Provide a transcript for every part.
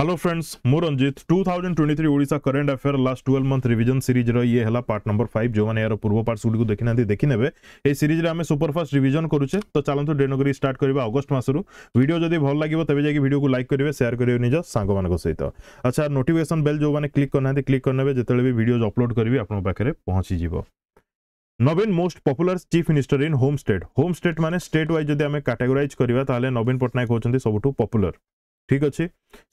Hello friends मु Ranjit two twenty three Odisha current affair last twelve month revision series ये हला part number five जो माने यार पूर्व पार्ट गुडी को ना देखने ए सीरीज रे हमें सुपर रिविजन करूचे तो चलंतु डेनो करी स्टार्ट करबा अगस्त मासरु भिडियो जब भल लगे तबे जाकी वीडियो को लाइक करेंगे सेयार करेंगे निज सांग सहित अच्छा नोटिकेसन बेल जो मैंने क्लिक करना क्लिक करनेबे जेतले भी वीडियोज अपलोड करी आपके पाखरे पहुंची Naveen most most popular minister in home state home state मैंने स्टेट স্টেট जब आम আমি ক্যাটেগোরাইজ করা তাহলে নবীন পট্টনাক पपुलर ঠিক ଅଛି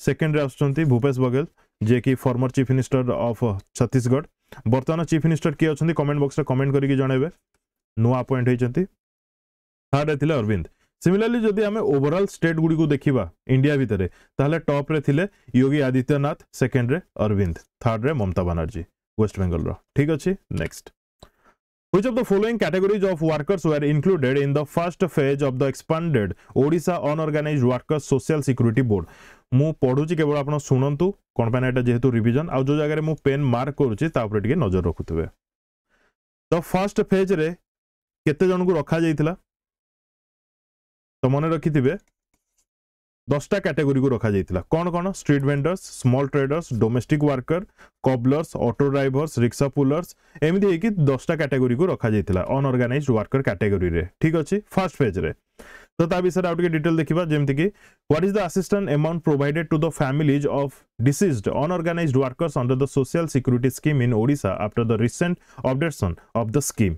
ସେକେଣ୍ଡରେ ଆସୁଛନ୍ତି ଭୂପେଶ ବଗେଲ ଯିଏକି former chief minister of Chhattisgarh ବର୍ତ୍ତମାନ ଚିଫ୍ ମିନିଷ୍ଟର କିଏ ଅଛନ୍ତି କମେଣ୍ଟ ବକ୍ସରେ କମେଣ୍ଟ କରିକି ଜଣାଇବେ ନୂଆ ଆପଏଣ୍ଟ ହୋଇଛନ୍ତି ଥାର୍ଡ଼ରେ ଥିଲେ ଅରବିନ୍ଦ ସିମିଲାରଲି ଯଦି ଆମେ ଓଭରଅଲ୍ ଷ୍ଟେଟ୍ ଗୁଡ଼ିକୁ ଦେଖିବା ଇଣ୍ଡିଆ ଭିତରେ ତାହେଲେ ଟପ୍ରେ ଥିଲେ ୟୋଗୀ ଆଦିତ୍ୟନାଥ ସେକେଣ୍ଡରେ ଅରବିନ୍ଦ ଥାର୍ଡ଼ରେ ମମତା ବାନାର୍ଜୀ ୱେଷ୍ଟ ବେଙ୍ଗଲର ଠିକ୍ ଅଛି next Which of the following categories of workers were included in the first phase of the expanded Odisha Unorganized Workers Social Security Board? Mu Poduji କେବଳ ଆପଣ ଶୁଣନ୍ତୁ କ'ଣ ପାଇଁ ଏଇଟା ଯେହେତୁ ରିଭିଜନ୍ ଆଉ ଯେଉଁ ଜାଗାରେ ମୁଁ ପେନ୍ ମାର୍କ କରୁଛି ତା ଉପରେ ଟିକେ ନଜର ରଖୁଥିବେ ତ ଫାର୍ଷ୍ଟ দশটা ক্যাটাগোরি রখা যাই কোণ কোণ street vendors small traders domestic worker cobblers auto drivers rickshaw pullers এমনি হয়েকি দশটা ক্যাটাগোরি রখা যাই অনঅর্গানাইজ ওয়ার্কর ক্যাটাগোরি ঠিক আছে ফার্স্ট ফেজ্রে তো তা বিষয়ে আউ টিকে ডিটেল দেখিবা যেমতি কি what is the assistant amount provided to the families of deceased unorganised workers under the social security scheme in Odisha after the recent updation of the scheme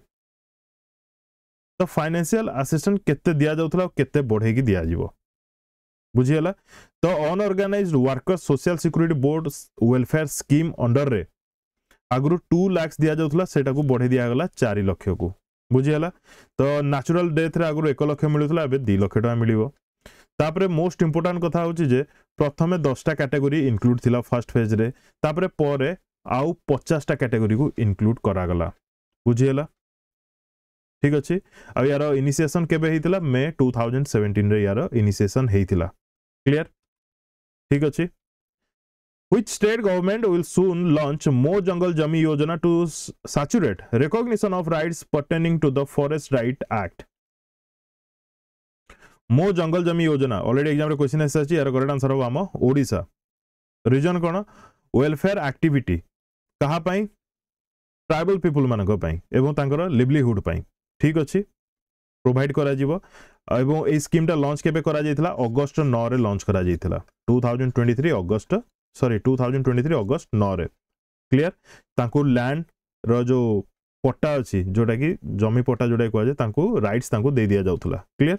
তো ফাইনান্সিয়াল আসিষ্টান্ট কেতে দিয়া যাওতলা কেতে বড়াইকি দিয়া যাব ବୁଝିଗଲା ତ unorganised worker social security board welfare scheme ଅଣ୍ଡରରେ ଆଗରୁ ଟୁ ଲାକ୍ସ ଦିଆଯାଉଥିଲା ସେଇଟାକୁ ବଢ଼େଇ ଦିଆଗଲା ଚାରି ଲକ୍ଷକୁ ବୁଝିଗଲା ତ ନ୍ୟାଚୁରାଲ ଡେଥରେ ଆଗରୁ ଏକ ଲକ୍ଷ ମିଳୁଥିଲା ଏବେ ଦୁଇ ଲକ୍ଷ ଟଙ୍କା ମିଳିବ ତାପରେ ମୋଷ୍ଟ ଇମ୍ପୋର୍ଟାଣ୍ଟ କଥା ହେଉଛି ଯେ ପ୍ରଥମେ ଦଶଟା କାଟେଗୋରୀ ଇନକ୍ଲୁଡ୍ ଥିଲା ଫାର୍ଷ୍ଟ ଫେଜ୍ରେ ତାପରେ ପରେ ଆଉ ପଚାଶଟା କାଟେଗୋରୀକୁ ଇନକ୍ଲୁଡ୍ କରାଗଲା ବୁଝିଗଲା ଠିକ୍ ଅଛି ଆଉ ୟାର ଇନିସିଏସନ୍ କେବେ ହେଇଥିଲା ମେ ଟୁ ଥାଉଜେଣ୍ଡ ସେଭେଣ୍ଟିନ୍ରେ ୟାର ଇନିସିଏସନ୍ ହେଇଥିଲା ক্লিয়ার ঠিক আছে which state government will soon launch more jungle jami yojana to saturate recognition of rights pertaining to the forest right act ମୋ ଜଙ୍ଗଲ ଜମି ଯୋଜନା ଅଲରେଡି ଏକ୍ଜାମରେ କ୍ୱେଶ୍ଚିନ୍ ଆସିସାରିଛି आंसर କରେକ୍ଟ ଆନ୍ସର ହେବ ଆମ Odisha region କ'ଣ ୱେଲଫେୟାର ଆକ୍ଟିଭିଟି କାହା ପାଇଁ ଟ୍ରାଇବାଲ୍ ପିପୁଲମାନଙ୍କ ପାଇଁ ଏବଂ ତାଙ୍କର ଲିଭଲିହୁଡ଼ ପାଇଁ ଠିକ୍ ଅଛି ପ୍ରୋଭାଇଡ଼ କରାଯିବ এবং এই স্কিমটা লঞ্চ কেবে କରାଯାଇଥିଲା ଅଗଷ୍ଟ 9 ରେ ଲଞ୍ଚ କରାଯାଇଥିଲା 2023 ଅଗଷ୍ଟ ସରି 2023 ଅଗଷ୍ଟ 9 ରେ କ୍ଲିୟର ତାଙ୍କୁ ଲ୍ୟାଣ୍ଡ ର ଯୋଉ ପଟ୍ଟା ଅଛି ଯୋଉଟା କି ଜମି ପଟ୍ଟା ଯୋଉଟା କୁହାଯାଏ ତାଙ୍କୁ ରାଇଟ୍ସ ତାଙ୍କୁ ଦେଇ ଦିଆଯାଉଥିଲା clear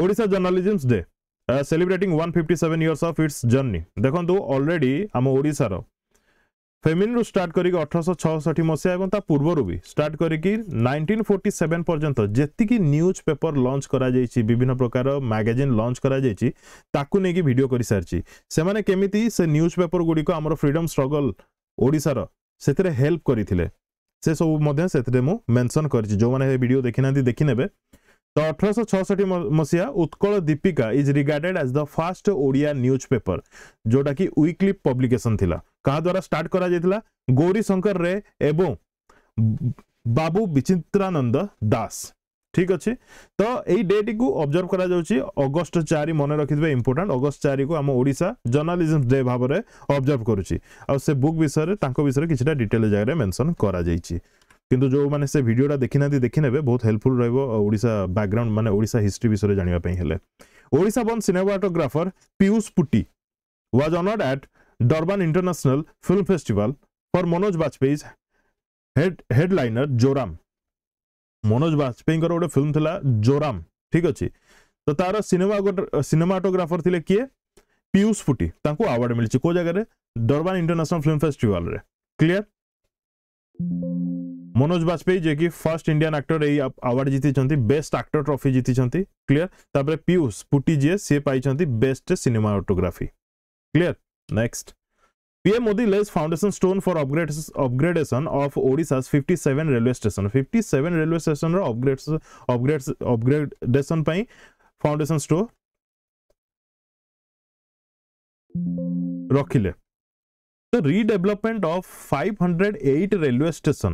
Odisha journalism's day celebrating one fifty seven years of its journey ଦେଖନ୍ତୁ ଅଲରେଡ଼ି ଆମ ଓଡ଼ିଶାର ফেমিনরু স্টার্ট করি অঠরশো ছষঠি মশিয়া এবং তা পূর্বর বি স্টার্ট করি নাইনটিন ফোর্টি সেভেন পর্যন্ত যেতিকি নিউজ পেপর লঞ্চ করা যাইছি বিভিন্ন প্রকার ম্যাগাজিন লঞ্চ করা যাইছি তাকু নেকি ভিডিও করে সারিছি সেমানে কেমিতি সে নিউজ পেপর গুড়িক আমার ফ্রিডম স্ট্রগল ওড়িশার ସେଥିରେ ହେଲ୍ପ କରିଥିଲେ ସେ ସବୁ ମଧ୍ୟ ସେଥିରେ ମୁଁ ମେନସନ୍ କରିଛି ଯେଉଁମାନେ ଏ ଭିଡ଼ିଓ ଦେଖିନାହାନ୍ତି ଦେଖିନେବେ ତ ଅଠରଶହ ଛଅଷଠି ମସିହା Utkal Dipika is regarded as the first Odia news paper weekly publication ଥିଲା କାହା ଦ୍ୱାରା ଷ୍ଟାର୍ଟ କରାଯାଇଥିଲା ଗୌରୀଶଙ୍କର ରେ ଏବଂ ବାବୁ ବିଚିତ୍ରାନନ୍ଦ ଦାସ ঠিক আছে তো এই ডেটি কু অবজর্ভ করা যাচ্ছে অগস্ট চারি মনে রাখিবে ইম্পর্টাট অগস্ট চারি কু আমার ওড়শা জর্নালিজম ডে ভাবে অবজর্ভ করুছি সে বুক বিষয়ে তাঁর বিষয়ে কিছুটা ডিটেল জায়গায় মেনশন করা যাইছি কিন্তু যে মানে সে ভিডিওটা দেখি না দেখি নেবে বহুত হেল্পফুল রহব ওড়শা ব্যাকগ্রাউন্ড মানে ওড়শা হিস্ট্রি বিষয়ে জাঁয়া হলে ওড়শা বন সিনেমাটোগ্রাফর পিউষ পুটি was honoured at Durban international film festival for Manoj Bajpayee head headliner Joram Manoj Bajpayee गोटे फिल्म थी जोराम ठीक अच्छे तो तार सिनेमाटोग्राफर थे किए पीयूष फुटी अवार्ड मिली कौ जगह डरबान इंटरनेशनल फिल्म फेस्टिवल रे मनोज बाजपेयी जेकि फर्स्ट इंडियन आक्टर यही अवार्ड जीति बेस्ट आक्टर ट्रफी जीति क्लीयर तापर पीयूष फुटी जी सी पाई best cinematography clear Next. PM Modi lays foundation stone for upgradation of Odisha's 57 railway station. 57 railway station ର upgrades upgrades upgradation ପାଇଁ foundation stone Rockile. The redevelopment of 508 railway station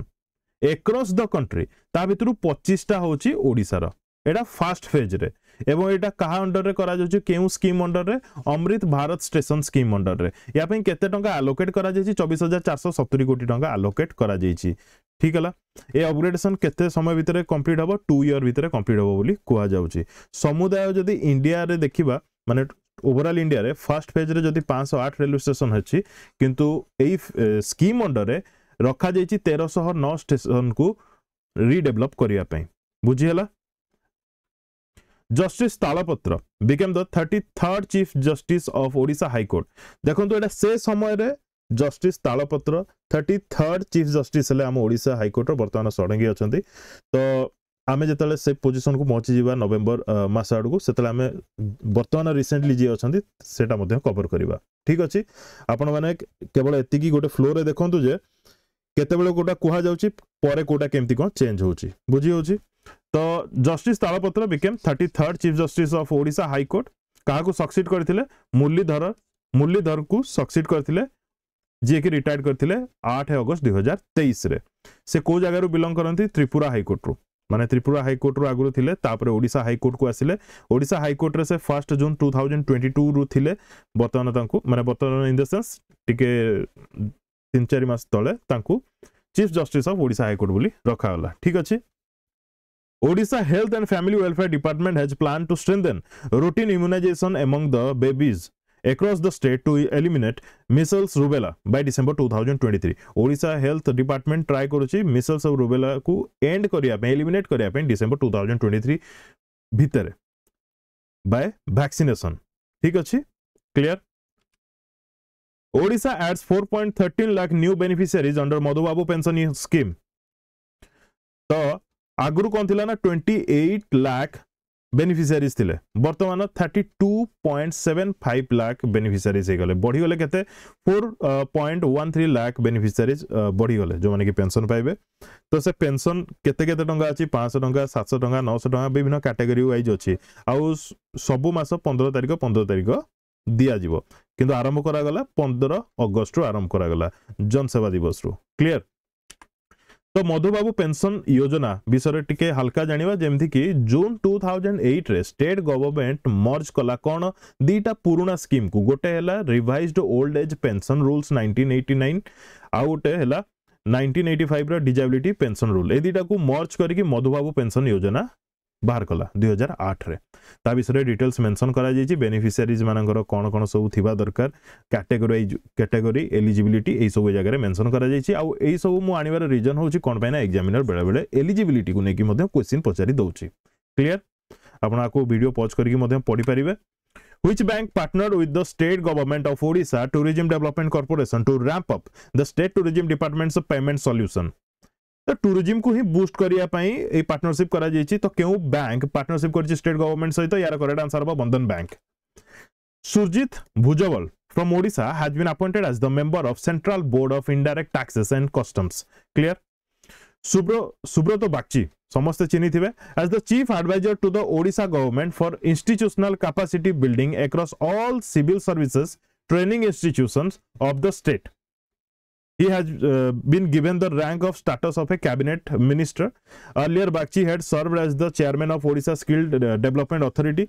across the country ତା Pochista Hochi ହେଉଛି ଓଡ଼ିଶାର। এটা ফার্ଷ୍ଟ ফେଜ୍ରେ এবং ଏଇଟା କାହା ଅଣ୍ଡରରେ କରାଯାଉଛି କେଉଁ ସ୍କିମ୍ ଅଣ୍ଡରରେ ଅମୃତ ଭାରତ ଷ୍ଟେସନ ସ୍କିମ୍ ଅଣ୍ଡରରେ ୟା ପାଇଁ କେତେ ଟଙ୍କା ଆଲୋକେଟ୍ କରାଯାଇଛି ଚବିଶ ହଜାର ଚାରିଶହ ସତୁରି କୋଟି ଟଙ୍କା ଆଲୋକେଟ୍ କରାଯାଇଛି ଠିକ୍ ହେଲା ଏ ଅପଗ୍ରେଡେସନ୍ କେତେ ସମୟ ଭିତରେ କମ୍ପ୍ଲିଟ୍ ହେବ ଟୁ ଇୟର୍ ଭିତରେ କମ୍ପ୍ଲିଟ୍ ହେବ ବୋଲି କୁହାଯାଉଛି ସମୁଦାୟ ଯଦି ଇଣ୍ଡିଆରେ ଦେଖିବା ମାନେ ওভারঅল ইন্ডিয়ার ফার্স্ট ফেজরে যদি পাঁচশো আট রেলওয়ে স্টেশন অছি কিন্তু এই স্কিম অন্ডরে রখা যাই তেরশহ ন স্টেশন কু রিডেভেলপ করা বুঝিগাল justice Talapatra become the thirty third chief justice of Odisha high court দেখুন এটা সে সময়ের justice Talapatra thirty third chief justice হলে আম ওড়িশা হাইকোর্টর বর্তমান ষড়ঙ্গী অনেক তো আমি যেতবে সে পজিশন কু পৌঁছিযা নভেম্বর মাস আড়ক সেতবে আমি বর্তমান রিসেন্টলি যে অনেক সেটা কভর করা ঠিক আছে আপন মানে কেবল এতিকি গোটে ফ্লোরে দেখুন যে কেতবে কোটা কুহযাচ্ছে পরে কোটা কেমতি কম চেঞ্জ হচ্ছে বুঝি হচ্ছে The Justice Talapatra became 33rd Chief Justice of Odisha High Court. কাহাকু সকসিড করে মুরলীধর মুরলীধর কু সকসিড করে যিকি রিটায়ার্ড করে আট অগস্ট দুই হাজার তেইশে সে কেউ জায়গার বিলং করতে ত্রিপুরা হাইকোর্টর মানে ত্রিপুরা হাইকোর্টর আগর লে তাপরে ওড়শা হাইকোর্ট কু আসলে ওড়শা হাইকোর্টরে সে first June two thousand twenty two রু লে বর্তমানে তাঁকু মানে বর্তমানে ইন দ সেন্স টিকে তিন চারি মাস তলে তাঁকু chief justice of Odisha high court বলে রখাগলা ঠিক আছে Odisha Health and Family Welfare Department has planned to strengthen routine immunization among the babies across the state to eliminate measles rubella by December 2023 Odisha health department try करुच्ची measles और rubella को end करिया पे eliminate करिया पे December 2023 भितर bye vaccination ठीक अछि clear Odisha adds 4.13 lakh new beneficiaries under Madhubabu pension scheme तो ଆଗରୁ କ'ଣ ଥିଲା ନା ଟ୍ୱେଣ୍ଟି ଏଇଟ୍ ଲାଖ ବେନିଫିସିଆରିଜ୍ ଥିଲେ ବର୍ତ୍ତମାନ thirty two point seven five lakh beneficiaries ହେଇଗଲେ ବଢ଼ିଗଲେ କେତେ four point one three lakh beneficiaries ବଢ଼ିଗଲେ ଯେଉଁମାନେ କି ପେନ୍ସନ୍ ପାଇବେ ତ ସେ ପେନ୍ସନ୍ କେତେ କେତେ ଟଙ୍କା ଅଛି ପାଞ୍ଚଶହ ଟଙ୍କା ସାତଶହ ଟଙ୍କା ନଅଶହ ଟଙ୍କା ବିଭିନ୍ନ କାଟେଗୋରୀ ୱାଇଜ୍ ଅଛି ଆଉ ସବୁ ମାସ ପନ୍ଦର ତାରିଖ ପନ୍ଦର ତାରିଖ ଦିଆଯିବ କିନ୍ତୁ ଆରମ୍ଭ କରାଗଲା ପନ୍ଦର ଅଗଷ୍ଟରୁ ଆରମ୍ଭ କରାଗଲା ଜନସେବା ଦିବସରୁ କ୍ଲିଅର୍ ତ ମଧୁବାବୁ ପେନ୍ସନ୍ ଯୋଜନା ବିଷୟରେ ଟିକେ ହାଲକା ଜାଣିବା ଯେମିତିକି ଜୁନ୍ ଟୁ ଥାଉଜେଣ୍ଡ ଏଇଟରେ ଷ୍ଟେଟ୍ ଗଭର୍ଣ୍ଣମେଣ୍ଟ ମର୍ଜ କଲା କ'ଣ ଦୁଇଟା ପୁରୁଣା ସ୍କିମ୍କୁ ଗୋଟେ ହେଲା revised old age pension rules nineteen eighty nine ଆଉ ଗୋଟେ ହେଲା ନାଇନଟିନ୍ ଏଇଟି ଫାଇଭ୍ର ଡିଜାବିଲିଟି ପେନ୍ସନ୍ ରୁଲ୍ ଏ ଦୁଇଟାକୁ ମର୍ଜ କରିକି ମଧୁବାବୁ ପେନ୍ସନ୍ ଯୋଜନା ବାହାର କଲା ଦୁଇ ହଜାର ଆଠରେ ତା ବିଷୟରେ ଡିଟେଲ୍ସ ମେନସନ୍ କରାଯାଇଛି ବେନିଫିସିଆରିଜ୍ ମାନଙ୍କର କ'ଣ କ'ଣ ସବୁ ଥିବା ଦରକାର କ୍ୟାଟେଗୋରାଇଜ୍ କ୍ୟାଟେଗୋରୀ ଏଲିଜିବିଲିଟି ଏଇସବୁ ଜାଗାରେ ମେନସନ୍ କରାଯାଇଛି ଆଉ ଏଇସବୁ ମୁଁ ଆଣିବାର ରିଜନ୍ ହେଉଛି କ'ଣ ପାଇଁ ନା ଏକ୍ଜାମିନର୍ ବେଳେବେଳେ ଏଲିଜିବିଲିଟିକୁ ନେଇକି ମଧ୍ୟ କ୍ୱେଶ୍ଚିନ୍ ପଚାରି ଦେଉଛି କ୍ଲିଅର୍ ଆପଣ ଆକୁ ଭିଡ଼ିଓ ପଜ୍ କରିକି ମଧ୍ୟ ପଢ଼ିପାରିବେ which bank partnered with the state government of Odisha Tourism Development Corporation to ramp up the state tourism department's payment solution. ତ ଟୁରିଜିମକୁ ହିଁ ବୁଷ୍ଟ କରିବା ପାଇଁ ଏଇ ପାର୍ଟନରସିପ୍ କରାଯାଇଛି ତ କେଉଁ ବ୍ୟାଙ୍କ ପାର୍ଟନରସିପ୍ କରିଛି ଷ୍ଟେଟ୍ ଗଭର୍ଣ୍ଣମେଣ୍ଟ ସହିତ ଏହାର କରେକ୍ଟ ଆନ୍ସର ହେବ Bandhan bank Surajit Bhujabal from Odisha has been appointed as the member of Central Board of Indirect Taxes and Customs. Clear? Subro, Subroto Bakchi, ସମସ୍ତେ ଚିହ୍ନିଥିବେ as the chief advisor to the Odisha government for institutional capacity building across all civil services training institutions of the state. He has uh, been given the rank of status of a cabinet minister. Earlier, Bakchi had served as the chairman of Odisha Skilled Development Authority.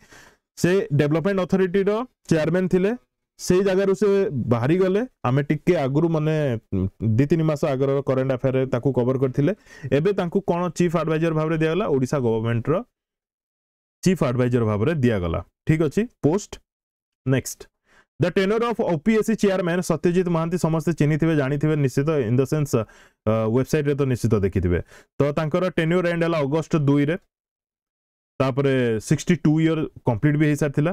Authority, the chairman, thile. Chairman थिले ସେଇ ଜାଗାରୁ ସେ ବାହାରିଗଲେ ଆମେ ଟିକେ ଆଗରୁ ମାନେ ଦୁଇ ତିନି ମାସ ଆଗର କରେଣ୍ଟ ଆଫେୟାରରେ ତାକୁ କଭର କରିଥିଲେ ଏବେ ତାଙ୍କୁ କ'ଣ ଚିଫ୍ ଆଡ଼ଭାଇଜର ଭାବରେ ଦିଆଗଲା ଓଡ଼ିଶା ଗଭର୍ଣ୍ଣମେଣ୍ଟର ଚିଫ୍ ଆଡ଼ଭାଇଜର ଭାବରେ ଦିଆଗଲା ଠିକ୍ ଅଛି post next the tenure of OPSC chairman Satyajit महां समस्ते चिन्ह जानी थे निश्चित इन द सेन्स वेबसाइट तो निश्चित देखि तो टेन्योर एंड है अगस्ट दुईरे तापर सिक्सटी टू इयर कम्प्लीट भी हो सारी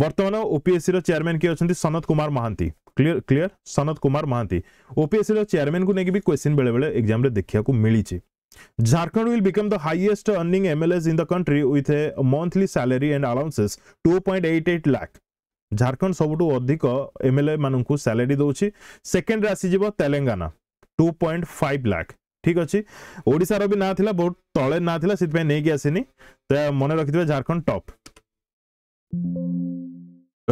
बर्तमान ओपीएससी चेयरमैन किए अच्छा Sanat Kumar Mohanty clear clear Sanat Kumar Mohanty OPSC chairman को लेकिन भी क्वेश्चन बेले बेले एक्जाम देखा मिली Jharkhand will become the highest earning MLAs in the country with a monthly salary and allowances two point eight eight lakh Jharkhand सबुठ अधिक एमएलए मान सालारी दौर सेकेंड आसीज Telangana two point five lakh ठीक अच्छे ओडार भी ना था बहुत तले ना था से नहीं आसनी तो मन रखि झारखंड टप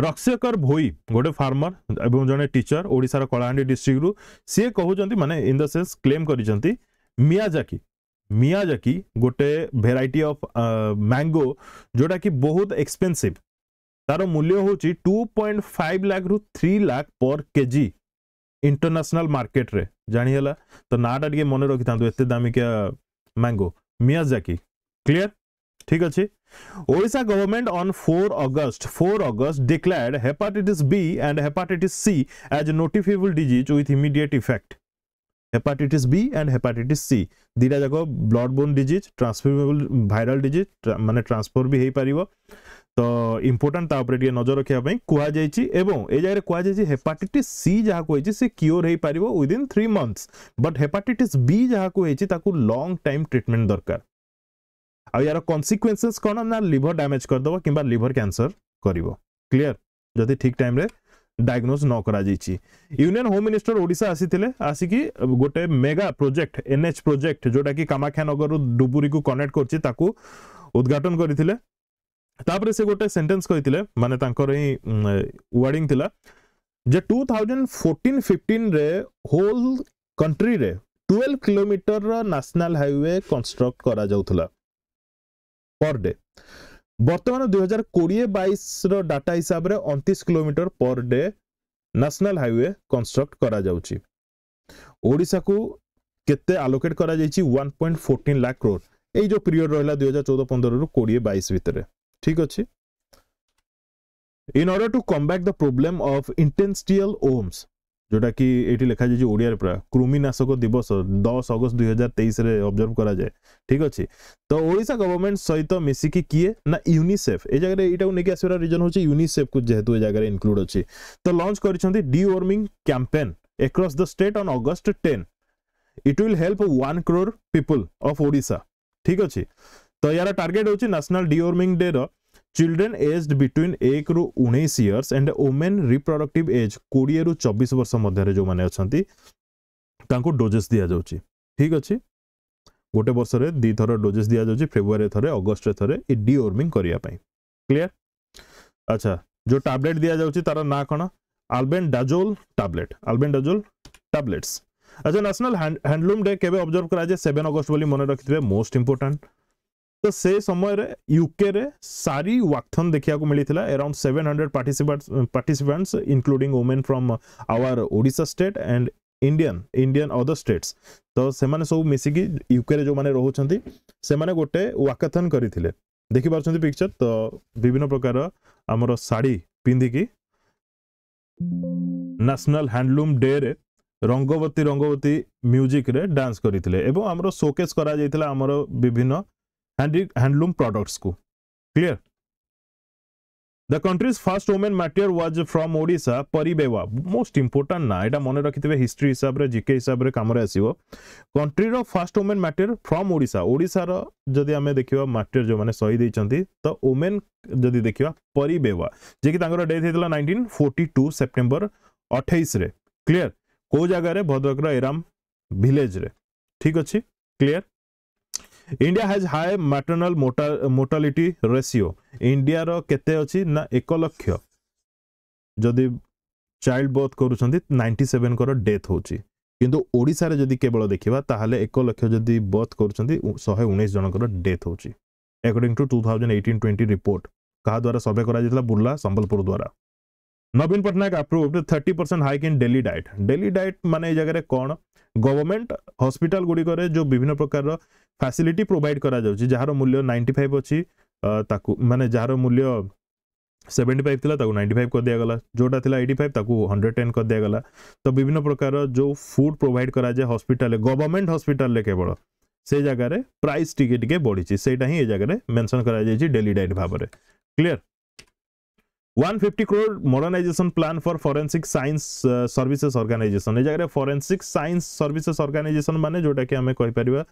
ରକ୍ସେକର ଭୋଇ ଗୋଟେ ଫାର୍ମର ଏବଂ ଜଣେ ଟିଚର ଓଡ଼ିଶାର କଳାହାଣ୍ଡି ଡିଷ୍ଟ୍ରିକ୍ଟରୁ ସିଏ କହୁଛନ୍ତି ମାନେ ଇନ୍ ଦ ସେନ୍ସ କ୍ଲେମ୍ କରିଛନ୍ତି ମିଆଜାକି ମିଆଜାକି ଗୋଟେ ଭେରାଇଟି ଅଫ୍ ମ୍ୟାଙ୍ଗୋ ଯେଉଁଟାକି ବହୁତ ଏକ୍ସପେନ୍ସିଭ୍ ତାର ମୂଲ୍ୟ ହେଉଛି ଟୁ ପଏଣ୍ଟ ଫାଇଭ୍ ଲାଖରୁ three lakh per KG international ମାର୍କେଟରେ ଜାଣିହେଲା ତ ନାଁଟା ଟିକେ ମନେ ରଖିଥାନ୍ତୁ ଏତେ ଦାମିକିଆ ମ୍ୟାଙ୍ଗୋ ମିଆଜାକି କ୍ଲିଅର ଠିକ୍ ଅଛି Odisha government on four August four August declared hepatitis B and hepatitis C as notifiable disease with immediate effect hepatitis B and hepatitis C দুইটা যাক blood borne disease transformable viral disease মানে transfer বি হইপারিব তো important তা উপরে টিকে নজর রাখিবা পাই কুয়া যাইছি এবং এই জায়গায় কুয়া যাইছি হেপাটাইটিস সি যাহা কইছি সে কিওর হই পারিবো within 3 months but hepatitis B যাহা কইছি তাকু লং টাইম ট্রিটমেন্ট দরকার আর ইয়ার কনসিকুয়েন্সেস কোন না লিভার ড্যামেজ কর দবা কিংবা লিভার ক্যান্সার করিব ক্লিয়ার যদি ঠিক টাইম রে डायग्नोज न କରାଯାଇଛି ୟୁନିୟନ ହୋମ୍ ମିନିଷ୍ଟର ଓଡ଼ିଶା ଆସିଥିଲେ ଆସିକି ଗୋଟେ ମେଗା ପ୍ରୋଜେକ୍ଟ ଏନ୍ଏଚ୍ ପ୍ରୋଜେକ୍ଟ ଯୋଉଟାକି କାମାକ୍ଷାନଗରରୁ ଡୁବୁରିକୁ କନେକ୍ଟ କରୁଛି ତାକୁ ଉଦ୍ଘାଟନ କରିଥିଲେ ତାପରେ ସେ ଗୋଟେ ସେଣ୍ଟେନ୍ସ କହିଥିଲେ ମାନେ ତାଙ୍କର ହିଁ ୱାର୍ଡିଂ ଥିଲା ଯେ ଟୁ ଥାଉଜେଣ୍ଡ ଫୋର୍ଟିନ୍ ଫିଫ୍ଟିନ୍ରେ ହୋଲ୍ କଣ୍ଟ୍ରିରେ ଟୁଏଲ୍ଭ କିଲୋମିଟରର ନ୍ୟାସନାଲ୍ ହାଇୱେ କନଷ୍ଟ୍ରକ୍ଟ କରାଯାଉଥିଲା ପର୍ ଡେ ବର୍ତ୍ତମାନ ଦୁଇହଜାର କୋଡ଼ିଏ ବାଇଶର ଡାଟା ହିସାବରେ ଅଣତିଶ kilometre per day national highway construct କରାଯାଉଛି ଓଡ଼ିଶାକୁ କେତେ ଆଲୋକେଟ୍ କରାଯାଇଛି one point fourteen lakh crore ଏଇ ଯେଉଁ ପିରିୟଡ଼ ରହିଲା ଦୁଇହଜାର ଚଉଦ ପନ୍ଦରରୁ କୋଡ଼ିଏ ବାଇଶ ଭିତରେ ଠିକ୍ ଅଛି In order to combat the problem of interstitial ohms, ଯେଉଁଟାକି ଏଇଠି ଲେଖାଯାଇଛି ଓଡ଼ିଆରେ ପୁରା କୃମିନାଶକ ଦିବସ ଦଶ ଅଗଷ୍ଟ ଦୁଇ ହଜାର ତେଇଶରେ ଅବଜର୍ଭ କରାଯାଏ ଠିକ୍ ଅଛି ତ ଓଡ଼ିଶା ଗଭର୍ଣ୍ଣମେଣ୍ଟ ସହିତ ମିଶିକି କିଏ ନା ୟୁନିସେଫ୍ ଏ ଜାଗାରେ ଏଇଟାକୁ ନେଇକି ଆସିବାର ରିଜନ୍ ହେଉଛି ୟୁନିସେଫ୍କୁ ଯେହେତୁ ଏ ଜାଗାରେ ଇନକ୍ଲୁଡ୍ ଅଛି ତ ଲଞ୍ଚ କରିଛନ୍ତି the campaign across the state on August ten it will help one crore people of Odisha ଠିକ୍ ଅଛି ତ ୟାର ଟାର୍ଗେଟ୍ ହେଉଛି ନ୍ୟାସନାଲ୍ ଡି ୱାର୍ମିଂ ଡେର ચિલ્ડ્રન એજ્ડ બિટવીન એકରୁ ଉଣେଇଶ years and women reproductive age କୋଡ଼ିଏରୁ ଚବିଶ ବର୍ଷ ମଧ୍ୟରେ ଯେଉଁମାନେ ଅଛନ୍ତି ତାଙ୍କୁ ଡୋଜେସ୍ ଦିଆଯାଉଛି ଠିକ୍ ଅଛି ଗୋଟେ ବର୍ଷରେ ଦୁଇଥର ଡୋଜେସ୍ ଦିଆଯାଉଛି ଫେବୃଆରୀ ଥରେ ଅଗଷ୍ଟରେ ଥରେ ଏ ଡିଓର୍ମିଂ କରିବା ପାଇଁ କ୍ଲିଅର୍ ଆଚ୍ଛା ଯେଉଁ ଟାବଲେଟ୍ ଦିଆଯାଉଛି ତାର ନାଁ କ'ଣ albendazole tablet albendazole tablets ଆଚ୍ଛା ନ୍ୟାସନାଲ୍ ହ୍ୟାଣ୍ଡଲୁମ୍ ଡେ କେବେ ଅବଜର୍ଭ କରାଯାଏ ସେଭେନ୍ ଅଗଷ୍ଟ ବୋଲି ମନେ ରଖିଥିବେ ମୋଷ୍ଟ ଇମ୍ପୋର୍ଟାଣ୍ଟ तो से समय रे यूके रे सारी वाकथन देखिया को मिली थिला around 700 participants participants including women from our Odisha state and Indian Indian other states तो से माने सब मिसिकी यूके रे जो माने रहौ छथि से माने गोटे वाकथन करथिले देखि पार छथि पिक्चर तो विभिन्न प्रकार हमर साडी पिंदीकी नेशनल हैंडलूम डे रे रंगवती रंगवती म्यूजिक रे डांस करथिले एवं हमर शोकेस करा जैथिला हमर विभिन्न हैंडलूम प्रोडक्ट्स को clear the country's first women martyr was from Odisha परिबेवा मोस्ट इंपोर्टेंट ना एटा मन थे हिस्ट्री हिसाब से जीके हिसाब से कम आसो कंट्री रो first women martyr from Odisha Odisha रो जदि हमें देखिबा मैटर जो माने सही दै छथि त वोमेन जदि देखिबा परिबेवा जे कि तांगर डेथ हेतला 1942 सेप्टेम्बर 28 रे क्लियर को जगह रे भद्रक रो एराम ভিলেজরে ठीक আছে clear India has high maternal mortality ratio ଇଣ୍ଡିଆର କେତେ ଅଛି ନା ଏକ ଲକ୍ଷ ଯଦି ଚାଇଲ୍ଡ ବର୍ଥ କରୁଛନ୍ତି ନାଇଣ୍ଟି ସେଭେନଙ୍କର ଡେଥ୍ ହେଉଛି କିନ୍ତୁ ଓଡ଼ିଶାରେ ଯଦି କେବଳ ଦେଖିବା ତାହେଲେ ଏକ ଲକ୍ଷ ଯଦି ବର୍ଥ କରୁଛନ୍ତି ଶହେ ଉଣେଇଶ ଜଣଙ୍କର ଡେଥ୍ ହେଉଛି according to two thousand eighteen twenty report କାହା ଦ୍ୱାରା ସର୍ଭେ କରାଯାଇଥିଲା ବୁର୍ଲା ସମ୍ବଲପୁର ଦ୍ୱାରା ନବୀନ Patnaik approved thirty percent hike in daily diet daily diet ମାନେ ଏ ଜାଗାରେ କ'ଣ गवर्नमेंट हस्पिटाल गुड़िकर जो विभिन्न प्रकार फैसिलिटी प्रोवाइड करा जाउची जहार मूल्य 95 अछि ताकू माने जार मूल्य 75 थिला ताकू 95 कर जोटा था जोटा फाइव 85 हंड्रेड टेन कर दिगला तो विभिन्न प्रकार जो फुड प्रोभाइड करा जाए गवर्नमेंट हस्पिटाल केवल से जगह प्राइस टी टे बढ़ी से जगह मेनसन कर डेली डाइट भाव में clear 150 crore modernization plan for forensic science uh, services organization ए जगह forensic science services organization माने जोटा कि हमें कहि परबा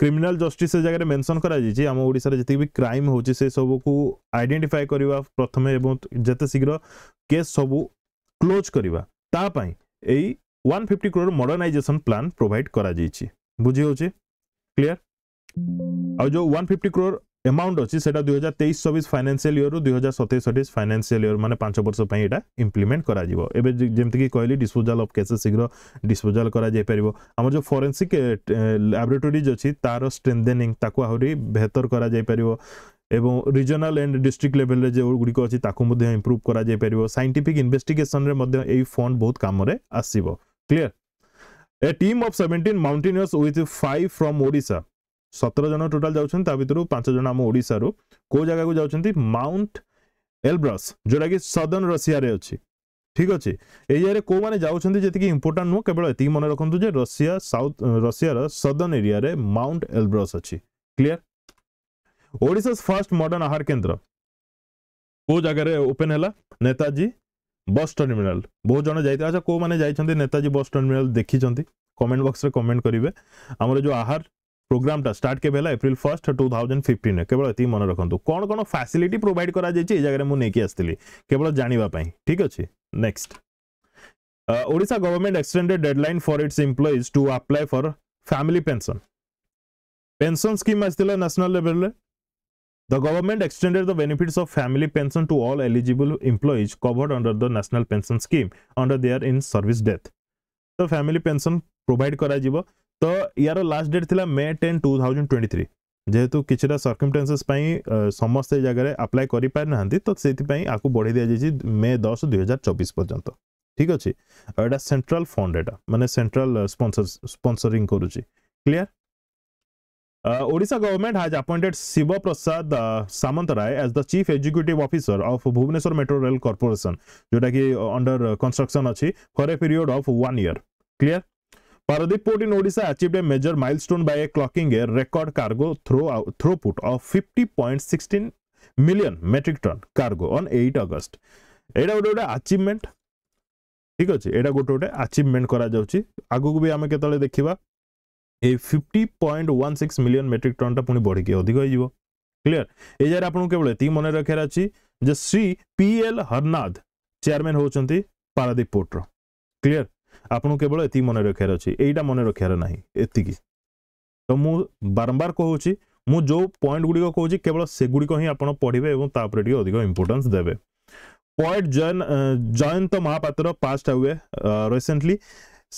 क्रिमिनल जस्टिस जगह मेनसन कराई भी क्राइम हो सब को आइडेंटिफाई करवा प्रथम एवं जिते शीघ्र केस सब क्लोज करवा यही one fifty crore modernisation plan provide कर बुझी क्लीयर आ जो वन फिफ्टी क्रोर এমাউন্ট অছি সেটা দুই হাজার তেইশ চবিশ ফাইনান্সিয়াল ইয়র দুই হাজার সতেইশ অঠেইশ ফাইনান্সিয়াল ইয়র মানে পাঁচ বর্ষ পাই এটা ইমপ্লিমেন্ট করা যাব এবে যেমিকি কহিলি ডিসপোজাল অফ কেসেস শীঘ্র ডিসপোজাল করা যাই পারিব আমার যে ফরেনসিক ল্যাবরেটোরিজ অছি তার স্ট্রেন্থেনিং তাকু আহুরি বেহতর করা যাই পারিব এবং রিজনাল এন্ড ডিস্ট্রিক্ট লেভেলরে যেগুড়িক অছি তাকু মধ্যে ইম্প্রুভ করা যাই পারিব সাইন্টিফিক ইনভেস্টিগেশনরে মধ্যে এই ফন্ড বহুত কামরে আসিব clear a team of seventeen mountaineers with five from Odisha ସତର ଜଣ ଟୋଟାଲ ଯାଉଛନ୍ତି ତା ଭିତରୁ ପାଞ୍ଚ ଜଣ ଆମ ଓଡ଼ିଶାରୁ କେଉଁ ଜାଗାକୁ ଯାଉଛନ୍ତି ମାଉଣ୍ଟ ଏଲବ୍ରସ୍ ଯେଉଁଟାକି ସଦର୍ନ ରଷିଆରେ ଅଛି ଠିକ୍ ଅଛି ଏଇ ଜାଗାରେ କେଉଁମାନେ ଯାଉଛନ୍ତି ଯେତିକି ଇମ୍ପୋର୍ଟାଣ୍ଟ ନୁହଁ କେବଳ ଏତିକି ମନେ ରଖନ୍ତୁ ଯେ ରଷିଆ ସାଉଥ ରଷିଆର ସଦର୍ନ ଏରିଆରେ ମାଉଣ୍ଟ ଏଲବ୍ରସ୍ ଅଛି କ୍ଲିଅର ଓଡ଼ିଶାର ଫାର୍ଷ୍ଟ ମଡର୍ଣ୍ଣ ଆହାର କେନ୍ଦ୍ର କେଉଁ ଜାଗାରେ ଓପେନ୍ ହେଲା ନେତାଜୀ ବସ୍ ଟର୍ମିନାଲ୍ ବହୁତ ଜଣ ଯାଇଥିଲେ ଆଚ୍ଛା କେଉଁମାନେ ଯାଇଛନ୍ତି ନେତାଜୀ ବସ୍ ଟର୍ମିନାଲ୍ ଦେଖିଛନ୍ତି କମେଣ୍ଟ ବକ୍ସରେ କମେଣ୍ଟ କରିବେ ଆମର ଯେଉଁ ଆହାର ପ୍ରୋଗ୍ରାମଟା ଷ୍ଟାର୍ଟ କେବେ ହେଲା ଏପ୍ରିଲ ଫର୍ଷ୍ଟ ଟୁ ଥାଉଜେଣ୍ଡ ଫିଫ୍ଟିନ୍ରେ କେବଳ ଏତିକି ମନେ ରଖନ୍ତୁ କ'ଣ କ'ଣ ଫ୍ୟାସିଲିଟି ପ୍ରୋଭାଇଡ଼ କରାଯାଇଛି ଏ ଜାଗାରେ ମୁଁ ନେଇକି ଆସିଥିଲି କେବଳ ଜାଣିବା ପାଇଁ ଠିକ୍ ଅଛି next Odisha government extended deadline for its employees to apply for family pension pension scheme ଆସିଥିଲା ନ୍ୟାସନାଲ୍ ଲେଭେଲରେ The government extended the benefits of family pension to all eligible employees covered under the national pension scheme under their in service death. The family pension provide करा जीवो ତ ୟାର last date ଥିଲା May ten two thousand twenty three ଯେହେତୁ କିଛିଟା circumstances ପାଇଁ ସମସ୍ତେ ଏ ଜାଗାରେ ଆପ୍ଲାଏ କରିପାରିନାହାନ୍ତି ତ ସେଥିପାଇଁ ଆକୁ ବଢ଼େଇ ଦିଆଯାଇଛି ମେ ଦଶ ଦୁଇହଜାର ଚବିଶ ପର୍ଯ୍ୟନ୍ତ ଠିକ୍ ଅଛି ଆଉ ଏଇଟା ସେଣ୍ଟ୍ରାଲ୍ ଫଣ୍ଡ ଏଇଟା ମାନେ ସେଣ୍ଟ୍ରାଲ୍ ସ୍ପନ୍ସରିଂ କରୁଛି clear Odisha government has appointed Shiba Prasad Samantaray as the chief executive officer of Bhubaneswar metro rail corporation ଯେଉଁଟାକି ଅଣ୍ଡର କନଷ୍ଟ୍ରକ୍ସନ୍ ଅଛି for a period of one year clear Paradip Port in Odisha achieved a major milestone by clocking a record cargo throw throughput of 50.16 million metric ton cargo on 8 August. এটা ଗୋଟେ ଗୋଟେ achievement ଠିକ୍ ଅଛି ଏଇଟା ଗୋଟେ ଗୋଟେ achievement କରାଯାଉଛି ଆଗକୁ ବି ଆମେ କେତେବେଳେ ଦେଖିବା ଏଇ fifty point one six million metric ଟନ୍ଟା ପୁଣି ବଢ଼ିକି ଅଧିକ ହେଇଯିବ କ୍ଲିଅର ଏଇ ଜାଗାରେ ଆପଣଙ୍କୁ କେବଳ ଏତିକି ମନେ ରଖିବାର ଅଛି ଯେ Shri P L Harnath chairman ହେଉଛନ୍ତି ପାରାଦୀପ ପୋର୍ଟର କ୍ଲିଅର ଆପଣଙ୍କୁ କେବଳ ଏତିକି ମନେ ରଖିବାର ଅଛି ଏଇଟା ମନେ ରଖିବାର ନାହିଁ ଏତିକି ତ ମୁଁ ବାରମ୍ବାର କହୁଛି ମୁଁ ଯେଉଁ ପଏଣ୍ଟ ଗୁଡ଼ିକ କହୁଛି କେବଳ ସେଗୁଡ଼ିକ ହିଁ ଆପଣ ପଢ଼ିବେ ଏବଂ ତା ଉପରେ ଟିକେ ଅଧିକ ଇମ୍ପୋର୍ଟାନ୍ସ ଦେବେ ପଏଟ୍ ଜୟନ୍ ଜୟନ୍ତ ମହାପାତ୍ର ପାଷ୍ଟ ହୁଏ ରିସେଣ୍ଟଲି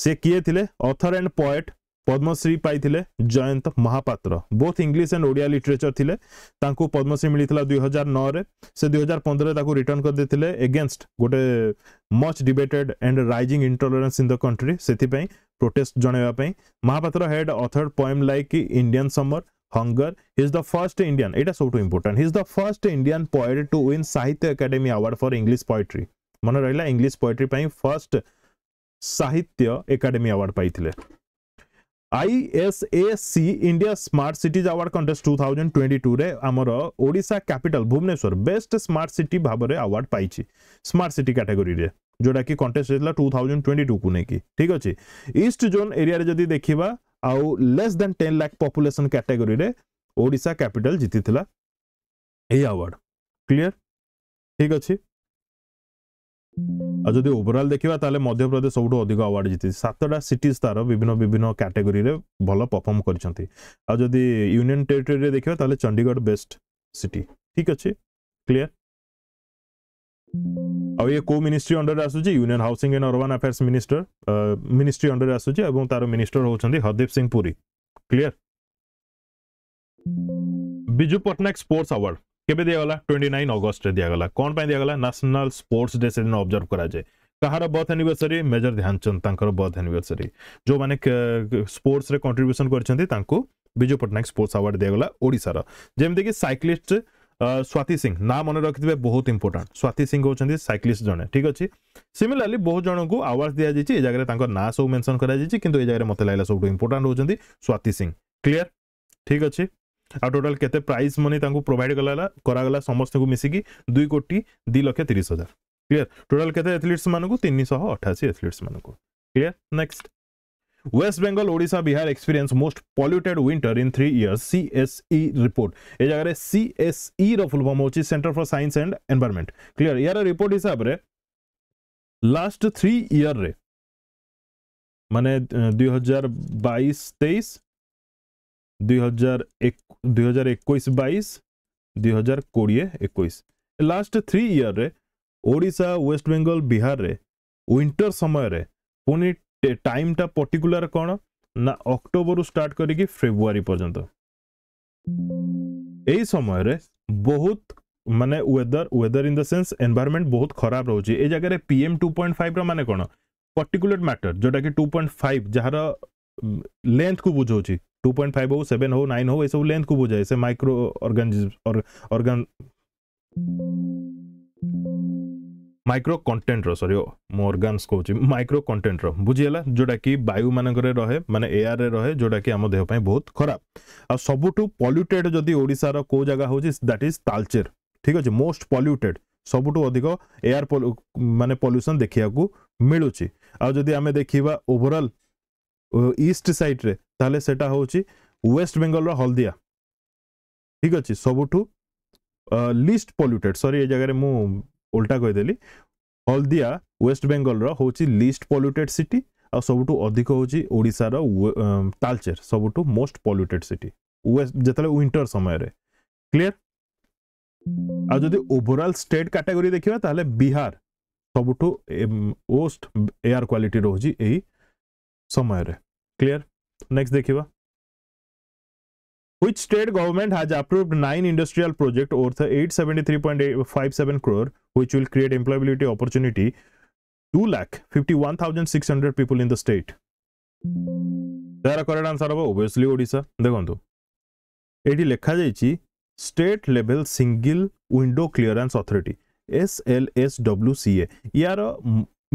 ସେ କିଏ ଥିଲେ ଅଥର ଆଣ୍ଡ ପଏଟ୍ पद्मश्री पाई Jayanta Mahapatra both English and Odia literature थे पद्मश्री मिलता दुई हजार नौ से दुई हजार पंद्रह रिटर्न देते एगेन्स्ट गोटे much debated and rising intolerance in the country से प्रोटेस्ट जनवाई Mahapatra had authored poem like Indian summer hunger is the first Indian यहाँ सब important is the first Indian poet to win Sahitya Akademi award for English poetry मन रहा English poetry first Sahitya Akademi award पाई ISAC India smart cities award contest two thousand twenty ଟୁରେ ଆମର Odisha capital Bhubaneswar best smart city ଭାବରେ award ପାଇଛି smart city କ୍ୟାଟେଗୋରୀରେ ଯେଉଁଟାକି contest ହେଇଥିଲା ଟୁ ଥାଉଜେଣ୍ଡ ଟ୍ୱେଣ୍ଟି ଟୁକୁ ନେଇକି ଠିକ୍ ଅଛି ଇଷ୍ଟ ଜୋନ୍ ଏରିଆରେ ଯଦି ଦେଖିବା ଆଉ less than ten lakh population କ୍ୟାଟେଗୋରୀରେ ଓଡ଼ିଶା କ୍ୟାପିଟାଲ ଜିତିଥିଲା ଏହି ଆୱାର୍ଡ଼ କ୍ଲିଅର ଠିକ୍ ଅଛି ଆଉ ଯଦି ଓଭରଅଲ୍ ଦେଖିବା ତାହେଲେ ମଧ୍ୟପ୍ରଦେଶ ସବୁଠୁ ଅଧିକ ଆୱାର୍ଡ଼ ଜିତିଛି ସାତଟା ସିଟିଜ୍ ତାର ବିଭିନ୍ନ ବିଭିନ୍ନ କ୍ୟାଟେଗୋରୀରେ ଭଲ ପରଫର୍ମ କରିଛନ୍ତି ଆଉ ଯଦି ୟୁନିୟନ୍ ଟେରିଟୋରୀରେ ଦେଖିବା ତାହେଲେ ଚଣ୍ଡିଗଡ଼ ବେଷ୍ଟ ସିଟି ଠିକ୍ ଅଛି କ୍ଲିଅର ଆଉ ଇଏ କେଉଁ ମିନିଷ୍ଟ୍ରି ଅଣ୍ଡରରେ ଆସୁଛି union housing and urban affairs minister ministry ଅଣ୍ଡରରେ ଆସୁଛି ଏବଂ ତାର ମିନିଷ୍ଟର ହେଉଛନ୍ତି Hardeep Singh Puri clear Biju Patnaik sports award केबे दिया गला 29 अगस्त दिया गला कोन पई दिया गला नेशनल स्पोर्ट्स डे से दिन ऑब्जर्व करा जाए कहार बर्थ एनिवर्सरी मेजर ध्यानचंद तांकर बर्थ एनिवर्सरी जो माने स्पोर्ट्स रे कंट्रीब्यूशन करछंती तांकू बिजू पटनायक स्पोर्ट्स अवार्ड दिया गला ओडिसा रो जेमते कि साइक्लिस्ट स्वाति सिंह ना मन रखिथबे बहुत इंपोर्टेंट स्वाति सिंह होछंती साइक्लिस्ट जने ठीक अछि सिमिलरली बहुत जनों को अवार्ड दिया जाय छि ए जगह रे तांकर ना सब मेंशन करा जाय छि किंतु ए जगह रे मते लागला सब इंपोर्टेंट होछंती स्वाति सिंह क्लियर ठीक अछि ଆଉ ଟୋଟାଲ କେତେ ପ୍ରାଇସ୍ ମନି ତାଙ୍କୁ ପ୍ରୋଭାଇଡ୍ କଲା କରାଗଲା ସମସ୍ତଙ୍କୁ ମିଶିକି ଦୁଇ କୋଟି ଦୁଇ ଲକ୍ଷ ତିରିଶ ହଜାର କ୍ଲିୟର ଟୋଟାଲ କେତେ तीन शह अठाशी एथलीट्स ଏଥଲିଟ୍ସ ମାନଙ୍କୁ clear West Bengal Odisha Bihar experience most polluted winter in three years CSE report ए जगह सीएसई रो full centre for science and environment clear यार रिपोर्ट हिसाब से लास्ट थ्री इयर रे हजार बैस तेईस দুই হাজার এক দুই হাজার ଏକୋଇଶ ବାଇଶ ଦୁଇ ହଜାର କୋଡ଼ିଏ ଏକୋଇଶ ଲାଷ୍ଟ ଥ୍ରୀ ଇୟର୍ରେ ଓଡ଼ିଶା ୱେଷ୍ଟବେଙ୍ଗଲ ବିହାରରେ ୱିଣ୍ଟର ସମୟରେ ପୁଣି ଟାଇମ୍ଟା ପର୍ଟିକୁଲାର କ'ଣ ନା ଅକ୍ଟୋବରରୁ ଷ୍ଟାର୍ଟ କରିକି ଫେବୃଆରୀ ପର୍ଯ୍ୟନ୍ତ ଏହି ସମୟରେ ବହୁତ ମାନେ weather weather in the sense environment ବହୁତ ଖରାପ ରହୁଛି ଏ ଜାଗାରେ ପି ଏମ୍ ଟୁ ପଏଣ୍ଟ ଫାଇଭର ମାନେ କ'ଣ ପର୍ଟିକୁଲେଟ୍ ମ୍ୟାଟର ଯେଉଁଟାକି ଟୁ ପଏଣ୍ଟ ଫାଇଭ ଯାହାର ଲେନ୍ଥକୁ ବୁଝଉଛି टू पॉइंट फाइव हो सेवन हो नाइन हो वैसे वो लेंथ खूब हो जाए जैसे माइक्रो ऑर्गेनिज्म और ऑर्गन माइक्रो कंटेंट रो सॉरी मो ऑर्गन्स कह माइक्रो कंटेंट रो बुझीगला जोटा कि वायु मानक रहे मान एयर रहे जोटा कि आम देह बहुत खराब आ सबुठ पल्यूटेड जदि ओडार कौ जगह हूँ दैट इज तालचेर ठीक अच्छे मोस्ट पल्यूटेड सबुठ अधिक एयर मानने पल्यूसन देखा मिलूँ आदि आम देखा ओभरअल ईस्ट सैड्रे ତାହେଲେ ସେଟା ହେଉଛି ୱେଷ୍ଟ ବେଙ୍ଗଲର ହଳଦିଆ ଠିକ୍ ଅଛି ସବୁଠୁ লিস্ট পল্যুটেড সরি এই জায়গায় মু উল্টা কইদেলি হলদিয়া ওয়েস্ট বেঙ্গলর হচ্ছে লিস্ট পল্যুটেড সিটি আবুঠু অধিক হচ্ছে ওড়শার তালচের সবুঠু মোস্ট পল্যুটেড সিটি ওয়েস্ট যেতবে উইন্টর সময় ক্লিয়ার আর যদি ওভরাল স্টেট ক্যাটাগোরি দেখা তাহলে বিহার সবুঠু ওস্ট এয়ার কোয়ালিটি রয়েছে এই সময় ক্লিয়ার नेक्स्ट देखिएगा which state government has approved nine industrial project worth 873.57 crore which will create employability opportunity 2 lakh 51600 people in the state ତାର କରେକ୍ଟ ଆନ୍ସର ହବ ଓବିୟସଲି ଓଡ଼ିଶା ଦେଖନ୍ତୁ ଏଠି ଲେଖାଯାଇଛି state level single window clearance authority S L S W C A ୟାର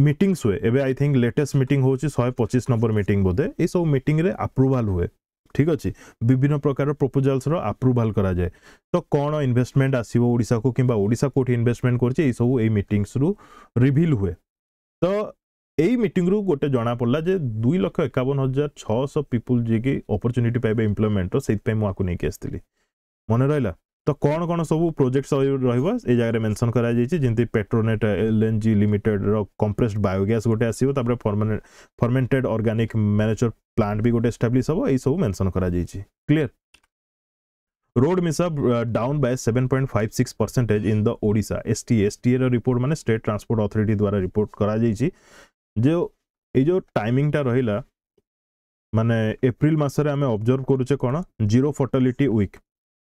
meetings ହୁଏ ଏବେ I think latest meeting ହେଉଛି ଶହେ ପଚିଶ ନମ୍ବର ମିଟିଂ ବୋଧେ ଏସବୁ ମିଟିଂରେ ଆପ୍ରୁଭାଲ୍ ହୁଏ ଠିକ୍ ଅଛି ବିଭିନ୍ନ ପ୍ରକାର ପ୍ରପୋଜାଲ୍ସର ଆପ୍ରୁଭାଲ୍ କରାଯାଏ ତ କ'ଣ ଇନଭେଷ୍ଟମେଣ୍ଟ ଆସିବ ଓଡ଼ିଶାକୁ କିମ୍ବା ଓଡ଼ିଶା କେଉଁଠି ଇନଭେଷ୍ଟମେଣ୍ଟ କରୁଛି ଏଇସବୁ ଏଇ ମିଟିଂସରୁ ରିଭିଲ୍ ହୁଏ ତ ଏଇ ମିଟିଂରୁ ଗୋଟେ ଜଣାପଡ଼ିଲା ଯେ ଦୁଇ ଲକ୍ଷ ଏକାବନ ହଜାର ଛଅଶହ ପିପୁଲ୍ ଯିଏକି ଅପରଚ୍ୟୁନିଟି ପାଇବେ ଇମ୍ପ୍ଲୟମେଣ୍ଟର ସେଇଥିପାଇଁ ମୁଁ ଆକୁ ନେଇକି ଆସିଥିଲି ମନେ ରହିଲା तो कौन कौन सब प्रोजेक्ट रगार मेनसन कर Petronet L N G limited compressed biogas गोटे आसपे फर्मेटेड अर्गानिक मैनेजर प्लांट भी गोटे एस्टाब्लीश हे ये सब मेनसन कर road mishap down by seven point five six percentage in दड़सा S T S T report मैंने स्टेट ट्रांसपोर्ट अथरीटी द्वारा रिपोर्ट कर टा रहा मानने एप्रिलस अबजर्व करूचे कौन जीरो फर्टालीटी विक्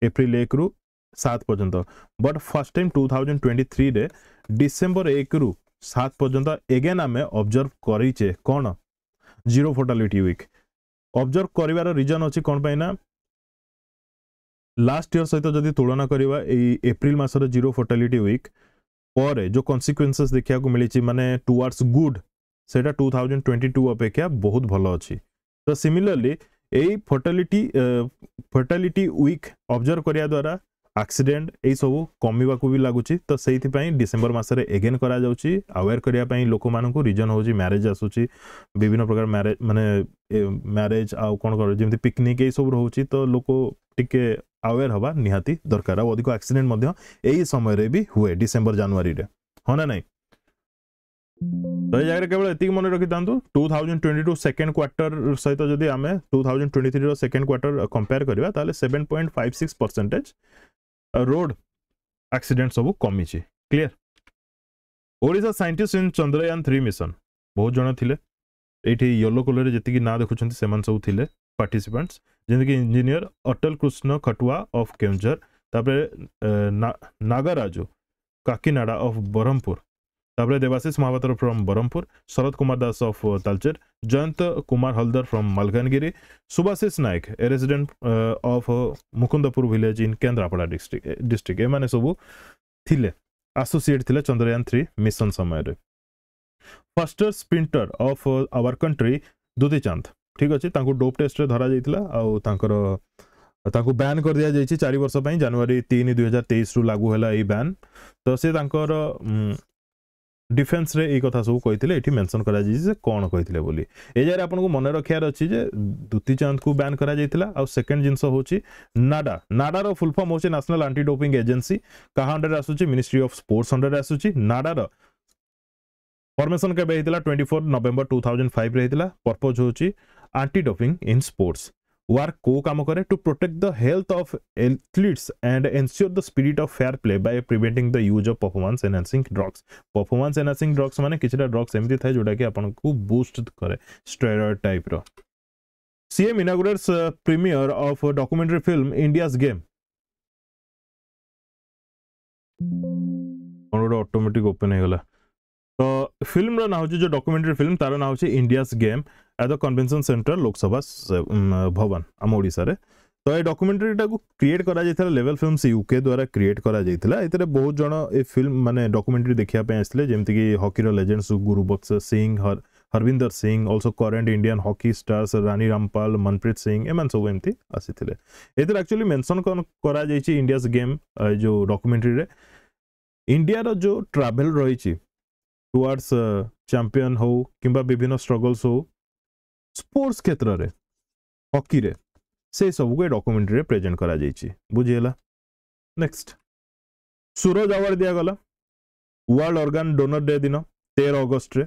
एप्रिल एक रू सात पर्यटन but first time two thousand twenty three रे डिसेम्बर एक रु सात पर्यंत एगेन आम अब्जर्व करे कौन जीरो फोर्टालीटी विक अब्जर्व कर रिजन अच्छे कौन पाई ना लास्ट इयर सहित जब तुलना करवा एप्रिल मसर जीरो फोर्टालीटी विक पर जो कन्सिक्वेन्से देखा मिली मानने टुवार्ड्स गुड से टू थाउजेंड ट्वेंटी टू अपेक्षा बहुत भल अच्छी तो सीमिलरली फर्टालीटी फर्टालीटी विक् अब्जर्व करने द्वारा आक्सीडेट ये सब कम लगुच तो से डिसेम्बर मस एगेन करवेयर करने लोक मूँ रिजन हो मारेज आसूरी विभिन्न प्रकार म्यारे मैंने म्यारेज आम पिकनिक ये सब रोच तो लोक टी अवेयर हवा निहाती दरकार अधिक आक्सीडेट यही समय भी हुए डिसेम्बर जानुरी हाँ ना नहीं तो यह जगह केवल एति मन रखी था two thousand twenty two second quarter सहित जब आम two thousand twenty three second quarter compare करवा seven point five six percentage road accident सब कमी clear Odia scientist in Chandrayaan three mission बहुत जन थे ये येलो कलर जी ना देखुंत से सब जमीक इंजीनियर अटल कृष्ण खटुआ अफ केजर तापर ना, Nagaraju Kakinada of Brahmapur Tapre Devasis Mahavatra from Barampur, Sarat Kumar Das of Talcher, Jayant Kumar Haldar from Malkangiri, Subhasis Naik, a resident uh, of uh, Mukundapur village in Kendrapada district. district. ଏମାନେ ସବୁ ଥିଲେ associate ଥିଲେ Chandrayaan three mission ସମୟରେ faster sprinter of our country Dutee Chand ଠିକ୍ ଅଛି ତାଙ୍କୁ dope ଟେଷ୍ଟରେ ଧରାଯାଇଥିଲା ଆଉ ତାଙ୍କର ତାଙ୍କୁ ବ୍ୟାନ୍ କରିଦିଆଯାଇଛି ଚାରି ବର୍ଷ ପାଇଁ ଜାନୁଆରୀ ତିନି ଦୁଇହଜାର ତେଇଶରୁ ଲାଗୁ ହେଲା ଏଇ ବ୍ୟାନ୍ ତ ସେ ତାଙ୍କର डिफेन्स ये सब कहते हैं ये मेनसन कर कौन कही है ये आपको मन रखार अच्छी दुती चांद को ब्यान कर सेकेंड जिनस हूँ नाडा नाडार फुलफर्म हूँ न्यासनाल आंटी डोपिंग एजेन्सी क्या अंडर आसूरी मिनिस्ट्री अफ स्पोर्ट्स अंडर आसडार फर्मेसन के twenty four November two thousand five होता पर्पज हूँ anti doping in sports work co-কাম করে to protect the health of athletes and ensure the spirit of fair play by preventing the use of performance enhancing drugs performance enhancing drugs মানে কিছুটা drugs এমতি থাকে যোটা কি আপনাকে boost করে steroid type র CM inaugurates premiere of documentary film India's game কোন গোটে automatic open হয়ে গলা তো ফিল্মর না হচ্ছে যে ডকুমেন্টারি ফিল্ম তার না হচ্ছে India's game at the convention centre Lok Sabha Bhavan आम ओडार तो ये डकुमेटरीटा क्रिएट कर लेवल फिल्मस यूके द्वारा क्रिएट कर बहुत जन ए फिल्म मैंने डकुमेटरी देखापी आसते जमीक हकीर लेजेंड्स गुरुबक्स सिंह हर Harvinder Singh also current Indian hockey stars Rani Rampal Manpreet Singh एम सब एम आसते एक्चुअली मेनसन कर इंडियाज गेम जो डकुमेटरी इंडिया जो ट्राभेल रही टुआर्डस चंपिन हो कि विभिन्न स्ट्रगल्स हो ସ୍ପୋର୍ଟସ୍ କ୍ଷେତ୍ରରେ ହକିରେ ସେସବୁକୁ ଏ ଡକୁମେଣ୍ଟରୀରେ ପ୍ରେଜେଣ୍ଟ କରାଯାଇଛି ବୁଝିହେଲା ନେକ୍ସଟ ସୁରଜ ଆୱାର୍ଡ଼ ଦିଆଗଲା ୱାର୍ଲଡ ଅର୍ଗାନ ଡୋନର ଡେ ଦିନ ତେର ଅଗଷ୍ଟରେ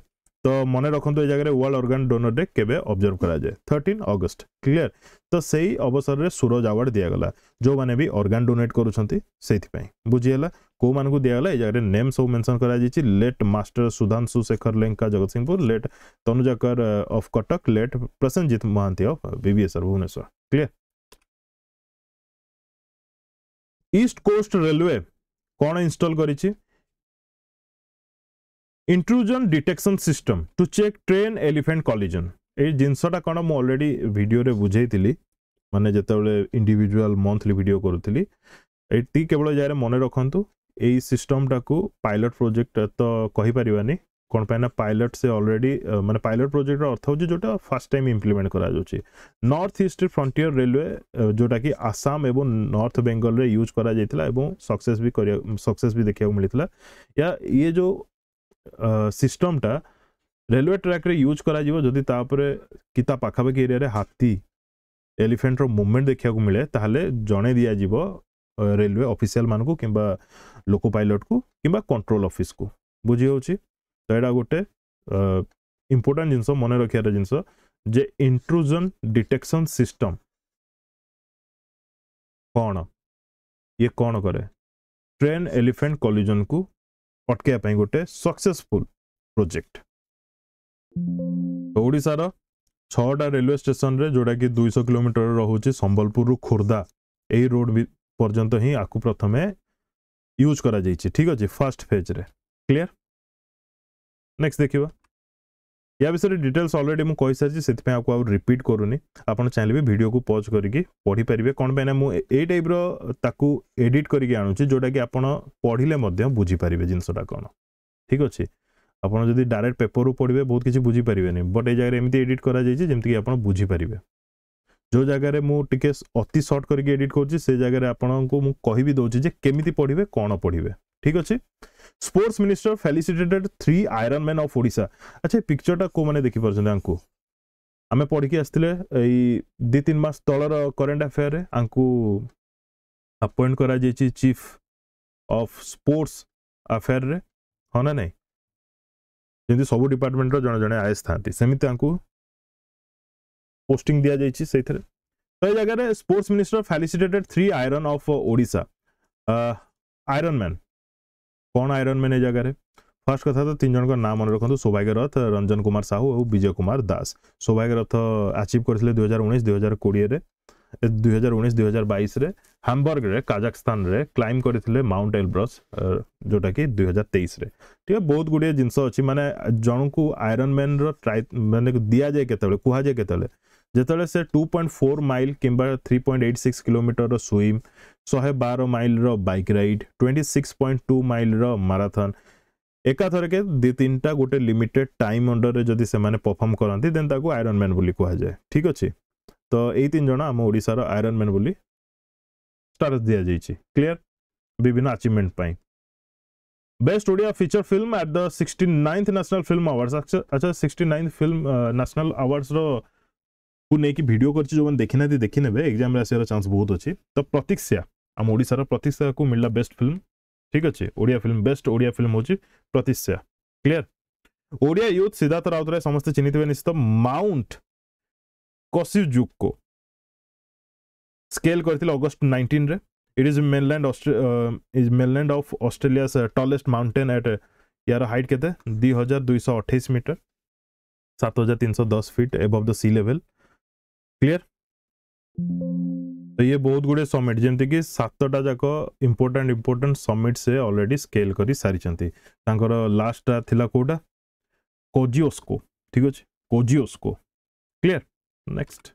ତ ମନେ ରଖନ୍ତୁ ଏ ଜାଗାରେ ୱାର୍ଲଡ ଅର୍ଗାନ ଡୋନର ଡେ କେବେ ଅବଜର୍ଭ କରାଯାଏ ଥର୍ଟିନ୍ ଅଗଷ୍ଟ କ୍ଲିଅର ତ ସେଇ ଅବସରରେ ସୁରଜ ଆୱାର୍ଡ଼ ଦିଆଗଲା ଯେଉଁମାନେ ବି ଅର୍ଗାନ ଡୋନେଟ୍ କରୁଛନ୍ତି ସେଇଥିପାଇଁ ବୁଝିହେଲା कौन को दिगला ये जगह नेम सब मेनसन कर late master Sudhanshu Sekhar Lenka Jagatsinghpur late Tanuja Kar of Cuttack late Prasanjit Mohanty of BBSR Bhubaneswar clear east coast railway कौन इनस्टल कर intrusion detection system to check train elephant collision ये जिनसटा कौन मुझरेडी भिडियो बुझे थी मानने जिते इंडिजुआल मंथली भिड करी ये केवल जगह मन रखु सिस्टमटा को पायलट प्रोजेक्ट तो कही कहींपरबानी कौन पाए पायलट से अलरेडी मैंने पायलट प्रोजेक्ट अर्थ हो जो फास्ट टाइम इम्प्लीमेंट कर नर्थ इस्ट फ्रंटीयर रेलवे जोटा कि आसाम और नर्थ बेंगल रे यूज कर सक्से भी सक्से भी देखा मिलता या ये जो सिस्टमटा रेलवे ट्रैक रे यूज करता पाखापाखि एरिया हाथी एलिफेन्टर मुभमेंट देखा मिले तो जड़े दिज्वे रेलवे अफिसील मानक कि लोको पाइलट को कि कंट्रोल अफिस् को बुझी तो यह गोटे इम्पोर्टाट जिनस मन रखा जिनस जे इंट्रूजन डिटेक्शन सिस्टम कौन ये कौन करे ट्रेन एलिफेंट कलिजन को अटकवाप गोटे सक्सेसफुल प्रोजेक्ट ओडार छा रेलवे स्टेशन रे जोड़ा कि दुई किलोमीटर रोचे संबलपुर खोर्धा यही रोड पर्यटन ही आपको प्रथम यूज कराई ठीक अच्छे फास्ट फेज्रे क्लीयर नेक्स्ट देखा या विषय डिटेल्स अलरेडी मुझे सारी से आपको आउ रिपीट करूनी आपड़ चाहिए भिडियो को पज करके पढ़ी पारे कौन पर मुझे टाइप रु एडिट करके आणुची जोटा कि आप पढ़ले बुझीपारे जिनसटा कौन ठीक अच्छे আপনার যদি ডাইরেক্ট পেপর পড়বে বহুত কিছু বুঝিপারে বট এই জায়গায় এমনি এডিট করা যাই যেমি আপনার বুঝিপারে ଯେଉଁ ଜାଗାରେ ମୁଁ ଟିକେ ଅତି ସର୍ଟ କରିକି ଏଡ଼ିଟ୍ କରୁଛି ସେ ଜାଗାରେ ଆପଣଙ୍କୁ ମୁଁ କହିବି ଦେଉଛି ଯେ କେମିତି ପଢ଼ିବେ କ'ଣ ପଢ଼ିବେ ଠିକ୍ ଅଛି sports minister felicitated three iron man of Odisha ଆଚ୍ଛା ଏ ପିକ୍ଚରଟା କେଉଁମାନେ ଦେଖିପାରୁଛନ୍ତି ଆଙ୍କୁ ଆମେ ପଢ଼ିକି ଆସିଥିଲେ ଏଇ ଦୁଇ ତିନି ମାସ ତଳର କରେଣ୍ଟ ଆଫେୟାରରେ ଆଙ୍କୁ ଆପଏଣ୍ଟ କରାଯାଇଛି ଚିଫ୍ ଅଫ୍ ସ୍ପୋର୍ଟସ୍ ଆଫେୟାରରେ ହଁ ନା ନାହିଁ ଯେମିତି ସବୁ ଡିପାର୍ଟମେଣ୍ଟର ଜଣେ ଜଣେ ଆଇ ଏସ୍ ଥାନ୍ତି ସେମିତି ତାଙ୍କୁ ପୋଷ୍ଟିଂ ଦିଆଯାଇଛି ସେଇଥିରେ ତ ଏଇ ଜାଗାରେ sports minister felicitated three iron of Odisha iron man କ'ଣ ଆଇରନ୍ ମ୍ୟାନ୍ ଏ ଜାଗାରେ ଫାର୍ଷ୍ଟ କଥା ତ ତିନି ଜଣଙ୍କ ନାଁ ମନେ ରଖନ୍ତୁ ସୌଭାଗ୍ୟ ରଥ ରଞ୍ଜନ କୁମାର ସାହୁ ଆଉ ବିଜୟ କୁମାର ଦାସ ସୌଭାଗ୍ୟ ରଥ ଆଚିଭ୍ କରିଥିଲେ ଦୁଇହଜାର ଉଣେଇଶ ଦୁଇହଜାର କୋଡ଼ିଏରେ ଦୁଇହଜାର ଉଣେଇଶ ଦୁଇହଜାର ବାଇଶରେ ହାମ୍ବର୍ଗରେ କାଜାକସ୍ତାନରେ କ୍ଲାଇମ୍ବ କରିଥିଲେ ମାଉଣ୍ଟ ଏଲବ୍ରସ୍ ଯେଉଁଟାକି ଦୁଇହଜାର ତେଇଶରେ ଟିକେ ବହୁତ ଗୁଡ଼ିଏ ଜିନିଷ ଅଛି ମାନେ ଜଣଙ୍କୁ ଆଇରନ୍ ମ୍ୟାନ୍ର ଟ୍ରାଇ ମାନେ ଦିଆଯାଏ କେତେବେଳେ କୁହାଯାଏ କେତେବେଳେ जितेबाला से 2.4 पॉइंट फोर माइल कि three point eight six kilometre swim शहे बार mile bike ride twenty six point two mile marathon थर के दि तीन टा गोटे लिमिटेड टाइम अंडर जदि से परफर्म करती देन ताक आईरन मैन कहुए ठीक अच्छे तो यही तीन जन आम ओडार आईरन मैन स्टार दि जाइए क्लीयर विभिन्न achievement best Odia feature film at the sixty ninth national film award अच्छा sixty ninth film national awards ନେଇକି ଭିଡ଼ିଓ କରିଛି ଯେଉଁମାନେ ଦେଖିନାହାନ୍ତି ଦେଖିନେବେ ଏକ୍ଜାମ୍ରେ ଆସିବାର ଚାନ୍ସ ବହୁତ ଅଛି ତ ପ୍ରତୀକ୍ଷା ଆମ ଓଡ଼ିଶାର ପ୍ରତୀକ୍ଷାକୁ ମିଳିଲା ବେଷ୍ଟ ଫିଲ୍ମ ଠିକ୍ ଅଛି Odia film best Odia film ହେଉଛି ପ୍ରତୀକ୍ଷା କ୍ଲିଅର ଓଡ଼ିଆ ୟୁଥ୍ ସିଦ୍ଧାର୍ଥ ରାଉତରାୟ ସମସ୍ତେ ଚିହ୍ନିଥିବେ ନିଶ୍ଚିତ ମାଉଣ୍ଟ କସିଜୁକ୍କୁ ସ୍କେଲ୍ କରିଥିଲେ ଅଗଷ୍ଟ ନାଇଣ୍ଟିନ୍ରେ it is mainland is mainland of Australia's tallest mountain at ୟାର ହାଇଟ୍ କେତେ ଦୁଇ ହଜାର ଦୁଇଶହ ଅଠେଇଶ ମିଟର ସାତ ହଜାର ତିନିଶହ ଦଶ feet above the sea level clear तो ये बहुत गुड़े सबमिट जमीक सतटा जाक इम्पोर्टा इम्पोर्टा सबमिट से अलरेडी स्केल कर सारी लास्टा थी कौटा कोजिओस्को ठीक अच्छे Kosciuszko clear next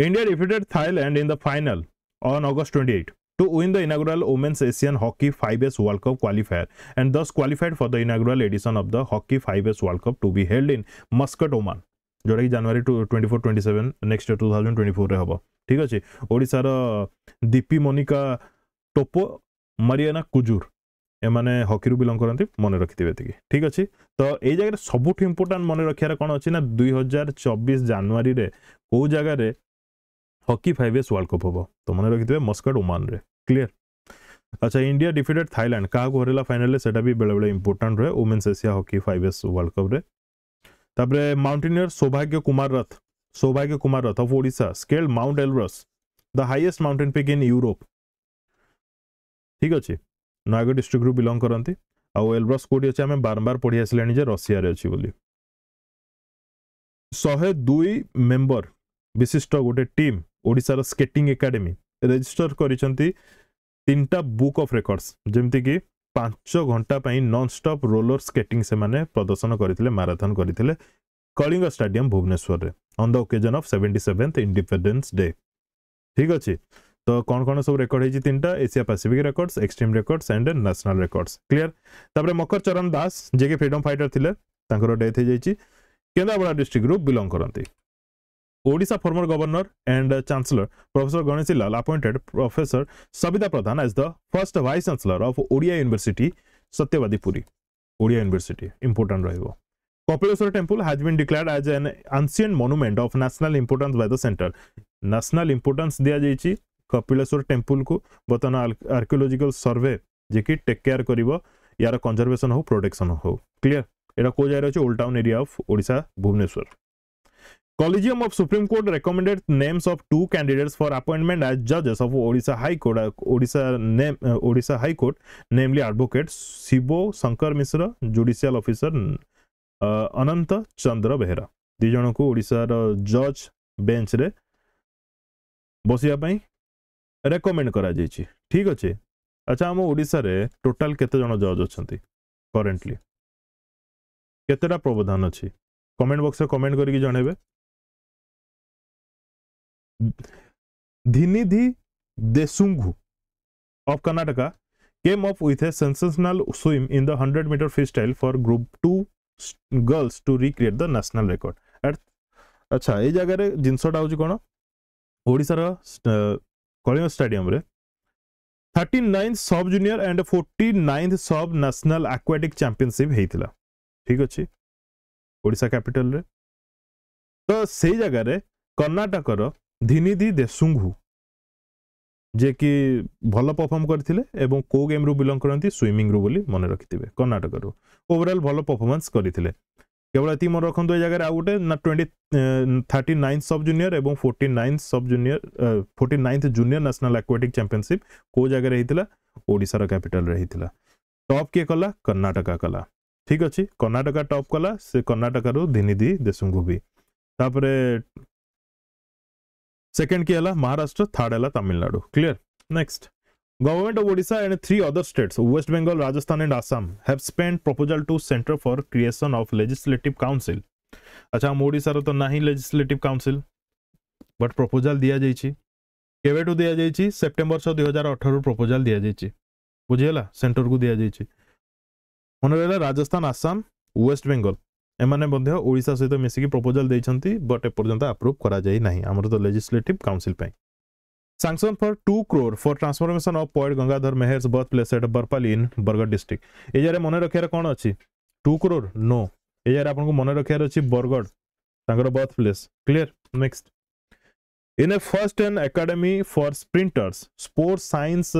India defeated Thailand in the final on August twenty eight to win the inaugural women's Asian hockey five s world cup qualifier and thus qualified for the inaugural edition of the hockey five s world cup to be held in Muscat Oman ଯେଉଁଟାକି January to twenty four twenty seven next year two thousand ଟ୍ୱେଣ୍ଟି ଫୋର୍ରେ ହେବ ଠିକ୍ ଅଛି ଓଡ଼ିଶାର ଦୀପି ମୋନିକା ଟୋପୋ ମାରିଆନା କୁଜୁର ଏମାନେ ହକିରୁ ବିଲଙ୍ଗ କରନ୍ତି ମନେ ରଖିଥିବେ ଏତିକି ଠିକ୍ ଅଛି ତ ଏଇ ଜାଗାରେ ସବୁଠୁ ଇମ୍ପୋର୍ଟାଣ୍ଟ ମନେ ରଖିବାର କ'ଣ ଅଛି ନା ଦୁଇ ହଜାର ଚବିଶ ଜାନୁଆରୀରେ କେଉଁ ଜାଗାରେ hockey five s world cup ହେବ ତ ମନେ ରଖିଥିବେ ମସ୍କାଟ ଓମାନରେ କ୍ଲିଅର ଆଚ୍ଛା ଇଣ୍ଡିଆ ଡିଫିଟେଡ୍ ଥାଇଲାଣ୍ଡ କାହାକୁ ହରିଲା ଫାଇନାଲରେ ସେଟା ବି ବେଳେବେଳେ ଇମ୍ପୋର୍ଟାଣ୍ଟ ରହେ women's Asia hockey five s world କପ୍ରେ তারপরে mountaineer Soubhagya Kumar Rath Soubhagya Kumar Rath of Odisha scale Mount Elbrus the highest mountain peak in Europe ठीक अच्छे नयगढ़ डिस्ट्रिक्ट बिलंग करती आउ एलब्रस कौटी अच्छे आम बारंबार पढ़ी आसलाजे रशियार अच्छी बोली शहे दुई मेम्बर विशिष्ट गोटे टीम ओडार स्केटिंग एकाडेमी रेजिस्टर कर बुक अफ रेकर्डस जमीक ପାଞ୍ଚ ଘଣ୍ଟା ପାଇଁ ନନ୍ଷ୍ଟପ୍ ରୋଲର୍ ସ୍କେଟିଂ ସେମାନେ ପ୍ରଦର୍ଶନ କରିଥିଲେ ମାରାଥନ୍ କରିଥିଲେ କଳିଙ୍ଗ ଷ୍ଟାଡିୟମ୍ ଭୁବନେଶ୍ୱରରେ on the occasion of seventy seventh independence day ଠିକ୍ ଅଛି ତ କ'ଣ କ'ଣ ସବୁ ରେକର୍ଡ ହେଇଛି ତିନିଟା Asia Pacific records extreme records and national records clear ତାପରେ ମକର ଚରଣ ଦାସ ଯିଏକି ଫ୍ରିଡମ୍ ଫାଇଟର୍ ଥିଲେ ତାଙ୍କର ଡେଥ୍ ହେଇଯାଇଛି କେନ୍ଦ୍ରାପଡ଼ା ଡିଷ୍ଟ୍ରିକ୍ଟରୁ ବିଲଙ୍ଗ କରନ୍ତି Odisha former governor and chancellor professor Ganeshi Lal appointed professor Sabita Pradhan as the first vice chancellor of Odia university Satyabadi Puri Odia university important रहइबो Kapileswar temple has been declared as an ancient monument of national importance by the centre national importance दिया जाइछि Kapileshwar temple को बतन archaeological सर्वे जेकि take care करिवो यार conservation हो protection हो clear एडा को जाय रहछ old town area of Odisha Bhubaneswar Collegium of Supreme Court recommended names of two candidates for appointment as judges of Odisha High Court, Odisha, name, uh, Odisha High Court, namely advocate Sibo Sankar Misra, judicial officer uh, Ananta Chandra Behera. ଦୁଇ ଜଣଙ୍କୁ ଓଡ଼ିଶାର ଜଜ୍ ବେଞ୍ଚରେ ବସିବା ପାଇଁ recommend କରାଯାଇଛି ଠିକ୍ ଅଛି ଆଚ୍ଛା ଆମ ଓଡ଼ିଶାରେ ଟୋଟାଲ୍ କେତେ ଜଣ ଜଜ୍ ଅଛନ୍ତି କରେଣ୍ଟଲି କେତେଟା ପ୍ରାବଧାନ ଅଛି କମେଣ୍ଟ ବକ୍ସରେ କମେଣ୍ଟ କରିକି ଜଣେଇବେ Dhinidhi Desunghu of Karnataka came up with a sensational swim in the 100 meter freestyle for group 2 girls to recreate the national record. আচ্ছা এই জায়গায় জিনিসটা হচ্ছে কোণ ওড়িশার কলিঙ্গ স্টাডিয়ামে thirty ninth sub junior and forty ninth sub national aquatic championship হয়েছিল ঠিক আছে ওড়িশা ক্যাপিটাল রে তো সেই জায়গায় কর্ণাটকর ଧିନିଧି ଦେଶୁଙ୍ଘୁ ଯିଏକି ଭଲ ପରଫର୍ମ କରିଥିଲେ ଏବଂ କେଉଁ ଗେମ୍ରୁ ବିଲଙ୍ଗ କରନ୍ତି ସୁଇମିଂରୁ ବୋଲି ମନେ ରଖିଥିବେ କର୍ଣ୍ଣାଟକରୁ ଓଭରଅଲ୍ ଭଲ ପରଫର୍ମାନ୍ସ କରିଥିଲେ କେବଳ ଏତିକି ମନେ ରଖନ୍ତୁ ଏ ଜାଗାରେ ଆଉ ଗୋଟେ ନା twenty thirty ninth sub junior ଏବଂ forty ninth sub junior forty ninth junior national aquatic championship କେଉଁ ଜାଗାରେ ହେଇଥିଲା ଓଡ଼ିଶାର କ୍ୟାପିଟାଲରେ ହେଇଥିଲା ଟପ୍ କିଏ କଲା କର୍ଣ୍ଣାଟକା କଲା ଠିକ୍ ଅଛି କର୍ଣ୍ଣାଟକା ଟପ୍ କଲା ସେ କର୍ଣ୍ଣାଟକାରୁ ଧିନିଧି ଦେଶଙ୍କୁ ବି ତାପରେ second Kerala, Maharashtra, third Kerala, Tamil Nadu. Clear? Next. Government of Odisha and three other states, West Bengal, Rajasthan and Assam, have spent proposal to center for creation of legislative council. अच्छा हम ओडिशार तो ना legislative council but proposal दि जाइए केवेठू दि जाइए September छः दुई हजार अठर प्रपोजाल दि जाइए बुझीगला सेन्टर को दि जाइए मन रहा राजस्थान आसाम वेस्ट बेंगल एमाने मध्ये ओडिसा सहित मिसिकी प्रपोजल देछंती बट एपर्यंत अप्रूव करा तो लेजिस्लेटिव काउंसिल पे sanction for 2 crore for transformation point Gangadhar Meher's birth place at in Bargarh district ए मन मने रखियार कोन अछि 2 नो एजार जारे आपन को रखियार अछि बरगढ़ तांगरो birth place clear next in a first an academy for sprinters sports science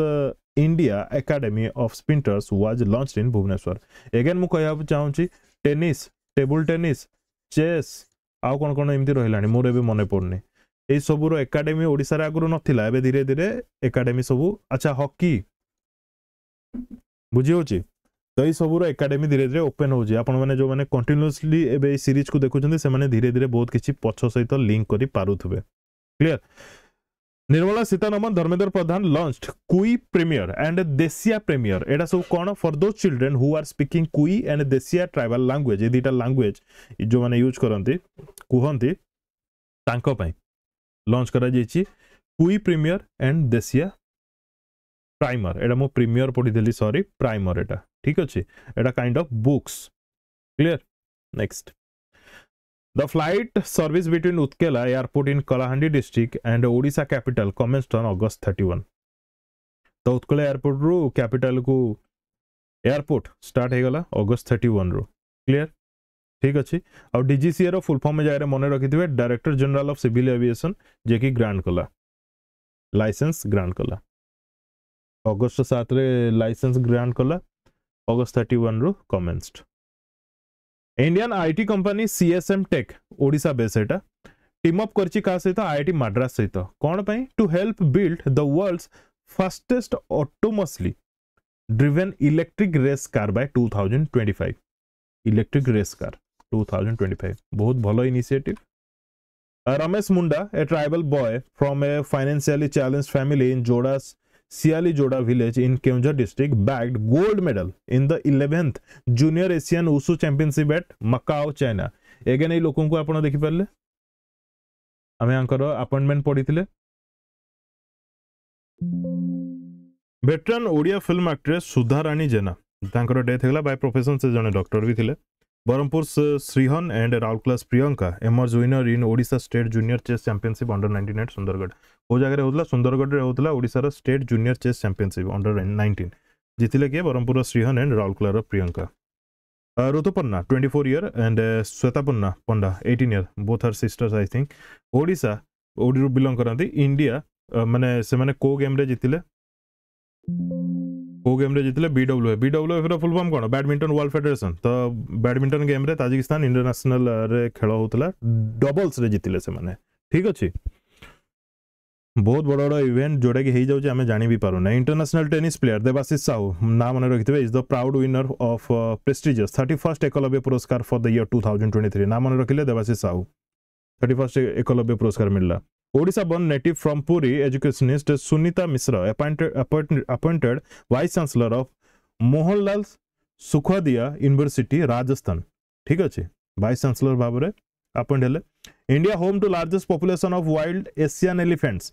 India academy of sprinters was launched in Bhubaneswar again मु कहियाब चाहौ टेनिस ଟେବୁଲ୍ ଟେନିସ୍ ଚେସ୍ ଆଉ କ'ଣ କ'ଣ ଏମିତି ରହିଲାଣି ମୋର ଏବେ ମନେ ପଡ଼ୁନି ଏଇ ସବୁର ଏକାଡେମୀ ଓଡ଼ିଶାରେ ଆଗରୁ ନଥିଲା ଏବେ ଧୀରେ ଧୀରେ ଏକାଡେମୀ ସବୁ ଆଚ୍ଛା ହକି ବୁଝି ହେଉଛି ତ ଏଇ ସବୁର ଏକାଡେମୀ ଧୀରେ ଧୀରେ ଓପେନ୍ ହେଉଛି ଆପଣମାନେ ଯେଉଁମାନେ କଣ୍ଟିନ୍ୟୁସଲି ଏବେ ଏଇ ସିରିଜ୍କୁ ଦେଖୁଛନ୍ତି ସେମାନେ ଧୀରେ ଧୀରେ ବହୁତ କିଛି ପଛ ସହିତ ଲିଙ୍କ କରି ପାରୁଥିବେ clear Nirmala Sitharaman Dharmendra Pradhan launch Kui premier and Desia premier एटा सब कौन फर दो children who are speaking Kui and Desia tribal language ये दुटा लैंग्वेज जो मैंने यूज करती कहती लंच करा कुई प्रीमियर एंड देसिया प्राइमर एटा मो प्रीमियर पढ़ी सॉरी प्राइमर एटा ठीक अच्छे एटा kind of books clear next The flight service between Utkela Airport in Kalahandi district and Odisha capital commenced on August 31. ତ ଉତ୍କଳ ଏୟାରପୋର୍ଟରୁ କ୍ୟାପିଟାଲକୁ ଏୟାରପୋର୍ଟ ଷ୍ଟାର୍ଟ ହେଇଗଲା ଅଗଷ୍ଟ ଥାର୍ଟି ୱାନ୍ରୁ କ୍ଲିଅର ଠିକ୍ ଅଛି ଆଉ ଡିଜିସିଏର ଫୁଲ୍ ଫର୍ମ ଜାଗାରେ ମନେ ରଖିଥିବେ director general of civil aviation ଯିଏକି ଗ୍ରାଣ୍ଡ କଲା ଲାଇସେନ୍ସ ଗ୍ରାଣ୍ଡ କଲା ଅଗଷ୍ଟ ସାତରେ ଲାଇସେନ୍ସ ଗ୍ରାଣ୍ଡ କଲା ଅଗଷ୍ଟ ଥାର୍ଟି ୱାନ୍ରୁ commenced Indian IT company CSM tech Odisha base एटा टीम अप करछि का सहित आईआईटी मद्रास सहित कोन पई to help build the world's fastest autonomously driven electric race car by 2025 electric race car 2025 बहुत भलो initiative Ramesh Munda a tribal boy from a financially challenge family in Jodasiali Joda village in Keonjhar district bagged gold medal in the eleventh junior Asian wushu championship at Macao China एगे नहीं लोक आप देखिपारे आम appointment पढ़ी veteran Odia film actress Sudharani Jena death होगा by profession से जन डक्टर भी थे Brahmapur Srihan and Rourkela Priyanka एमर junior in ओडा state junior chess championship under nineteen at Sundargarh କୋଉ ଜାଗାରେ ହେଉଥିଲା ସୁନ୍ଦରଗଡ଼ରେ ହେଉଥିଲା ଓଡ଼ିଶାର state junior chess championship under nineteen ଜିତିଲେ କିଏ ବ୍ରହ୍ମପୁରର ଶ୍ରୀହନ୍ ଆଣ୍ଡ ରାଉରକେଲାର Priyanka Rituparna twenty four year and Swetaparna Panda eighteen year both are sisters I think Odisha ଓଡ଼ିରୁ ବିଲଙ୍ଗ କରନ୍ତି ଇଣ୍ଡିଆ ମାନେ ସେମାନେ କୋଉ ଗେମ୍ରେ ଜିତିଲେ କୋଉ ଗେମ୍ରେ ଜିତିଲେ B W F B W ଏଫ୍ର ଫୁଲ୍ ଫର୍ମ କ'ଣ ବ୍ୟାଡ଼ମିଣ୍ଟନ ୱାର୍ଲଡ ଫେଡେରେସନ୍ ତ ବ୍ୟାଡ଼ମିଣ୍ଟନ ଗେମ୍ରେ ତାଜିକିସ୍ତାନ ଇଣ୍ଟରନ୍ୟାସନାଲ୍ରେ ଖେଳ ହେଉଥିଲା ଡବଲ୍ସରେ ଜିତିଲେ ସେମାନେ ଠିକ୍ ଅଛି ବହୁତ ବଡ଼ ବଡ଼ ଇଭେଣ୍ଟ ଯେଉଁଟାକି ହେଇଯାଉଛି ଆମେ ଜାଣି ବି ପାରୁନେ international tennis player Debasish Sahu ନାଁ ମନେ ରଖିଥିବେ is the proud winner of prestigious thirty first Ekalavya Puraskar for the year two thousand twenty three ନାଁ ମନେ ରଖିଲେ ଦେବାଶିଷ ସାହୁ ଥାର୍ଟି ଫାର୍ଷ୍ଟ ଏକଲବ୍ୟ ପୁରସ୍କାର ମିଳିଲା ଓଡ଼ିଶା ବର୍ଣ୍ଣ native from Puri educationist Sunita Mishra appointed vice chancellor of Mohanlal Sukhadia university Rajasthan ଠିକ୍ ଅଛି ଭାଇସ୍ ଚାନ୍ସେଲର ଭାବରେ ଆପଏଣ୍ଟ ହେଲେ India home to largest population of wild Asian elephants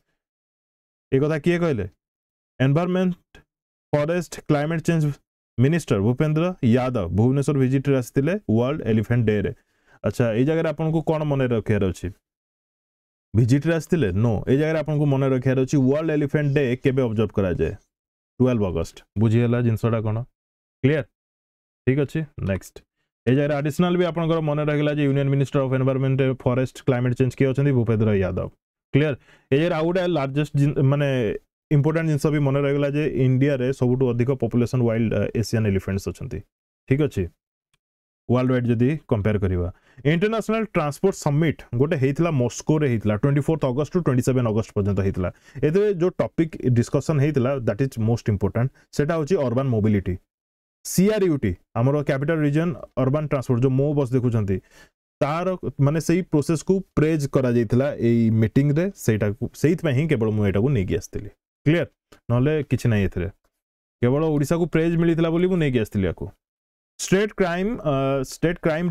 ଏ କଥା କିଏ କହିଲେ environment forest climate change minister Bhupender Yadav Bhubaneswar ଭିଜିଟ୍ରେ ଆସିଥିଲେ ୱାର୍ଲଡ ଏଲିଫେଣ୍ଟ ଡେରେ ଆଚ୍ଛା ଏଇ ଜାଗାରେ ଆପଣଙ୍କୁ କ'ଣ ମନେ ରଖିବାର ଅଛି ଭିଜିଟ୍ରେ ଆସିଥିଲେ ନୋ ଏଇ ଜାଗାରେ ଆପଣଙ୍କୁ ମନେ ରଖିବାର ଅଛି ୱାର୍ଲଡ ଏଲିଫେଣ୍ଟ ଡେ କେବେ ଅବଜର୍ଭ କରାଯାଏ ଟୁଏଲ୍ଭ ଅଗଷ୍ଟ ବୁଝିହେଲା ଜିନିଷଟା କ'ଣ କ୍ଲିଅର ଠିକ୍ ଅଛି ନେକ୍ସଟ এই জায়গায় আডিশনাল বি আপনার মনে রাখলা যে union minister of environment forest climate change কি অনেক ভূপেন্দ্র যাদব क्लीयर एजर आउ गोटे लार्जेस्ट मानने इम्पोर्टाट जिनस भी मन रहीगला इंडिया रे सब अधिक पपुलेसन वाइल्ड एसीयन एलिफेन्ट्स अच्छे ठीक अच्छे वर्ल्ड वाइड जदि कंपेयर करवा इंटरनेशनल ट्रांसपोर्ट समिट गोटे होता मस्को रे twenty fourth August to twenty seven August पर्यटन होता है ये जो टपिक डिस्कसन होता दैट इज मोस्ट इंपोर्टाट से अरबान मोबिलिटी सीआरयूटी आमर कैपिटल रिजन अर्बन ट्रांसपोर्ट जो मो बस देखुं तार मान से प्रोसेस को प्रेज कर मीटिंग केवल मुझे यहाँ को लेकिन क्लीयर ना कि नहीं केवल ओडा को प्रेज मिलता बोली मुझे आसती state crime state crime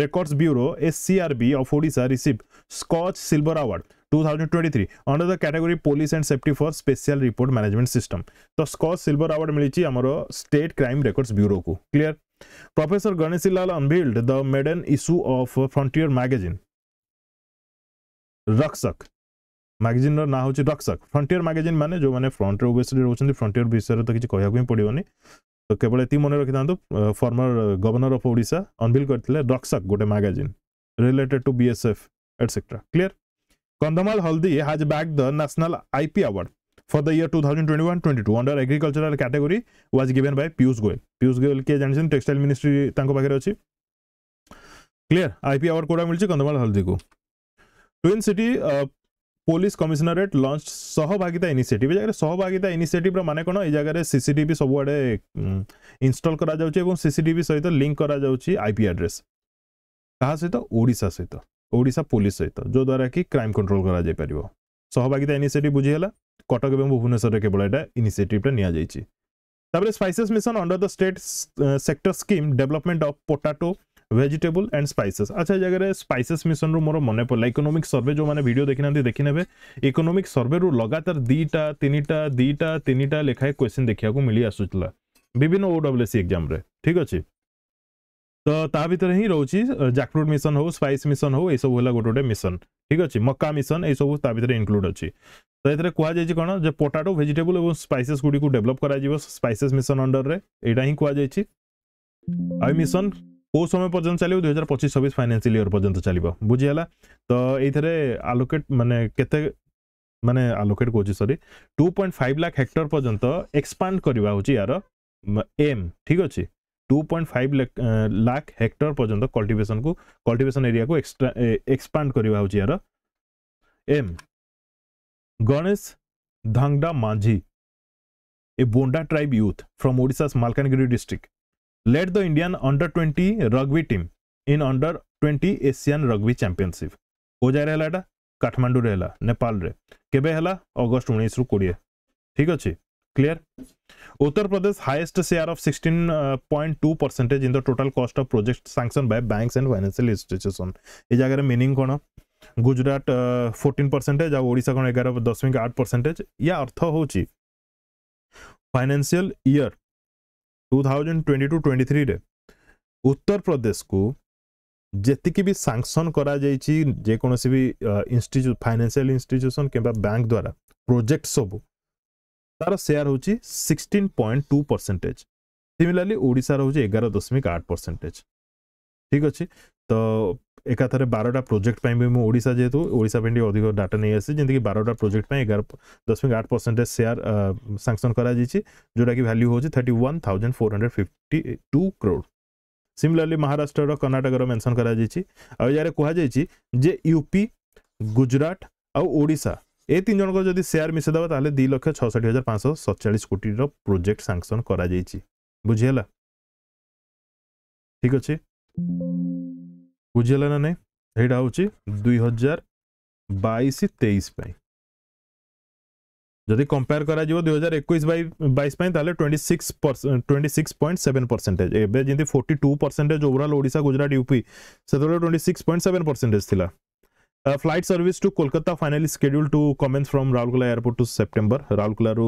records bureau S C R B of Odisha receive Skoch silver award two thousand twenty three under the category police and safety for special report management system तो Skoch silver award मिली आम state crime records bureau को clear Professor Ganesilal unveiled the maiden issue of Frontier magazine. Rakshak magazine র নাম হচ্ছে রক্সক frontier magazine মানে যে ফ্রন্টরে ওবিএসলি রয়েছেন ফ্রন্টিয়ার বিষয়ে তো কিছু কহবাকু হি পড়বনি তো কেবল এটি মনে রাখি থাকতো former governor of Odisha unveil করে রক্সক গোটে magazine related to BSF etcetera clear Kandhamal Haldi has bagged the national IP award for the year 2021-22 under agricultural category was given by Piyush Goyal. Piyush Goyal के जानते हैं textile ministry तांको पाखे रही clear IP award कोड़ा मिली कंधमाल हल्दी को twin city police commissionerate launch Sahabhagita initiative जगह सहभागिता इनिशिएटिव मान कौन ये जगह सीसीटीवी सबुआड़े इनस्टल कर सीसीटीवी सहित लिंक कर आईपी आड्रेस क्या सहित ओडा सहित ओडा पुलिस सहित जो द्वारा कि क्राइम कंट्रोल कर सहभागिता इनिशिएटिव हला कटक এবং ভুবনেশ্বরের কেবল এটা ইনিসিয়েটিভটা নেওয়া যাইছে তাপরে spices mission under the state sector scheme development of and spices अच्छा जगह स्पाइसेस मिशन रु मोर मन पड़ा इकोनोमिक सर्वे जो मैंने भिड देखी ना देखी ने इकोनोमिक सर्वे रु लगातार दीटा तीन टा दीटा तीन टा लेखाए क्वेश्चन देखा मिली आसूला विभिन्न ओडब्ल्यू सी एक्जाम ठीक अच्छे तो ता भर हिं रोच जैक्रुट मिशन हो स्पाइस मिशन हो सब गोटे गोटे मिशन ठीक अच्छे मक्का मिशन ये सब इनक्लूड अच्छी तो ये कहुई कौन जो पोटाटो भेजिटेबुल स्पाइसेस गुड़ी डेभलप कर स्पाइसेस मिशन अंडर में यहाँ ही कह मिशन कौ समय पर्यटन चलो दुई हजार पचीस छब्बीस फाइनेसील इयर पर्यटन चल बुझीगला तो ये आलोकेट मानने के मानने आलोकेट कौ सरी two point five lakh hectare पर्यटन एक्सपाड करवा यार एम ठीक अच्छे two point five lakh hectare पर्यटन कल्टेसन को कल्टेसन एरिया को एक्सपाड करवा यार एम Ganesh Dhangada Majhi a Bonda tribe youth from Odisha Malkangiri district led the Indian under twenty rugby team in under twenty Asian rugby championship कौजारे है काठमांडू नेपाल रे केबे अगस्ट उन्नीस रु कोड़े ठीक अच्छे clear Uttar Pradesh highest share of 16.2 percentage in the total cost of project sanction by banks and financial institution ए जगह मीनिंग कौन ଗୁଜୁରାଟ ଫୋର୍ଟିନ୍ ପରସେଣ୍ଟେଜ୍ ଆଉ ଓଡ଼ିଶା କ'ଣ ଏଗାର ଦଶମିକ ଆଠ ପରସେଣ୍ଟେଜ୍ ୟା ଅର୍ଥ ହେଉଛି financial year two thousand twenty two twenty ଥ୍ରୀରେ ଉତ୍ତରପ୍ରଦେଶକୁ ଯେତିକି ବି ସାଙ୍କସନ୍ କରାଯାଇଛି ଯେକୌଣସି ବି ଇନଷ୍ଟିଚ୍ୟୁ ଫାଇନାନ୍ସିଆଲ ଇନଷ୍ଟିଚ୍ୟୁସନ୍ କିମ୍ବା ବ୍ୟାଙ୍କ ଦ୍ୱାରା ପ୍ରୋଜେକ୍ଟ ସବୁ ତାର ସେୟାର ହେଉଛି sixteen point two percentage similarly ଓଡ଼ିଶାର ହେଉଛି ଏଗାର ଦଶମିକ ଆଠ ପରସେଣ୍ଟେଜ୍ ଠିକ୍ ଅଛି तो एका थे बारटा प्रोजेक्ट भी मुझा जेहतु ओडापे अधिक डाटा नहीं आसी जमीक बारटा प्रोजेक्ट एगार दशमिक आठ परसेंटेज सेयार सांसन कर जोटा कि भैल्यू हूँ thirty one thousand four hundred fifty two crore similarly Maharashtra और कर्णाटक मेनसन कर यूपी गुजरात आउ ये तीन जन जब सेयार मिसेद दु लक्ष छठ हजार पाँच सतचाश कोटी प्रोजेक्ट सांसन कर बुझीला ठीक अच्छे बुझेगा ना नहीं हूँ दुई हजार बैस तेईस जदि कंपेयर कर दुई हजार एक बैस twenty six twenty six point seven percentage एवं जमी फोर्टी टू परसेंटेज ओवरअल ओडा गुजरात यूपी से twenty six point seven percentage थी flight service to Kolkata finally scheduled to commence from Rourkela airport to September राउरकलू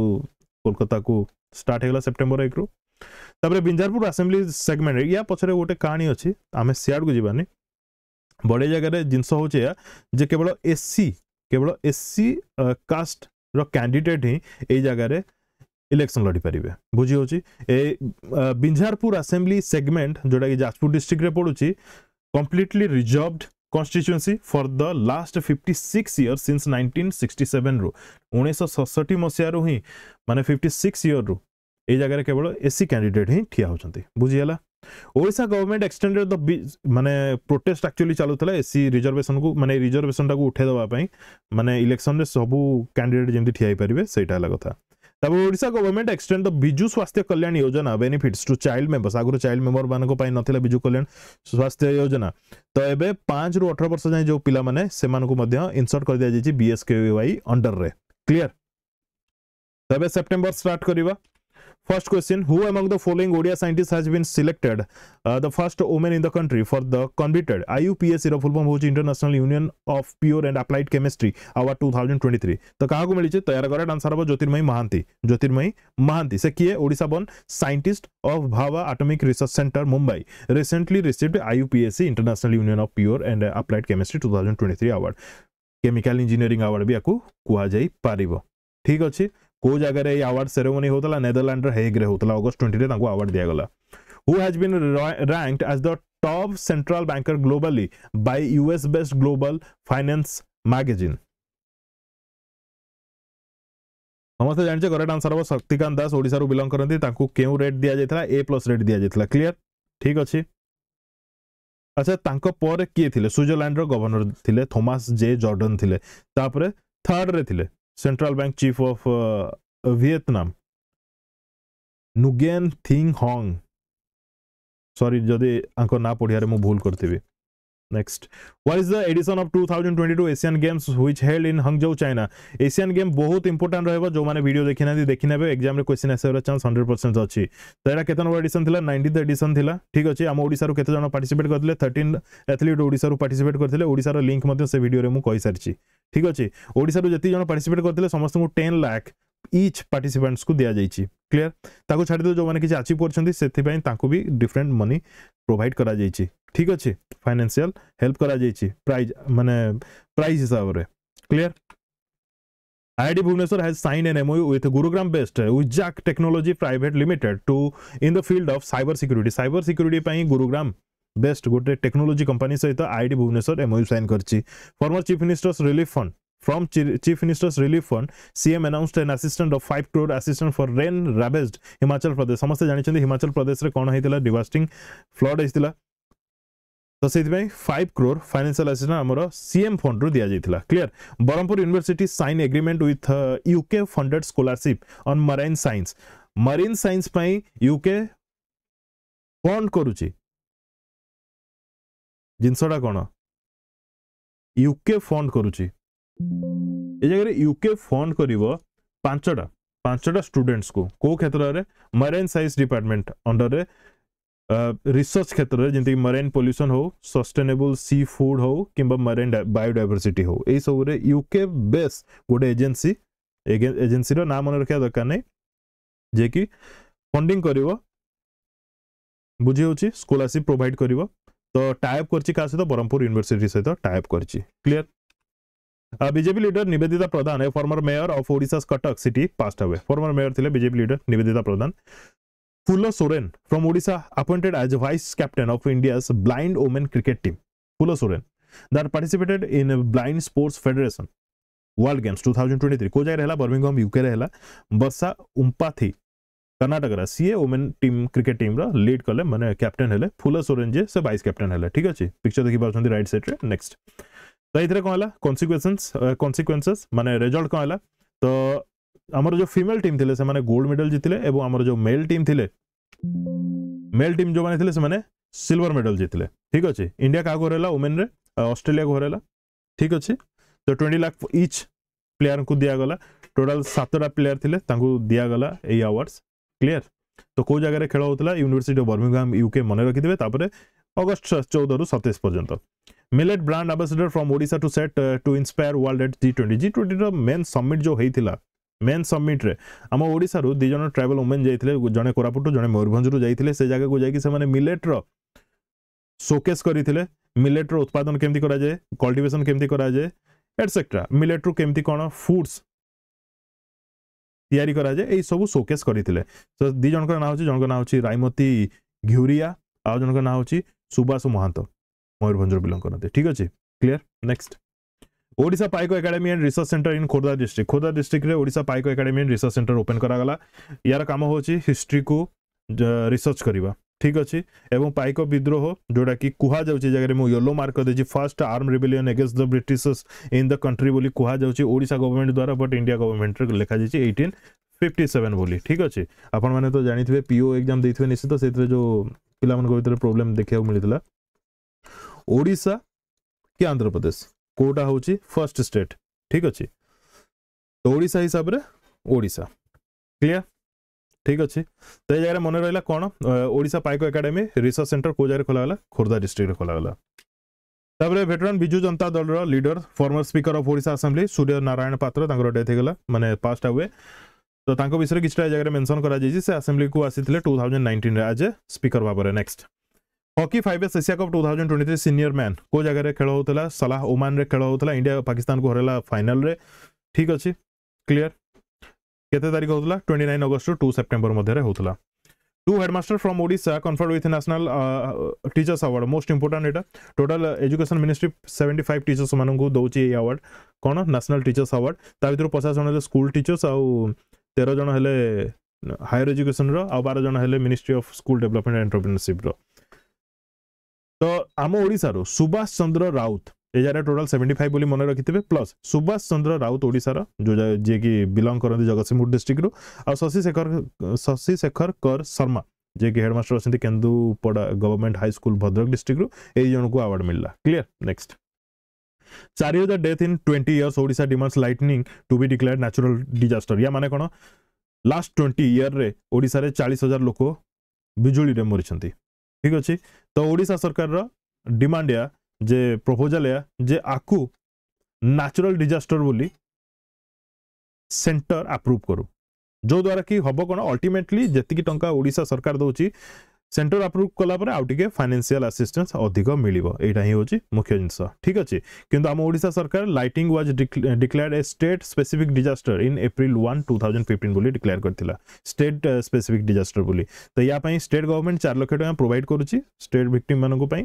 कोलकाता को स्टार्ट होगा सेप्टेम्बर एक रुपए बिंजारपुर आसेम्बली सेगमेंट या पचर गोटे कहानी अच्छी आम सियाड़ को जबानी ବଢ଼େଇ ଜାଗାରେ ଜିନିଷ ହେଉଛି ଏହା ଯେ କେବଳ ଏସ୍ସି କେବଳ ଏସ୍ସି କାଷ୍ଟର କ୍ୟାଣ୍ଡିଡେଟ୍ ହିଁ ଏଇ ଜାଗାରେ ଇଲେକ୍ସନ ଲଢ଼ିପାରିବେ ବୁଝି ହେଉଛି ଏ ବିଞ୍ଝାରପୁର ଆସେମ୍ବଲି ସେଗମେଣ୍ଟ ଯେଉଁଟାକି ଯାଜପୁର ଡିଷ୍ଟ୍ରିକ୍ଟରେ ପଡ଼ୁଛି completely reserved constituency for the last fifty six year since nineteen sixty ସେଭେନରୁ ଉଣେଇଶହ ସତଷଠି ମସିହାରୁ ହିଁ ମାନେ ଫିଫ୍ଟି ସିକ୍ସ ଇୟର୍ରୁ ଏଇ ଜାଗାରେ କେବଳ ଏସ୍ସି କ୍ୟାଣ୍ଡିଡେଟ୍ ହିଁ ଠିଆ ହେଉଛନ୍ତି ବୁଝିହେଲା ওড়িশা গভর্নমেন্ট এক্সটেন্ডেড দ মানে প্রোটেস্ট আকচুয়ালি চালুଥିଲା এসি রিজর্ভেশন কু মানে রিজর্ভেশন টাকু উঠাই দেওয়া পাই মানে ইলেকশন রে সবু ক্যান্ডিডেট যেমতি ঠিয়া হই পারিবে সেইটা হলা কথা তারপর Odisha government extend the Biju Swasthya Kalyan Yojana benefits to child members আগুর চাইল্ড মেম্বর মানক পাই নথিলা বিজু কল্যাণ স্বাস্থ্য যোজনা তো এবে 5 রু 18 বর্ষ যাই যে পিলা মানে সেমানকু মধ্য ইনসর্ট করে দিয়া যাইছি বিএসকেওয়াই অন্ডর রে ক্লিয়ার তবে সেপ্টেম্বর স্টার্ট করিবা First question, who among the following ODI scientists has been selected uh, the first woman in the country for the converted IUPAC का फुल फॉर्म होची international union of pure and applied chemistry award 2023 तो क्या मिली छे तयार correct answer हबो ज्योतिर्मयी महांती ज्योतिर्मय महांती से किए Odisha one scientist of Bhabha atomic research centre Mumbai recently received IUPAC international union of pure and applied chemistry 2023 award chemical engineering award भी आपको कुहा जाई ठीक अछि ಕೋಜಾಗರೆ ಈ ಅವಾರ್ಡ್ ಸೆರೆಮನಿ ಹೋತಲ್ಲ ನೆದರ್ಲ್ಯಾಂಡ್ರ ಹೇಗ್ರೆ ಹೋತಲ್ಲ ಆಗಸ್ಟ್ ಟ್ವೆಂಟಿ ಡೇ ತಂಗು ಅವಾರ್ಡ್ ದಿಯಾಗಲ್ಲ who has been ranked as the top central banker globally by US based global finance magazine. समस्त जानी करेक्ट आंसर हम शक्तिकांत दास ओडार बिलंग करती क्यों रेट दि जाता ए प्लस रेट दि जाता क्लीयर ठीक अच्छे अच्छा किए थे स्विजरलैंड गवर्नर थे थोमस जे जर्डन थे थर्ड रे थे central bank chief of uh, Vietnam, Nguyen Thinh Hong. Sorry যদি আঙ্ক না পড়িয়ারে মু ভুল করতেবি next what is the edition of two thousand twenty two Asian games which held in Hangzhou China Asian game बहुत इंपोर्टाट रहा है जो मैंने भिडियो देखी ना देखी ना एक्जाम क्वेश्चन आसार चान्स हंड्रेड परसेंट अच्छी तो यहाँ कत नंबर एडिशन था नाइन्थ एडिशन था ठीक अच्छे आम ओडार कत जन पार्टिसपेट करते थर्टन एथलीट ओडू पार्टिसपेट करते ओडार लिंक से भिडियो में मुझे सारी ठीक अच्छे ओडार जितकी जन पार्टिसपेट करते समस्त को टेन लाख इच पार्टिसीपेन्ट्स को दि जाइए क्लीयर ताक छाड़ी जो मैंने किसी आचिव करते भी डिफरेन्ट मनी प्रोभाइड कर ঠিক ଅଛି ଫାଇନାନ୍ସିଆଲ ହେଲ୍ପ କରାଯାଇଛି ପ୍ରାଇଜ୍ ମାନେ ପ୍ରାଇସ୍ ହିସାବରେ clear IIT Bhubaneswar has signed an MOU with Gurugram based Ujak Technology Private Limited to in the field of cyber security cyber security ପାଇଁ Gurugram बेस्ट गोटे technology company सहित IIT Bhubaneswar MoU sign कर former chief ministers relief fund from Chief Minister's Relief Fund, CM announced an assistant of 5 crore assistant for rain ravaged Himachal Pradesh. समस्त जानी चंदी हिमाचल प्रदेश रे कौन है दिला devastating flood है दिला ତ ସେଇଥିପାଇଁ ଫାଇଭ୍ କ୍ରୋର୍ ଫାଇନାନ୍ସିଆଲ୍ ଆସିଷ୍ଟାନ୍ସ ଆମର ସିଏମ୍ ଫଣ୍ଡରୁ ଦିଆଯାଇଥିଲା clear Brahmapur university sign agreement with UK funded scholarship on marine science marine science ପାଇଁ ୟୁକେ ଫଣ୍ଡ କରୁଛି ଜିନିଷଟା କ'ଣ ୟୁକେ ଫଣ୍ଡ କରୁଛି ଏ ଜାଗାରେ ୟୁକେ ଫଣ୍ଡ କରିବ ପାଞ୍ଚଟା ପାଞ୍ଚଟା ଷ୍ଟୁଡେଣ୍ଟସକୁ କେଉଁ କ୍ଷେତ୍ରରେ ମରାଇନ୍ ସାଇନ୍ସ ଡିପାର୍ଟମେଣ୍ଟ ଅଣ୍ଡରରେ रिसर्च क्षेत्र में जमीक मरेन पल्यूशन हो सस्टेनेबल सी फुड हो कि मरेन बायोडाइरसीटी हो सब यूके बेस गोटे एजेन्सी एजेन्सी ना मन रखा दरकार नहीं कि फंडिंग कर बुझे स्कलारसीप प्रोभाइड कर तो टाइप कर सहित ब्रह्मपुर यूनिभर्सीटी सहित टाइप कर BJP leader Nivedita Pradhan former mayor of ओडा कटक सिटी पास्ट हे फर्मर मेयर थे BJP leader Nivedita Pradhan Fuller Soren from Odisha appointed as vice captain of India's blind women cricket team. Fuller Soren that participated in blind sports federation world games 2023 को जाय रहला Birmingham UK रहला बसा उम्पाथी कर्नाटक सीए women team cricket team रा कले मैंने कैप्टेन कैप्टन हेले सोरेन जे से वाइस कैप्टेन हेले ठीक अच्छे पिक्चर देखि पाछन रईट साइड रे नेक्स्ट तो ये कोन हला कॉन्सिक्वेंसेस कॉन्सिक्वेंसेस माने रिजल्ट कोन हला तो ଆମର ଯେଉଁ ଫିମେଲ୍ ଟିମ୍ ଥିଲେ ସେମାନେ ଗୋଲ୍ଡ ମେଡାଲ୍ ଜିତିଲେ ଏବଂ ଆମର ଯେଉଁ ମେଲ୍ ଟିମ୍ ଥିଲେ ମେଲ୍ ଟିମ୍ ଯେଉଁମାନେ ଥିଲେ ସେମାନେ ସିଲଭର ମେଡାଲ୍ ଜିତିଲେ ଠିକ୍ ଅଛି ଇଣ୍ଡିଆ କାହାକୁ ହରାଇଲା ଓମେନ୍ରେ ଅଷ୍ଟ୍ରେଲିଆକୁ ହରାଇଲା ଠିକ୍ ଅଛି ତ ଟ୍ୱେଣ୍ଟି ଲାଖ୍ ଇଚ୍ ପ୍ଲେୟାରଙ୍କୁ ଦିଆଗଲା ଟୋଟାଲ୍ ସାତଟା ପ୍ଲେୟାର ଥିଲେ ତାଙ୍କୁ ଦିଆଗଲା ଏଇ ଆୱାର୍ଡ଼ସ୍ କ୍ଲିଅର ତ କେଉଁ ଜାଗାରେ ଖେଳ ହେଉଥିଲା ୟୁନିଭର୍ସିଟି ଅଫ୍ ବର୍ମିଂହାମ୍ ୟୁକେ ମନେ ରଖିଥିବେ ତାପରେ ଅଗଷ୍ଟ ଚଉଦରୁ ସତେଇଶ ପର୍ଯ୍ୟନ୍ତ millet brand ambassador from Odisha to set to inspire world at G twenty G ଟ୍ୱେଣ୍ଟିର ମେନ୍ ସମିଟ୍ ଯେଉଁ ହେଇଥିଲା ମେନ୍ ସମିଟ୍ରେ ଆମ ଓଡ଼ିଶାରୁ ଦୁଇ ଜଣ ଟ୍ରାଭେଲ୍ ଓମେନ୍ ଯାଇଥିଲେ ଜଣେ କୋରାପୁଟ ଜଣେ ମୟୂରଭଞ୍ଜରୁ ଯାଇଥିଲେ ସେ ଜାଗାକୁ ଯାଇକି ସେମାନେ ମିଲେଟ୍ର শোকেস করে মিলেটর উৎপাদন কেমি করা যায় কল্টিভেসন কেমি করা যায় এটসেট্রা মিলেট্রু কেমি কোণ ফুডস তৈরি করা যায় এই সব শোকেস করে তো দুই জনক না হচ্ছে জনক না হচ্ছে রাইমতি ঘিউরিয়া আউ জনক না হচ্ছে সুবাস মহান্ত ময়ূরভঞ্জর বিলং করতে ঠিক আছে ক্লিয়ার নেক্সট ओडा Paika academy and research centre in Khordha district Khordha डिस्ट्रिक्टा Paika academy and research centre open कराला यार काम हो हिस्ट्री को रिसर्च करवा ठीक अच्छे एवं पाइक विद्रोह जोटा कि कहुच्छे जगह मुझे येलो मार्क देती first armed rebellion against the Britishers in the country बोली कहुचा गवर्नमेंट द्वारा बट इंडिया गवर्नमेंट लिखाई एट्टन फिफ्टी सेवेन बोली ठीक अच्छे आपने तो जानते पीओ एक्जाम देते निश्चित से जो पिला प्रोब्लेम देखा मिलता ओडा कि आंध्र प्रदेश कौटा हूँ फर्स्ट स्टेट ठीक अच्छे तो ओडा हिसाब से ओडा क्लीयर ठीक अच्छे तो ये जगह मन रहा कौन ओडा पाइक एकाडेमी रिसर्च सेन्टर कौ जगह खोला खोर्धा डिस्ट्रिक्ट खोलाला तापर भेटरान Biju Janata Dal leader former speaker of ओडा आसेम्ली सूर्य नारायण पत्र डेथ होगा मैंने पास्ट हुए तो विषय में किसी जगह मेनसन कर आसेम्बली को आसते टू थाउजेंड नाइंटन आज ए स्पीकर भाव में next hockey fives Asia cup two thousand twenty three senior men को जगह खेल होता सलाह ओमान खेल होता इंडिया पाकिस्तान को हरला फाइनाल रे ठीक अच्छे क्लीयर केते तारीख होता twenty nine August to September मध्य होता two headmaster from Odisha conferred with national teachers award most important यहाँ total education ministry seventy five teachers मानक दौर ये आवार्ड कौन न्यासनाल टीचर्स आवार्ड ता पचास जन स्कूल टीचर्स आउ तेरह जन हायर एजुकेशन रो आ बार जन ministry of skill development entrepreneurship ତ ଆମ ଓଡ଼ିଶାରୁ ସୁଭାଷ ଚନ୍ଦ୍ର ରାଉତ ଏ ଯାହାର ଟୋଟାଲ୍ ସେଭେଣ୍ଟି ଫାଇଭ୍ ବୋଲି ମନେ ରଖିଥିବେ ପ୍ଲସ୍ ସୁଭାଷ ଚନ୍ଦ୍ର ରାଉତ ଓଡ଼ିଶାର ଯେଉଁ ଯିଏକି ବିଲଙ୍ଗ କରନ୍ତି ଜଗତସିଂହପୁର ଡିଷ୍ଟ୍ରିକ୍ଟରୁ ଆଉ ଶଶି ଶେଖର ଶଶି ଶେଖର କର ଶର୍ମା ଯିଏକି ହେଡ଼ମାଷ୍ଟର ଅଛନ୍ତି କେନ୍ଦୁପଡ଼ା ଗଭର୍ଣ୍ଣମେଣ୍ଟ ହାଇସ୍କୁଲ ଭଦ୍ରକ ଡିଷ୍ଟ୍ରିକ୍ଟରୁ ଏଇ ଜଣଙ୍କୁ ଆୱାର୍ଡ଼ ମିଳିଲା କ୍ଲିଅର୍ ନେକ୍ସଟ ଚାରି ହଜାର death in twenty years Odisha demands lightning to be declared natural disaster ୟା ମାନେ କ'ଣ ଲାଷ୍ଟ ଟ୍ୱେଣ୍ଟି ଇୟର୍ରେ ଓଡ଼ିଶାରେ ଚାଳିଶ ହଜାର ଲୋକ ବିଜୁଳିରେ ମରିଛନ୍ତି ଠିକ୍ ଅଛି ତ ଓଡ଼ିଶା ସରକାରର ଡିମାଣ୍ଡ ଏହା ଯେ ପ୍ରପୋଜାଲ୍ ଏହା ଯେ ଆକୁ ନ୍ୟାଚୁରାଲ୍ ଡିଜାଷ୍ଟର ବୋଲି ସେଣ୍ଟର ଆପ୍ରୁଭ୍ କରୁ ଯେଉଁଦ୍ୱାରା କି ହେବ କ'ଣ ଅଲ୍ଟିମେଟଲି ଯେତିକି ଟଙ୍କା ଓଡ଼ିଶା ସରକାର ଦେଉଛି সেন্টর আপ্রুভ কলাপরে আউ টিকে ফাইনান্সিয়াল ଆସିଷ୍ଟାନ୍ସ ଅଧିକ ମିଳିବ ଏଇଟା ହିଁ ହେଉଛି ମୁଖ୍ୟ ଜିନିଷ ଠିକ୍ ଅଛି କିନ୍ତୁ ଆମ ଓଡ଼ିଶା ସରକାର lightning was declared a state specific disaster in April one two thousand fifteen ବୋଲି ଡିକ୍ଲେୟାର କରିଥିଲା ଷ୍ଟେଟ୍ ସ୍ପେସିଫିକ୍ ଡିଜାଷ୍ଟର ବୋଲି ତ ୟା ପାଇଁ ଷ୍ଟେଟ୍ ଗଭର୍ଣ୍ଣମେଣ୍ଟ ଚାରି ଲକ୍ଷ ଟଙ୍କା ପ୍ରୋଭାଇଡ଼ କରୁଛି ଷ୍ଟେଟ୍ ଭିକ୍ଟିମ୍ମାନଙ୍କ ପାଇଁ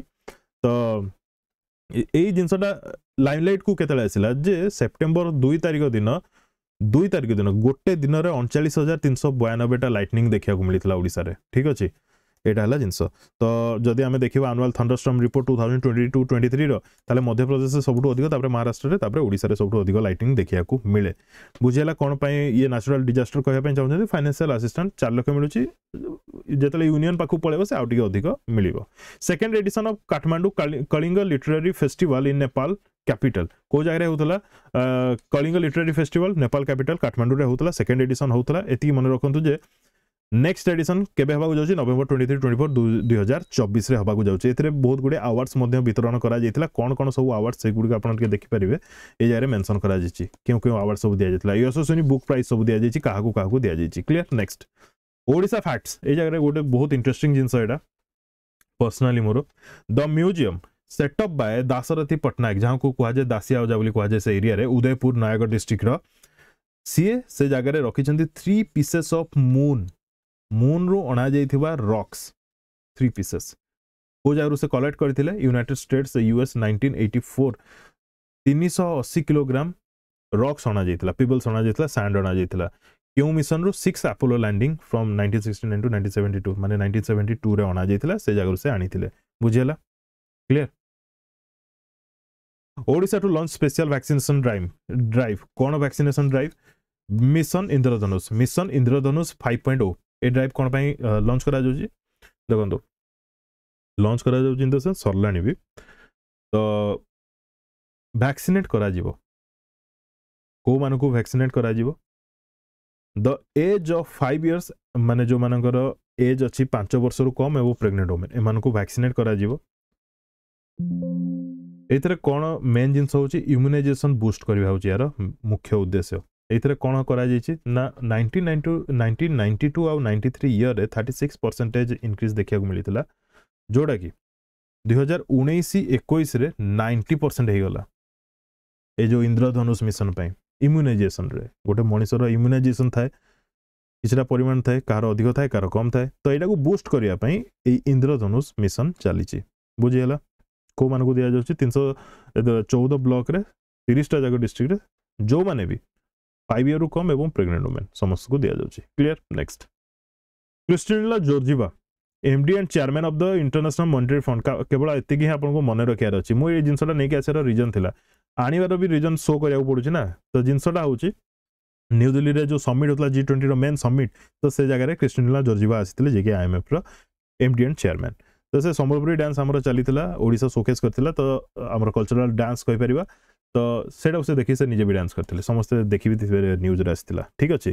ତ ଏଇ ଜିନିଷଟା ଲାଇମଲାଇଟ୍କୁ କେତେବେଳେ ଆସିଲା ଯେ ସେପ୍ଟେମ୍ବର ଦୁଇ ତାରିଖ ଦିନ ଦୁଇ ତାରିଖ ଦିନ ଗୋଟେ ଦିନରେ ଅଣଚାଳିଶ ହଜାର ତିନିଶହ ବୟାନବେଟା ଲାଇଟନିଂ ଦେଖିବାକୁ ମିଳିଥିଲା ଓଡ଼ିଶାରେ ଠିକ୍ ଅଛି यहाँ है जिनस तो जदि आम देखिए annual thunderstorm report two thousand twenty two twenty three रहा मध्यप्रदेश से सबूत अधिक महाराष्ट्र में ओडा से सब अधिक लाइट देखा मिले बुझेगा कौन पर ये न्याचुराल डिजास्टर कहना चाहते फाइनेसील आसीस्टांट चार लक्ष मिलूँ जो यूनियन पाक पल से आधिक मिल second edition of Kathmandu Kalinga literary festival in Nepal capital को जगह होता Kalinga literary festival Nepal capital Kathmandu होता सेकेंड एडिशन होता है ये मन रखुदूँ नेक्स्ट एडिशन केवे November twenty three twenty four दुई हजार चबीस होगा जाए बहुत गुड़े आवार्ड्स वितरण करता कौन कौन सब आवार्ड्स से गुड़ी आप देखिपारे जगह मेनसन करों क्यों आवार्ड सब दिया जाता है यशस्विनी बुक प्राइस सब दि जाइए क्या क्या दि जाइए क्लीयर नेक्स्ट ओडा फैक्ट्स ये जगह गोटे बहुत इंटरेंग जिनस यहाँ पर्सनाली मोर the museum setup by Dasarathi Pattnaik जहाँ को कहुए दासी आवजा कहुए से एरिया उदयपुर नयगढ़ डिस्ट्रिक्टर सीए से जगह रखिंट थ्री पीसेस अफ मून मुन रु अणा जा रक्स थ्री पीसेस को जगह से कलेक्ट करते united states US nineteen eighty four तीन किलोग्राम रक्स अणा पिबल्स अणा सैंड अणा क्यों मिशन रु six Apollo landing from nineteen sixty nine to ninety seventy two मैंने नाइंटीन सेवेन्टी टू अणा से जगह से आनी क्लीयर ओडा to launch special vaccination drive drive कौन vaccination drive mission Indradhanush mission Indradhanush five point O ଏ ଡ୍ରାଇଭ୍ କ'ଣ ପାଇଁ ଲଞ୍ଚ କରାଯାଉଛି ଦେଖନ୍ତୁ ଲଞ୍ଚ କରାଯାଉଛି ଇନ୍ ଦ ସେନ୍ସ ସରିଲାଣି ବି ତ ଭ୍ୟାକ୍ସିନେଟ୍ କରାଯିବ କେଉଁମାନଙ୍କୁ ଭ୍ୟାକ୍ସିନେଟ୍ କରାଯିବ the age of five years ମାନେ ଯେଉଁମାନଙ୍କର ଏଜ୍ ଅଛି ପାଞ୍ଚ ବର୍ଷରୁ କମ୍ ଏବଂ ପ୍ରେଗନେଣ୍ଟ ଓମେନ୍ ଏମାନଙ୍କୁ ଭ୍ୟାକ୍ସିନେଟ୍ କରାଯିବ ଏଥିରେ କ'ଣ ମେନ୍ ଜିନିଷ ହେଉଛି ଇମ୍ୟୁନାଇଜେସନ୍ ବୁଷ୍ଟ କରିବା ହେଉଛି ଏହାର ମୁଖ୍ୟ ଉଦ୍ଦେଶ୍ୟ ଏଇଥିରେ କ'ଣ କରାଯାଇଛି ନା nineteen ninety nineteen ninety two ଆଉ ନାଇଣ୍ଟି ଥ୍ରୀ ଇୟର୍ରେ ଥାର୍ଟି ସିକ୍ସ ପରସେଣ୍ଟେଜ୍ ଇନକ୍ରିଜ୍ ଦେଖିବାକୁ ମିଳିଥିଲା ଯେଉଁଟାକି ଦୁଇହଜାର ଉଣେଇଶ ଏକୋଇଶରେ ନାଇଣ୍ଟି ପରସେଣ୍ଟ ହେଇଗଲା ଏ ଯେଉଁ ଇନ୍ଦ୍ରଧନୁଷ ମିଶନ ପାଇଁ ଇମ୍ୟୁନାଇଜେସନରେ ଗୋଟେ ମଣିଷର ଇମ୍ୟୁନାଇଜେସନ୍ ଥାଏ କିଛିଟା ପରିମାଣ ଥାଏ କାହାର ଅଧିକ ଥାଏ କାହାର କମ୍ ଥାଏ ତ ଏଇଟାକୁ ବୁଷ୍ଟ କରିବା ପାଇଁ ଏଇ ଇନ୍ଦ୍ରଧନୁଷ ମିଶନ ଚାଲିଛି ବୁଝିହେଲା କେଉଁମାନଙ୍କୁ ଦିଆଯାଉଛି ତିନିଶହ ଚଉଦ ବ୍ଲକରେ ତିରିଶଟା ଯାକ ଡିଷ୍ଟ୍ରିକ୍ଟରେ ଯେଉଁମାନେ ବି फाइव इयर कम ए प्रेगनेंट वोमेन समस्त को दि जाए clear next Kristalina Georgieva M D and chairman of the international monetary fund केवल ये ही आपको मन रखार अच्छे मुझे ये जिनसा नहीं आसार रिजन थी आणवर भी रिजन शो करा पड़ू ना तो जिनसटा हूँ न्यू दिल्ली में जो समिट होता है जी ट्वेंटी मेन सम्मिट तो से जगह क्रिस्टीला जोर्जीवा आसते जे कि IMF M D and chairman तो से समबलपुरी डांस आम चली ओडा शोकेस कर तो आम कलचराल डांस कहीपर ତ ସେଇଟା ସେ ଦେଖିକି ସେ ନିଜେ ବି ଡ୍ୟାନ୍ସ କରିଥିଲେ ସମସ୍ତେ ଦେଖିବି ନ୍ୟୁଜ୍ରେ ଆସିଥିଲା ଠିକ୍ ଅଛି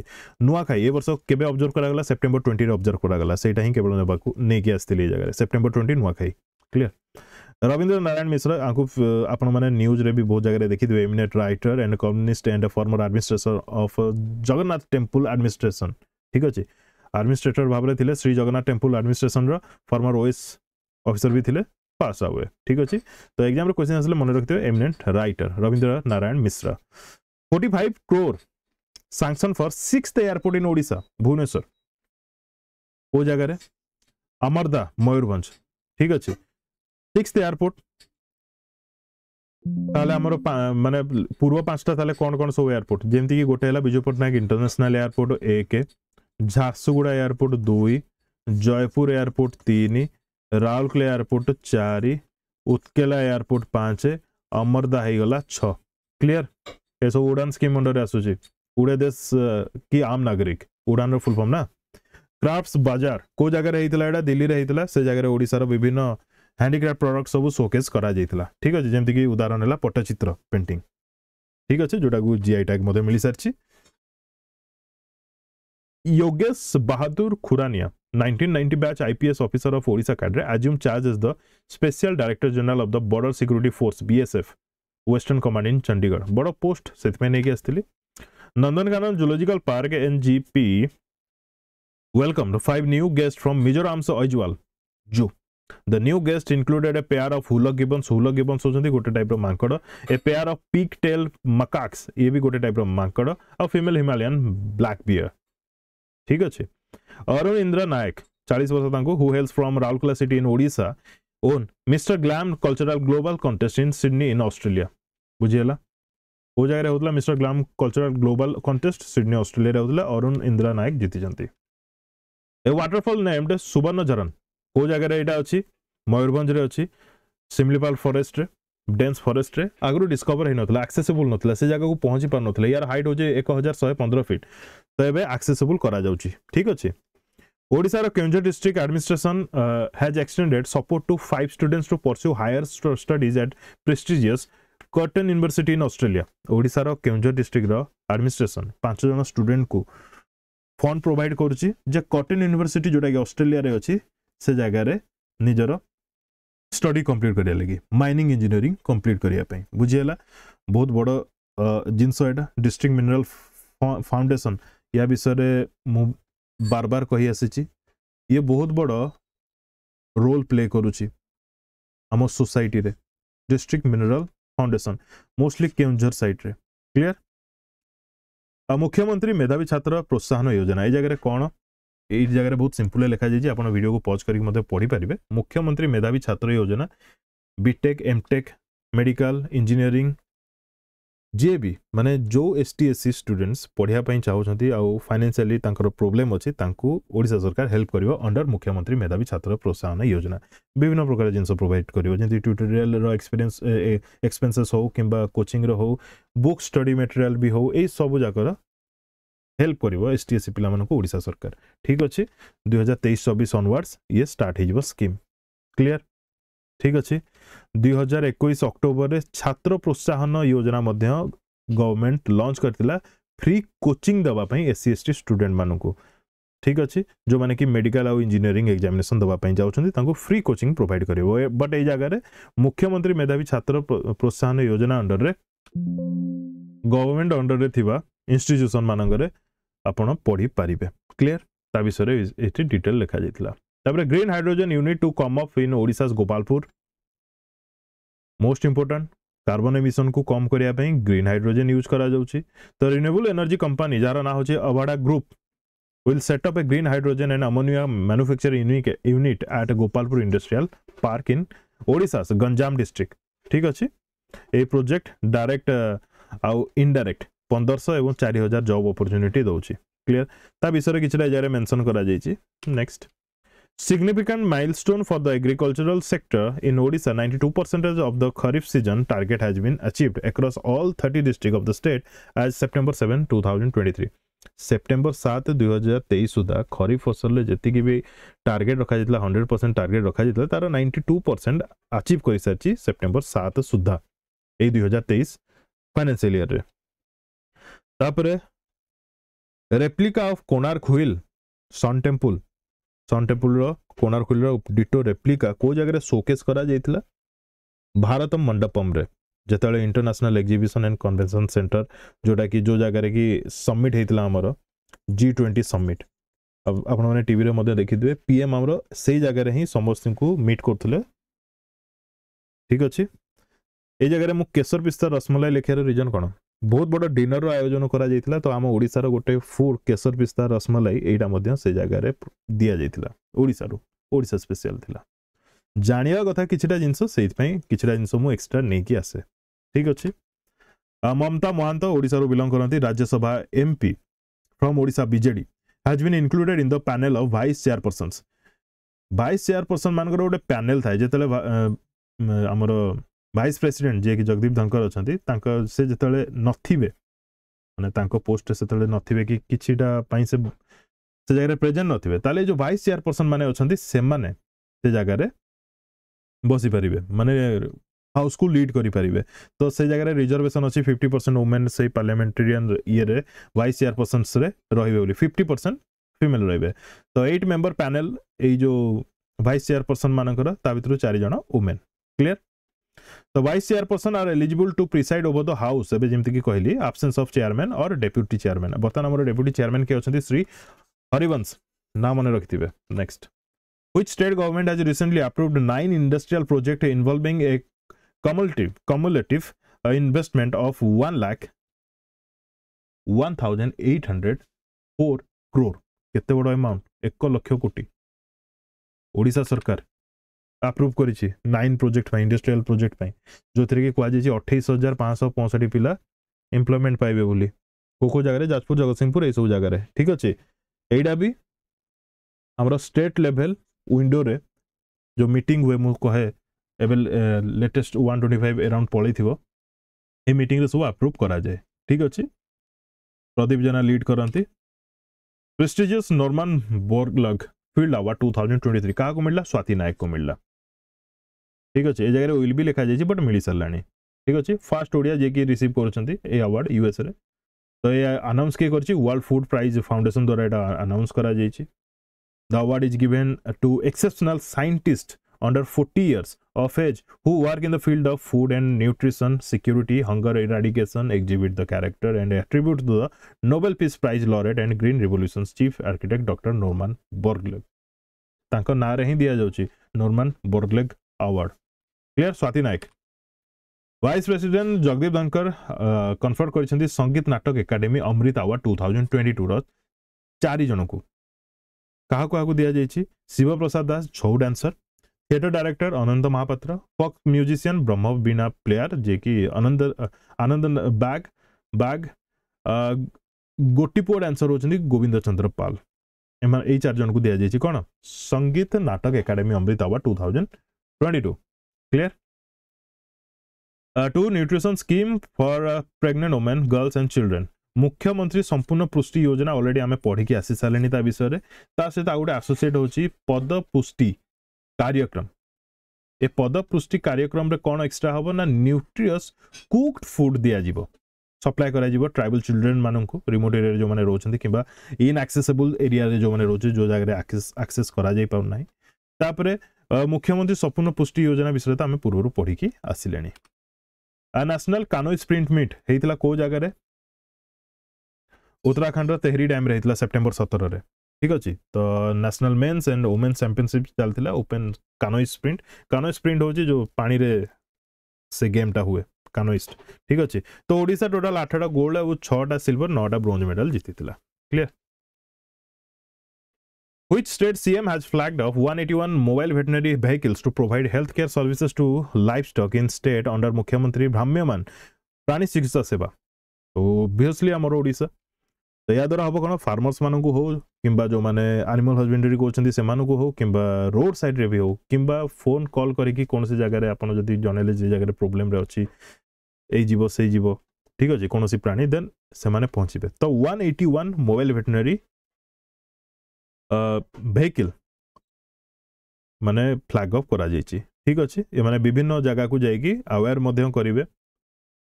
ନୂଆଖାଇ ଏ ବର୍ଷ କେବେ ଅବଜର୍ଭ କରାଗଲା ସେପ୍ଟେମ୍ବର ଟ୍ୱେଣ୍ଟିରେ ଅବଜର୍ଭ କରାଗଲା ସେଇଟା ହିଁ କେବଳ ନେବାକୁ ନେଇକି ଆସିଥିଲି ଏ ଜାଗାରେ September twenty Nuakhai clear Rabindra Narayan Mishra ଆଙ୍କୁ ଆପଣମାନେ ନ୍ୟୁଜ୍ରେ ବି ବହୁତ ଜାଗାରେ ଦେଖିଥିବେ eminent writer and communist and former administration of Jagannath temple administration ଠିକ୍ ଅଛି ଆଡମିନିଷ୍ଟ୍ରେଟର ଭାବରେ ଥିଲେ ଶ୍ରୀ ଜଗନ୍ନାଥ ଟେମ୍ପୁଲ ଆଡମିନିଷ୍ଟ୍ରେସନ୍ର ଫର୍ମର ଓଏସ୍ ଅଫିସର ବି ଥିଲେ ପାସ୍ ଆୱେ ଠିକ୍ ଅଛି ତ ଏକ୍ଜାମ୍ର କ୍ୱେଶ୍ଚିନ୍ ଆସିଲେ ମନେ ରଖିଥିବେ eminent writer Rabindra Narayan Mishra forty five crore sanction for six airport in Odisha Bhubaneswar କେଉଁ ଜାଗାରେ ଅମରଦା ମୟୂରଭଞ୍ଜ ଠିକ୍ ଅଛି ସିକ୍ସ ଏୟାରପୋର୍ଟ তাহলে আমার মানে পূর্ব পাঁচটা তাহলে কোণ কোণ সব এয়ারপোর্ট যেমতি কি গোটে হলা বিজু পট্টনাক ইন্টারন্যাশনাল এয়ারপোর্ট এক ঝারসুগুড়া এয়ারপোর্ট দুই জয়পুর এয়ারপোর্ট তিন ରାଉରକେଲା ଏୟାରପୋର୍ଟ ଚାରି ଉତ୍କେଲା ଏୟାରପୋର୍ଟ ପାଞ୍ଚ ଅମରଦା ହେଇଗଲା ଛଅ କ୍ଲିଅର ଏସବୁ ଉଡ଼ାନ ସ୍କିମ୍ ଅଣ୍ଡରରେ ଆସୁଛି ଉଡ଼େ ଦେଶ କି ଆମ୍ ନାଗରିକ ଉଡ଼ାନର ଫୁଲ୍ ଫର୍ମ ନା କ୍ରାଫ୍ଟସ୍ ବଜାର କେଉଁ ଜାଗାରେ ହେଇଥିଲା ଏଇଟା ଦିଲ୍ଲୀରେ ହେଇଥିଲା ସେ ଜାଗାରେ ଓଡ଼ିଶାର ବିଭିନ୍ନ ହ୍ୟାଣ୍ଡିକ୍ରାଫ୍ଟ ପ୍ରଡକ୍ଟ ସବୁ ସୋକେସ୍ କରାଯାଇଥିଲା ଠିକ୍ ଅଛି ଯେମିତିକି ଉଦାହରଣ ହେଲା ପଟ୍ଟଚିତ୍ର ପେଣ୍ଟିଂ ଠିକ୍ ଅଛି ଯେଉଁଟାକୁ ଜିଆଇ ଟ୍ୟାଗ୍ ମଧ୍ୟ ମିଳିସାରିଛି Yogesh Bahadur Khurania 1990 batch IPS officer of Odisha cadre assumed charge as the Special Director General of the Border Security Force BSF Western Command in Chandigarh বড় পোস্ট ସେଥିପାଇଁ ନେଇକି ଆସିଥିଲି Nandankanan zoological park NZP welcomed five new guests from Mizoram's Ajwal Zoo The new guest included a pair of hula gibbons. Hula gibbons होचंती गोटे type रो मांकड़, a pair of pigtail macaques, ये भी गोटे टाइप रो मांकड़, a female Himalayan black bear. ठीक अछि अरुण इंद्र नायक चालीस वर्ष who hails from Rourkela city in Odisha won mister glam cultural global contest in Sydney in Australia बुझीगला वो जगह होता mister glam cultural global contest Sydney Australia होता अरुण इंद्रा नायक जीति ए वाटरफल नेम्ड सुवर्णझरन कौ जगार यहाँ अच्छी मयूरभंज अच्छी सिमलीपाल फरेस्ट डेन्स फरेस्ट आगुरी डिस्कवर हो नाला आक्सेबल ना से जगह को पहुंची पार ना यार हाइट हूँ एक हजार शहे पंद्रह फिट तो ये आक्सेबुल ठीक अच्छे ओडार Keonjhar district administration has extended support to five students to pursue higher studies at prestigious Curtin university in अस्ट्रेलियाशार के डिस्ट्रिक्टर आडमिनिस्ट्रेसन पांच जन स्टूडेंट को फंड प्रोभाइड करटन यूनिभर्सीटी जोटा कि अस्ट्रेलिया अच्छे से जगार निजर स्टडी कम्प्लीट कर माइनिंग इंजीनियरी कम्प्लीट करने बुझीगला बहुत बड़ जिनस डिस्ट्रिक्ट मिनराल फाउंडेसन फौ, ୟା ବିଷୟରେ ମୁଁ ବାର ବାର କହିଆସିଛି ଇଏ ବହୁତ ବଡ଼ ରୋଲ୍ ପ୍ଲେ କରୁଛି ଆମ ସୋସାଇଟିରେ district mineral foundation mostly Keonjhar ସାଇଡ଼୍ରେ କ୍ଲିଅର ଆଉ ମୁଖ୍ୟମନ୍ତ୍ରୀ ମେଧାବୀ ଛାତ୍ର ପ୍ରୋତ୍ସାହନ ଯୋଜନା ଏଇ ଜାଗାରେ କ'ଣ ଏଇ ଜାଗାରେ ବହୁତ ସିମ୍ପୁଲରେ ଲେଖାଯାଇଛି ଆପଣ ଭିଡ଼ିଓକୁ ପଜ୍ କରିକି ମଧ୍ୟ ପଢ଼ିପାରିବେ ମୁଖ୍ୟମନ୍ତ୍ରୀ ମେଧାବୀ ଛାତ୍ର ଯୋଜନା ବିଟେକ୍ ଏମ୍ଟେକ୍ ମେଡ଼ିକାଲ ଇଞ୍ଜିନିୟରିଂ जे भी माने जो S T S C students पढ़ापी चाहूँ आउ फाइनेसियाली प्रोब्लेम अच्छे ओडा सरकार हेल्प कर अंडर मुख्यमंत्री मेधावी छात्र प्रोत्साहन योजना विभिन्न प्रकार जिन प्रोभाइड कर ट्यूटोरीयल एक्सपीरियस एक्सपेन्सेस हो कि कोचिंग रो बुक स्टडी मेटेरियाल भी हो सब जगह हेल्प कर एस टी एस सी पाला सरकार ठीक अच्छे दुई हजार तेईस चबीस अनवर्ड्स ये स्टार्ट स्कीम क्लीयर ठीक अच्छे दुई हजार एक अक्टोबर में छात्र प्रोत्साहन योजना गवर्नमेंट लंच कर फ्री कोचिंग देवाई S C S T student मानक ठीक अच्छे जो मैंने कि मेडिकल आउ इंजीनियरिंग एग्जामिनेशन देवाई जाऊँ फ्री कोचिंग प्रोभाइड कर बट ये जगह मुख्यमंत्री मेधावी छात्र प्रोत्साहन योजना अंडर में गवर्नमेंट अंडर में इन्यूसन मानक आप पढ़ी पारे क्लीयर ता विषय डिटेल लिखा जाता है তারপরে green hydrogen unit to come up in Odisha's Gopalpur most important carbon emission কু কম করা গ্রিন হাইড্রোজেন ইউজ করা যাচ্ছে তো রিনেবল এনর্জি কোম্পানি যার না হচ্ছে Avaada group will set up a green hydrogen and ammonia manufacturing unit at Gopalpur Industrial Park in Odisha's Ganjam district. ঠিক আছে এই প্রোজেক্ট ডাইরেক্ট আউ ইনডাইরেক্ট পনেরোশো এবং চারি হাজার জব অপরচুনিটি দেଉଛି ক্লিয়ার তা বিষয়ে কিছুটা এই জায়গায় মেনশন করা ଯାଇଛି next Significant milestone for the agricultural sector in Odisha 92% of the Kharif season target has been achieved across all 30 districts of the state as September 7 2023 September सात दुई हजार तेईस सुधा खरीफ फसल जी भी टार्गेट रखा जाता हंड्रेड परसेंट टार्गेट रखा जाता तार नाइंटी टू परसेंट आचिव कर सारी सेप्टेम्बर सात सुधा यही दुई हजार तेईस फाइनान्सीयल इयर तापर replica of Konark wheel sun temple ସନ୍ଟେପୁଲର କୋଣାର୍କୁଲିର ଡିଟୋ ରେପ୍ଲିକା କେଉଁ ଜାଗାରେ ସୋକେସ୍ କରାଯାଇଥିଲା ଭାରତ ମଣ୍ଡପମ୍ରେ ଯେତେବେଳେ international exhibition and convention centre ଯେଉଁଟାକି ଯେଉଁ ଜାଗାରେ କି ସମିଟ୍ ହେଇଥିଲା ଆମର ଜି ଟ୍ୱେଣ୍ଟି ସମିଟ୍ ଆପଣମାନେ ଟିଭିରେ ମଧ୍ୟ ଦେଖିଥିବେ ପି ଏମ୍ ଆମର ସେଇ ଜାଗାରେ ହିଁ ସମସ୍ତଙ୍କୁ ମିଟ୍ କରୁଥିଲେ ଠିକ୍ ଅଛି ଏଇ ଜାଗାରେ ମୁଁ କେଶର ପିସ୍ତା ରସମଲାଇ ଲେଖିବାର ରିଜନ୍ କ'ଣ ବହୁତ ବଡ଼ ଡିନରର ଆୟୋଜନ କରାଯାଇଥିଲା ତ ଆମ ଓଡ଼ିଶାର ଗୋଟେ ଫୁଡ୍ କେଶର ପିସ୍ତା ରସମଲାଇ ଏଇଟା ମଧ୍ୟ ସେ ଜାଗାରେ ଦିଆଯାଇଥିଲା ଓଡ଼ିଶାରୁ ଓଡ଼ିଶା ସ୍ପେଶିଆଲ୍ ଥିଲା ଜାଣିବା କଥା କିଛିଟା ଜିନିଷ ସେଇଥିପାଇଁ କିଛିଟା ଜିନିଷ ମୁଁ ଏକ୍ସଟ୍ରା ନେଇକି ଆସେ ଠିକ୍ ଅଛି ମମତା ମହାନ୍ତ ଓଡ଼ିଶାରୁ ବିଲଙ୍ଗ କରନ୍ତି Rajya Sabha MP from Odisha BJD has been included in the panel of vice chairpersons vice chairperson ମାନଙ୍କର ଗୋଟେ ପ୍ୟାନେଲ୍ ଥାଏ ଯେତେବେଳେ ଆମର वाइस प्रेसीडेट जी जगदीप धनकर अच्छा से जो ना पोस्ट से ना कि से, जगह प्रेजेन्ट ना तो जो वाइस चेयरपर्सन मैंने अच्छा से मैंने से जगह बसिपर मान हाउस को लिड करेंगे तो से जगह रिजर्वेशन अच्छी फिफ्टी परसेंट वुमेन से पार्लियामेटेरियान इे वाइस चेयरपर्सन रही फिफ्टी परसेंट फिमेल रे तो एट मेम्बर पैनल जो वाइस चेयरपर्सन मानक चारजण women clear The vice chairperson are eligible to preside over the house. एबे जेमति कि कहली absence of chairman और deputy chairman. बर्तमान हमर deputy chairman के अछथि श्री हरिवंश नाम मन रखिथिबे. Next. Which state government has recently approved nine industrial project involving a cumulative cumulative uh, investment of 1 lakh 1804 crore. केते बड़ अमाउंट 1 लाख कोटी. ओडिशा सरकार आप्रुव कर नाइन प्रोजेक्ट इंडस्ट्रियाल प्रोजेक्ट जो थी कि कहुई हजार पाँच सौ पंसठी पिला इम्प्लयमेंट पाए बोली कौ कौ जगह जाजपुर जगत सिंहपुर यह सब जगह ठीक अच्छे यहीटा भी आमर स्टेट लेवेल विंडो रे जो मीटिंग हुए मुझे कहे एवे latest one twenty five around पलि थी मीट सब आप्रूव कराए ठीक अच्छे प्रदीप जेना लिड करती prestigious Norman Borlaug field award two thousand twenty three क्या मिलला स्वाति नायक को मिलला ठीक अच्छे ए जगह विल भी लिखा जाए बट मिल सारा ठीक अच्छे फास्ट ओडिया जी रिसीव कर अवार्ड यूएस तो यह आनाउन्स किए कर वर्ल्ड फुड प्राइज फाउंडेसन द्वारा यहाँ अनाउंस कर the award is given to exceptional scientist under forty years of age who work in the field of food and nutrition security hunger eradication exhibit the character and attribute to the Nobel peace prize laureate and green revolution chief architect doctor Norman Borlaug ना दि जाऊँगी Norman Borlaug award clear Swati Nayak vice president Jagdeep Dhankhar confer कर Sangeet Natak academy Amrit award two thousand twenty tour चारि जन को क्या क्या दि जाइए Shiv Prasad Das Chhau dancer theatre director Ananta Mahapatra folk musician Brahma Bina player जे कि आनंद आनंद बैग बैग गोटीपुआ डांसर हो गोविंद चंद्र पाल एम चारजन को दि जाइए कौन Sangeet Natak academy Amrit award two thousand twenty two clear uh, two nutrition scheme for uh, pregnant women girls and children ମୁଖ୍ୟମନ୍ତ୍ରୀ ସମ୍ପୂର୍ଣ୍ଣ ପୁଷ୍ଟି ଯୋଜନା ଅଲରେଡ଼ି ଆମେ ପଢ଼ିକି ଆସିସାରିଲେଣି ତା ବିଷୟରେ ତା ସହିତ ଆଉ ଗୋଟେ ଆସୋସିଏଟ୍ ହେଉଛି ପଦ ପୁଷ୍ଟି କାର୍ଯ୍ୟକ୍ରମ ଏ ପଦ ପୁଷ୍ଟି କାର୍ଯ୍ୟକ୍ରମରେ କ'ଣ ଏକ୍ସଟ୍ରା ହେବ ନା ନ୍ୟୁଟ୍ରିଅସ୍ କୁକ୍ଡ ଫୁଡ଼୍ ଦିଆଯିବ ସପ୍ଲାଏ କରାଯିବ ଟ୍ରାଇବାଲ୍ ଚିଲଡ୍ରେନ୍ ମାନଙ୍କୁ ରିମୋଟ୍ ଏରିଆରେ ଯେଉଁମାନେ ରହୁଛନ୍ତି କିମ୍ବା ଇନ୍ ଆକ୍ସେସେବୁଲ୍ ଏରିଆରେ ଯେଉଁମାନେ ରହୁଛନ୍ତି ଯେଉଁ ଜାଗାରେ ଆକ୍ସେସ୍ ଆକ୍ସେସ୍ କରାଯାଇପାରୁନାହିଁ ତାପରେ मुख्यमंत्री सपूर्ण पुष्टि योजना विषय तो आम पूर्व पढ़ी आसिले नाशनाल कानो स्प्रिंट मिट होता कौ जगार उत्तराखंड तेहरी डैम होता सेप्टेम्बर सतर से ठीक अच्छे तो national men's and women championship चलता ओपेन कानो स्प्रिंट कानो स्प्रिंट हूँ जो पानी रे से गेमटा हुए कानोईस्ट ठीक अच्छे तो ओडा टोटाल आठटा गोल्ड और छःटा सिल्वर नौटा ब्रोज मेडल जीति clear Which state CM has flagged off 181 mobile veterinary vehicles to provide healthcare services to livestock in state under मुख्यमंत्री भ्राम्यमान प्राणी चिकित्सा सेवा तो obviously ଆମର ଓଡ଼ିଶା ତ ଏହା ଦ୍ୱାରା ହେବ କ'ଣ ଫାର୍ମର୍ସ ମାନଙ୍କୁ ହଉ କିମ୍ବା ଯେଉଁମାନେ ଆନିମାଲ ହଜବେଣ୍ଡରୀ କରୁଛନ୍ତି ସେମାନଙ୍କୁ ହଉ କିମ୍ବା ରୋଡ଼ ସାଇଡ଼ରେ ବି ହଉ କିମ୍ବା ଫୋନ୍ କଲ୍ କରିକି କୌଣସି ଜାଗାରେ ଆପଣ ଯଦି ଜଣେଇଲେ ଯେ ଜାଗାରେ ପ୍ରୋବ୍ଲେମରେ ଅଛି ଏଇ ଯିବ ସେଇ ଯିବ ଠିକ୍ ଅଛି କୌଣସି ପ୍ରାଣୀ ଦେନ୍ ସେମାନେ ପହଞ୍ଚିବେ ତ one eighty one mobile veterinary vehicle মানে ଫ୍ଲାଗ୍ ଅଫ୍ କରାଯାଇଛି ଠିକ୍ ଅଛି ଏମାନେ ବିଭିନ୍ନ ଜାଗାକୁ ଯାଇକି ଆୱେର୍ ମଧ୍ୟ କରିବେ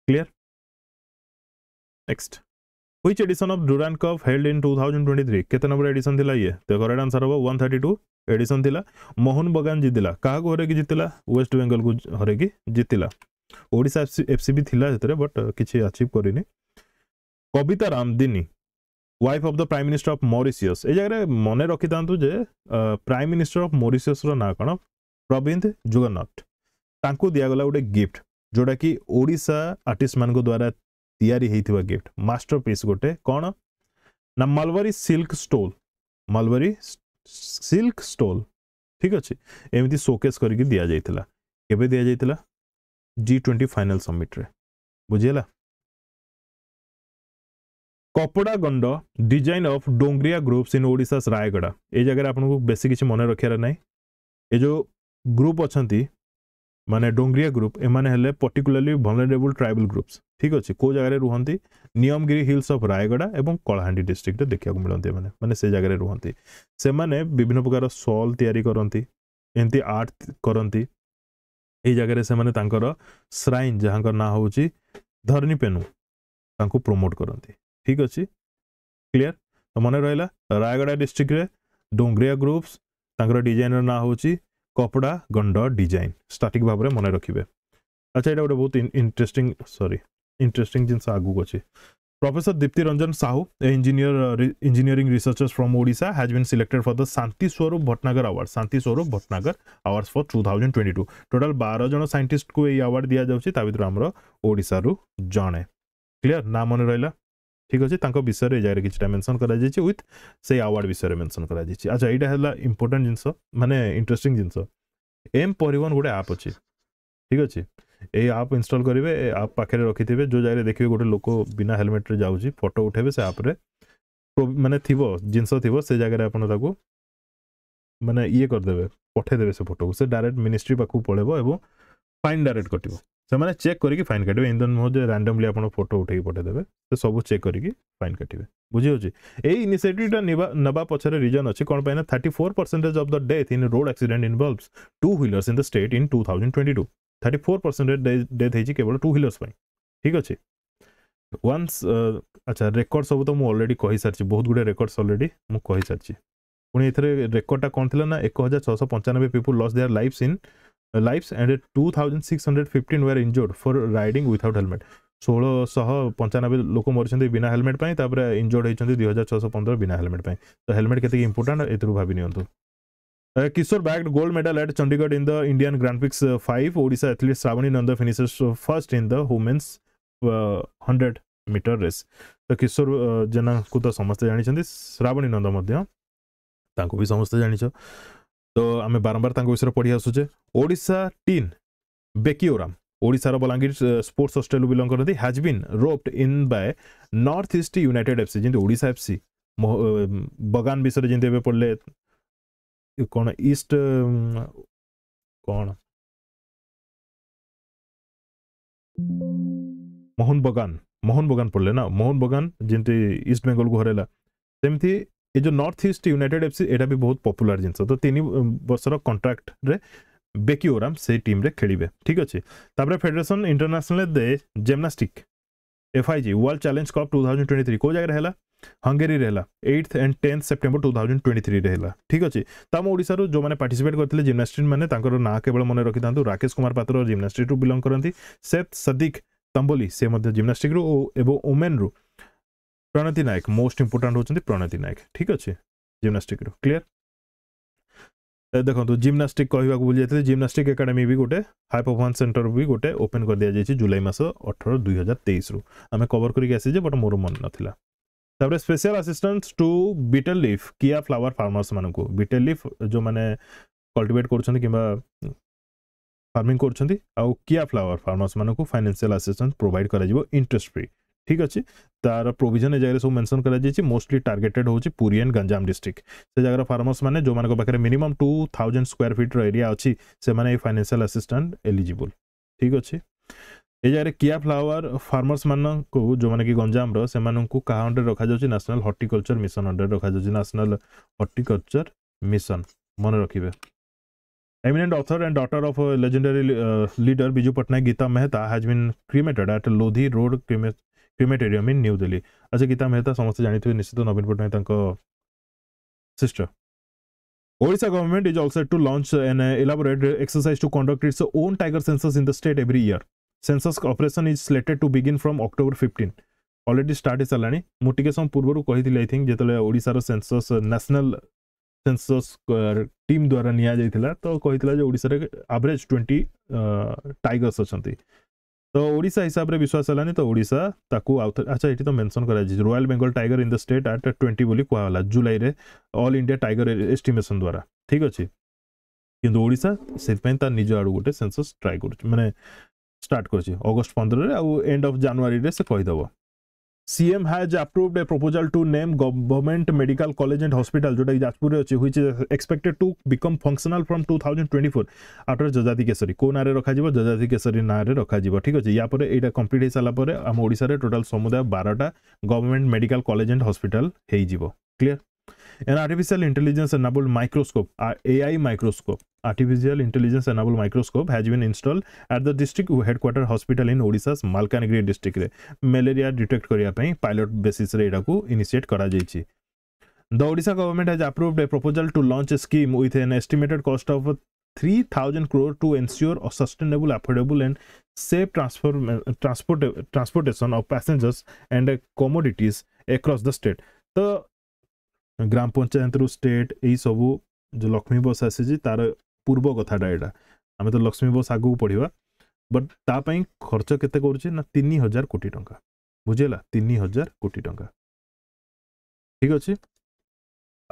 clear next which edition of Durand cup held in two thousand twenty three କେତେ ନମ୍ବର ଏଡିସନ୍ ଥିଲା ଇଏ ତ କରେକ୍ଟ ଆନ୍ସର୍ ହେବ ୱାନ୍ ଥାର୍ଟି ଟୁ ଏଡିସନ୍ ଥିଲା ମୋହନ ବଗାନ ଜିତିଲା କାହାକୁ ହରେଇକି ଜିତିଲା ୱେଷ୍ଟ ବେଙ୍ଗଲକୁ ହରେଇକି ଜିତିଲା ଓଡ଼ିଶା ଏଫ୍ସି ବି ଥିଲା ସେଥିରେ ବଟ୍ କିଛି ଆଚିଭ୍ କରିନି Kobita Ramdini wife of the prime minister of Mauritius ଏଇ ଜାଗାରେ ମନେ ରଖିଥାନ୍ତୁ ଯେ ପ୍ରାଇମ୍ ମିନିଷ୍ଟର ଅଫ୍ ମରିସିୟସ୍ର ନାଁ କ'ଣ ପ୍ରବୀନ୍ଦ ଜୁଗନ୍ନଟ ତାଙ୍କୁ ଦିଆଗଲା ଗୋଟେ ଗିଫ୍ଟ ଯେଉଁଟାକି ଓଡ଼ିଶା ଆର୍ଟିଷ୍ଟମାନଙ୍କ ଦ୍ୱାରା ତିଆରି ହେଇଥିବା ଗିଫ୍ଟ ମାଷ୍ଟର ପିସ୍ ଗୋଟେ କ'ଣ ନା mulberry silk stole mulberry silk stole ଠିକ୍ ଅଛି ଏମିତି ସୋକେସ୍ କରିକି ଦିଆଯାଇଥିଲା କେବେ ଦିଆଯାଇଥିଲା ଜି ଟ୍ୱେଣ୍ଟି ଫାଇନାଲ୍ ସମିଟ୍ରେ ବୁଝିହେଲା Kapdaganda design of Dongria groups in Odisha's Rayagada এই জায়গায় আপনার বেশি কিছু মনে রক্ষার না এ যে গ্রুপ অনেক মানে ডোংরিয়া গ্রুপ এমানে হলে পর্টিকুলারলি ভলনেরেবল ট্রাইবাল গ্রুপস ঠিক আছে কেউ জায়গায় রুহতি নিয়মগিরি হিলস অফ রায়গড়া এবং কলাহান্ডি ডিস্ট্রিক্টে দেখা মিলতে এমানে মানে সে জায়গায় রুহতি সেমানে বিভিন্ন প্রকার সল তৈরি করতে এমতি আর্ট করতে এই জায়গায় সেমানে তাঁকর স্রাইন যাহাঙ্কর না হচ্ছে ধরণী পেনু তাঁকু প্রমোট করতে ଠିକ୍ ଅଛି କ୍ଲିଅର୍ ତ ମନେ ରହିଲା ରାୟଗଡ଼ା ଡିଷ୍ଟ୍ରିକ୍ଟରେ ଡୋଙ୍ଗରିଆ ଗ୍ରୁପ୍ସ ତାଙ୍କର ଡିଜାଇନର ନାଁ ହେଉଛି କପଡ଼ା ଗଣ୍ଡ ଡିଜାଇନ୍ ଷ୍ଟାଟିକ୍ ଭାବରେ ମନେ ରଖିବେ ଆଚ୍ଛା ଏଇଟା ଗୋଟେ ବହୁତ ଇଣ୍ଟରେଷ୍ଟିଂ ସରି ଇଣ୍ଟରେଷ୍ଟିଂ ଜିନିଷ ଆଗକୁ ଅଛି Professor Dipti Ranjan Sahu, an engineer, uh, engineering researcher from Odisha, has been selected for the Santi Swarup Bhatnagar Award. Santi Swarup Bhatnagar Awards for 2022. Total 12 জন সাইন্টিস্ট কো এই অ্যাওয়ার্ড দিয়া যাচ্ছে তা ভিতরে আমরা ওড়িশারু জনে ক্লিয়ার না মনে রইলা ঠিক আছে তাঙ্ক বিষয়ে এই জায়গায় কিছুটা মেনশন করা যাইছে উইথ সেই আওয়ার্ড বিষয়ে মেনশন করা যাইছে আচ্ছা এইটা হল ইম্পর্টাট জিনিস মানে ইন্টারেস্টিং জিনিস এম পরিবহন গোটে আপ অছি ঠিক আছে এই আপ ইনস্টল করবে আপ পাখে রখিথিবে যে জায়গায় দেখবে গোটে লোক বিনা হেলমেটরে যাচ্ছি ফটো উঠেবে সে আপরে মানে থিব জিনিস থিব সে জায়গায় আপনার তাকে মানে ইয়ে করদেবে পঠাইদেবে সে ফটোকে সে ডাইরেক্ট মিনিষ্ট্রি পাখু পড়েব এবং ফাইন ডাইরেক্ট কটিব ସେମାନେ ଚେକ୍ କରିକି ଫାଇନ୍ କାଟିବେ ଦନ୍ ମୁହଁ ଯେ ରାଣ୍ଡମଲି ଆପଣ ଫଟୋ ଉଠେଇକି ପଠେଇଦେବେ ସେ ସବୁ ଚେକ୍ କରିକି ଫାଇନ୍ କାଟିବେ ବୁଝିହେଉଛି ଏଇ ଇନିସିଏଟିଭ୍ଟା ନେବା ପଛରେ ରିଜନ୍ ଅଛି କ'ଣ ପାଇଁ ନା thirty four percentage of the death in road accident involves two wheelers in the state in two thousand twenty two thirty four percentage death ହେଇଛି କେବଳ ଟୁ ହ୍ୱିଲର୍ସ ପାଇଁ ଠିକ୍ ଅଛି ୱାନ୍ସ ଆଚ୍ଛା ରେକର୍ଡ଼ ସବୁ ତ ମୁଁ ଅଲରେଡ଼ି କହିସାରିଛି ବହୁତ ଗୁଡ଼ିଏ ରେକର୍ଡ଼ସ୍ ଅଲରେଡ଼ି ମୁଁ କହିସାରିଛି ପୁଣି ଏଥିରେ ରେକର୍ଡ଼ଟା କ'ଣ ଥିଲା ନା ଏକ ହଜାର ଛଅଶହ ପଞ୍ଚାନବେ people loss their life in life and two thousand six hundred fifteen were injured for riding without helmet षोलश पंचानबे लोक मरीज बिना हेलमेट पर इंजोर्ड होती दुई हजार छः सौ पंद्रह बिना हेलमेट पर तो हेलमेट के इंपोर्टाट ए नि Kishore Bag gold medal at Chandigarh in the Indian grand prix five Odia athlete Shrabani Nanda finishers first in the women's hundred metre race तो किशोर जेना को तो समस्ते जानते श्रावणी नंद भी समस्त जानते तो आम बारंबार विषय पढ़ी आसूचे ओडा टीन बेकिओराम ओडार बलांगीर स्पोर्ट्स हस्टेल बिलंग करती has been roped in by North East United F C जमी ओडा एफ सी बगान विषय जमी एवं पढ़ले कौन ईस्ट कौन मोहन बगान मोहन बगान पढ़ले ना मोहन बगान जमी ईस्ट बेंगल को हरला सेमती ଏ ଯେଉଁ ନର୍ଥ ଇଷ୍ଟ ୟୁନାଇଟେଡ୍ ଏଫ୍ସି ଏଇଟା ବି ବହୁତ ପପୁଲାର ଜିନିଷ ତ ତିନି ବର୍ଷର କଣ୍ଟ୍ରାକ୍ଟରେ ବେକି ଓରାମ ସେଇ ଟିମ୍ରେ ଖେଳିବେ ଠିକ୍ ଅଛି ତାପରେ federation international de gymnastic FIG world challenge cup two thousand twenty three କେଉଁ ଜାଗାରେ ହେଲା ହଙ୍ଗେରୀରେ ହେଲା eighth and tenth September two thousand twenty ଥ୍ରୀରେ ହେଲା ଠିକ୍ ଅଛି ତ ଆମ ଓଡ଼ିଶାରୁ ଯେଉଁମାନେ ପାର୍ଟିସିପେଟ୍ କରିଥିଲେ ଜିମ୍ନାଷ୍ଟିକ୍ ମାନେ ତାଙ୍କର ନାଁ କେବଳ ମନେ ରଖିଥାନ୍ତୁ ରାକେଶ କୁମାର ପାତ୍ର ଜିମ୍ନାଷ୍ଟିକ୍ରୁ ବିଲଙ୍ଗ କରନ୍ତି ସେତ୍ ସଦିକ୍ ତମ୍ବୋଲି ସେ ମଧ୍ୟ ଜିମ୍ନାଷ୍ଟିକ୍ରୁ ଏବଂ ଓମେନ୍ରୁ ପ୍ରଣତି ନାୟକ ମୋଷ୍ଟ ଇମ୍ପୋର୍ଟାଣ୍ଟ ହେଉଛନ୍ତି ପ୍ରଣତି ନାୟକ ଠିକ୍ ଅଛି ଜିମ୍ନାଷ୍ଟିକ୍ରୁ କ୍ଲିଅର୍ ଦେଖନ୍ତୁ ଜିମ୍ନାଷ୍ଟିକ୍ କହିବାକୁ ଭୁଲି ଯାଇଥିଲି ଜିମ୍ନାଷ୍ଟିକ୍ ଏକାଡେମୀ ବି ଗୋଟେ ହାଇ ପରଫର୍ମାନ୍ସ ସେଣ୍ଟର ବି ଗୋଟେ ଓପେନ୍ କରିଦିଆଯାଇଛି ଜୁଲାଇ ମାସ ଅଠର ଦୁଇ ହଜାର ତେଇଶରୁ ଆମେ କଭର କରିକି ଆସିଛେ ବଟ୍ ମୋର ମନେ ନଥିଲା ତାପରେ special assistance to betel leaf କିଆ ଫ୍ଲାୱାର ଫାର୍ମର୍ସମାନଙ୍କୁ ବିଟେଲ ଲିଫ୍ ଯେଉଁମାନେ କଲ୍ଟିଭେଟ୍ କରୁଛନ୍ତି କିମ୍ବା ଫାର୍ମିଂ କରୁଛନ୍ତି ଆଉ କିଆ ଫ୍ଲାୱାର ଫାର୍ମର୍ସମାନଙ୍କୁ ଫାଇନାନ୍ସିଆଲ ଆସିଷ୍ଟାନ୍ସ ପ୍ରୋଭାଇଡ଼ କରାଯିବ ଇଣ୍ଟରେଷ୍ଟ ଫ୍ରି ठीक अच्छे तार प्रोजन ए जगह सब मेनसन कर मोस्टली टार्गेटेड हूँ पुरी एंड गंजाम डिस्ट्रिक्ट से जगह फार्मर्स मैंने जो मेरे minimum two thousand square feet area अच्छी से फाइनेसियाल आसीस्टाट एलिजिबल ठीक अच्छे ए जगह किया फ्लावर फार्मर्स मान को जो मैंने कि गंजाम रहा अंडर रखा जाशनाल हर्टिकलचर मिशन अंडर रखा जाशनाल हर्टिकलचर मिशन मन रखिए eminent author and daughter of legendary leader Biju Patnaik Gita Mehta has been cremated at Lodhi road crematorium in New Delhi अच्छा गीता मेहता समस्त जानते निश्चित Naveen Patnaik sister Odisha government is also to launch an elaborate exercise to conduct its own tiger census in the state every year census operation is selected to begin from October fifteen already start सारा मुझे समय पूर्व कही I think जितने ओडार सेनसस न्यासनाल सेनसस team द्वारा निया जाइए तो कही आवरेज ट्वेंटी टाइगर्स अच्छा तो ओडा हिसाब से विश्वास है तो ओडा अच्छा ये तो मेनसन कर royal Bengal tiger in the state आट ट्वेंटी कहला जुलाई में अल इंडिया टाइगर एस्टिमेसन द्वारा ठीक अच्छे किड़सा से निज आड़ गोटे सेनस ट्राए कर मैंने स्टार्ट करगस्ट पंद्रह आउ एंड अफ जानुरी से कहीदेव CM has approved a proposal to name government Medical college and hospital যেটা যাজপুরে আছে which is expected to become functional from 2024 আটর Yayati Keshari কোন রখা যাব যজাতি কেশরী রখা যাব ঠিক আছে ইয়া এইটা কমপ্লিট হয়ে সারা পরে আমার ওড়িশার টোটাল সমুদায় বারোটা government medical college and hospital হয়ে যাব clear An artificial intelligence enabled microscope, AI microscope, artificial intelligence enabled microscope has been installed at the district headquarter hospital in Odisha's Malkanagiri district रे malaria detect करिया पई pilot basis रे एटा को initiate करा जाई छी The Odisha government has approved a proposal to launch a scheme with an estimated cost of 3000 crore to ensure a sustainable, affordable and safe transfer, transport, transportation of passengers and commodities across the state. तो ଗ୍ରାମ ପଞ୍ଚାୟତରୁ state ଏଇସବୁ ଯେଉଁ Lakshmi bus ଆସିଛି ତାର ପୂର୍ବ କଥାଟା ଏଇଟା ଆମେ ତ ଲକ୍ଷ୍ମୀ ବସ୍ ଆଗକୁ ପଢ଼ିବା ବଟ୍ ତା ପାଇଁ ଖର୍ଚ୍ଚ କେତେ କରୁଛି ନା ତିନି ହଜାର କୋଟି ଟଙ୍କା ବୁଝିହେଲା ତିନି ହଜାର କୋଟି ଟଙ୍କା ଠିକ୍ ଅଛି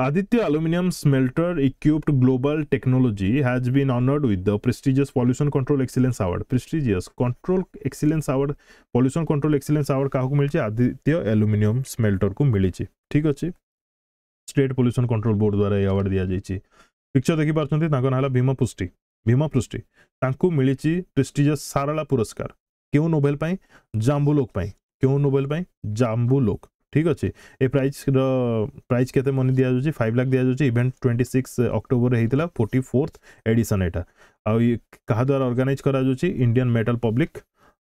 Aditya Aluminium Smelter Equipped Global Technology has been honored with the prestigious pollution control excellence award Prestigious Control excellence award pollution control excellence award କାହାକୁ মিলছে ଆଦିତ୍ୟ অ্যালুমিনিয়াম স্মেল্টরকু ମିଳିଛି ଠିକ୍ ଅଛି ଷ୍ଟେଟ୍ ପଲ୍ୟୁସନ୍ କଣ୍ଟ୍ରୋଲ ବୋର୍ଡ଼ ଦ୍ୱାରା ଏହି ଆୱାର୍ଡ଼ ଦିଆଯାଇଛି ପିକ୍ଚର ଦେଖିପାରୁଛନ୍ତି ତାଙ୍କ ନାଁ ହେଲା ଭୀମ ପୃଷ୍ଟି ଭୀମ ପୃଷ୍ଟି ତାଙ୍କୁ ମିଳିଛି ପ୍ରେଷ୍ଟିଜିୟସ୍ ସାରଳା ପୁରସ୍କାର କେଉଁ ନୋବେଲ ପାଇଁ ଜାମ୍ବୁଲୋକ ପାଇଁ କେଉଁ ନୋବେଲ ପାଇଁ ଜାମ୍ବୁଲୋକ ଠିକ୍ ଅଛି ଏ ପ୍ରାଇଜ୍ର ପ୍ରାଇଜ୍ କେତେ ମନି ଦିଆଯାଉଛି ଫାଇଭ୍ ଲାଖ୍ ଦିଆଯାଉଛି ଇଭେଣ୍ଟ ଟ୍ୱେଣ୍ଟି ସିକ୍ସ ଅକ୍ଟୋବରରେ ହେଇଥିଲା ଫୋର୍ଟି ଫୋର୍ଥ ଏଡ଼ିସନ୍ ଏଇଟା ଆଉ କାହା ଦ୍ୱାରା ଅର୍ଗାନାଇଜ୍ କରାଯାଉଛି Indian metal public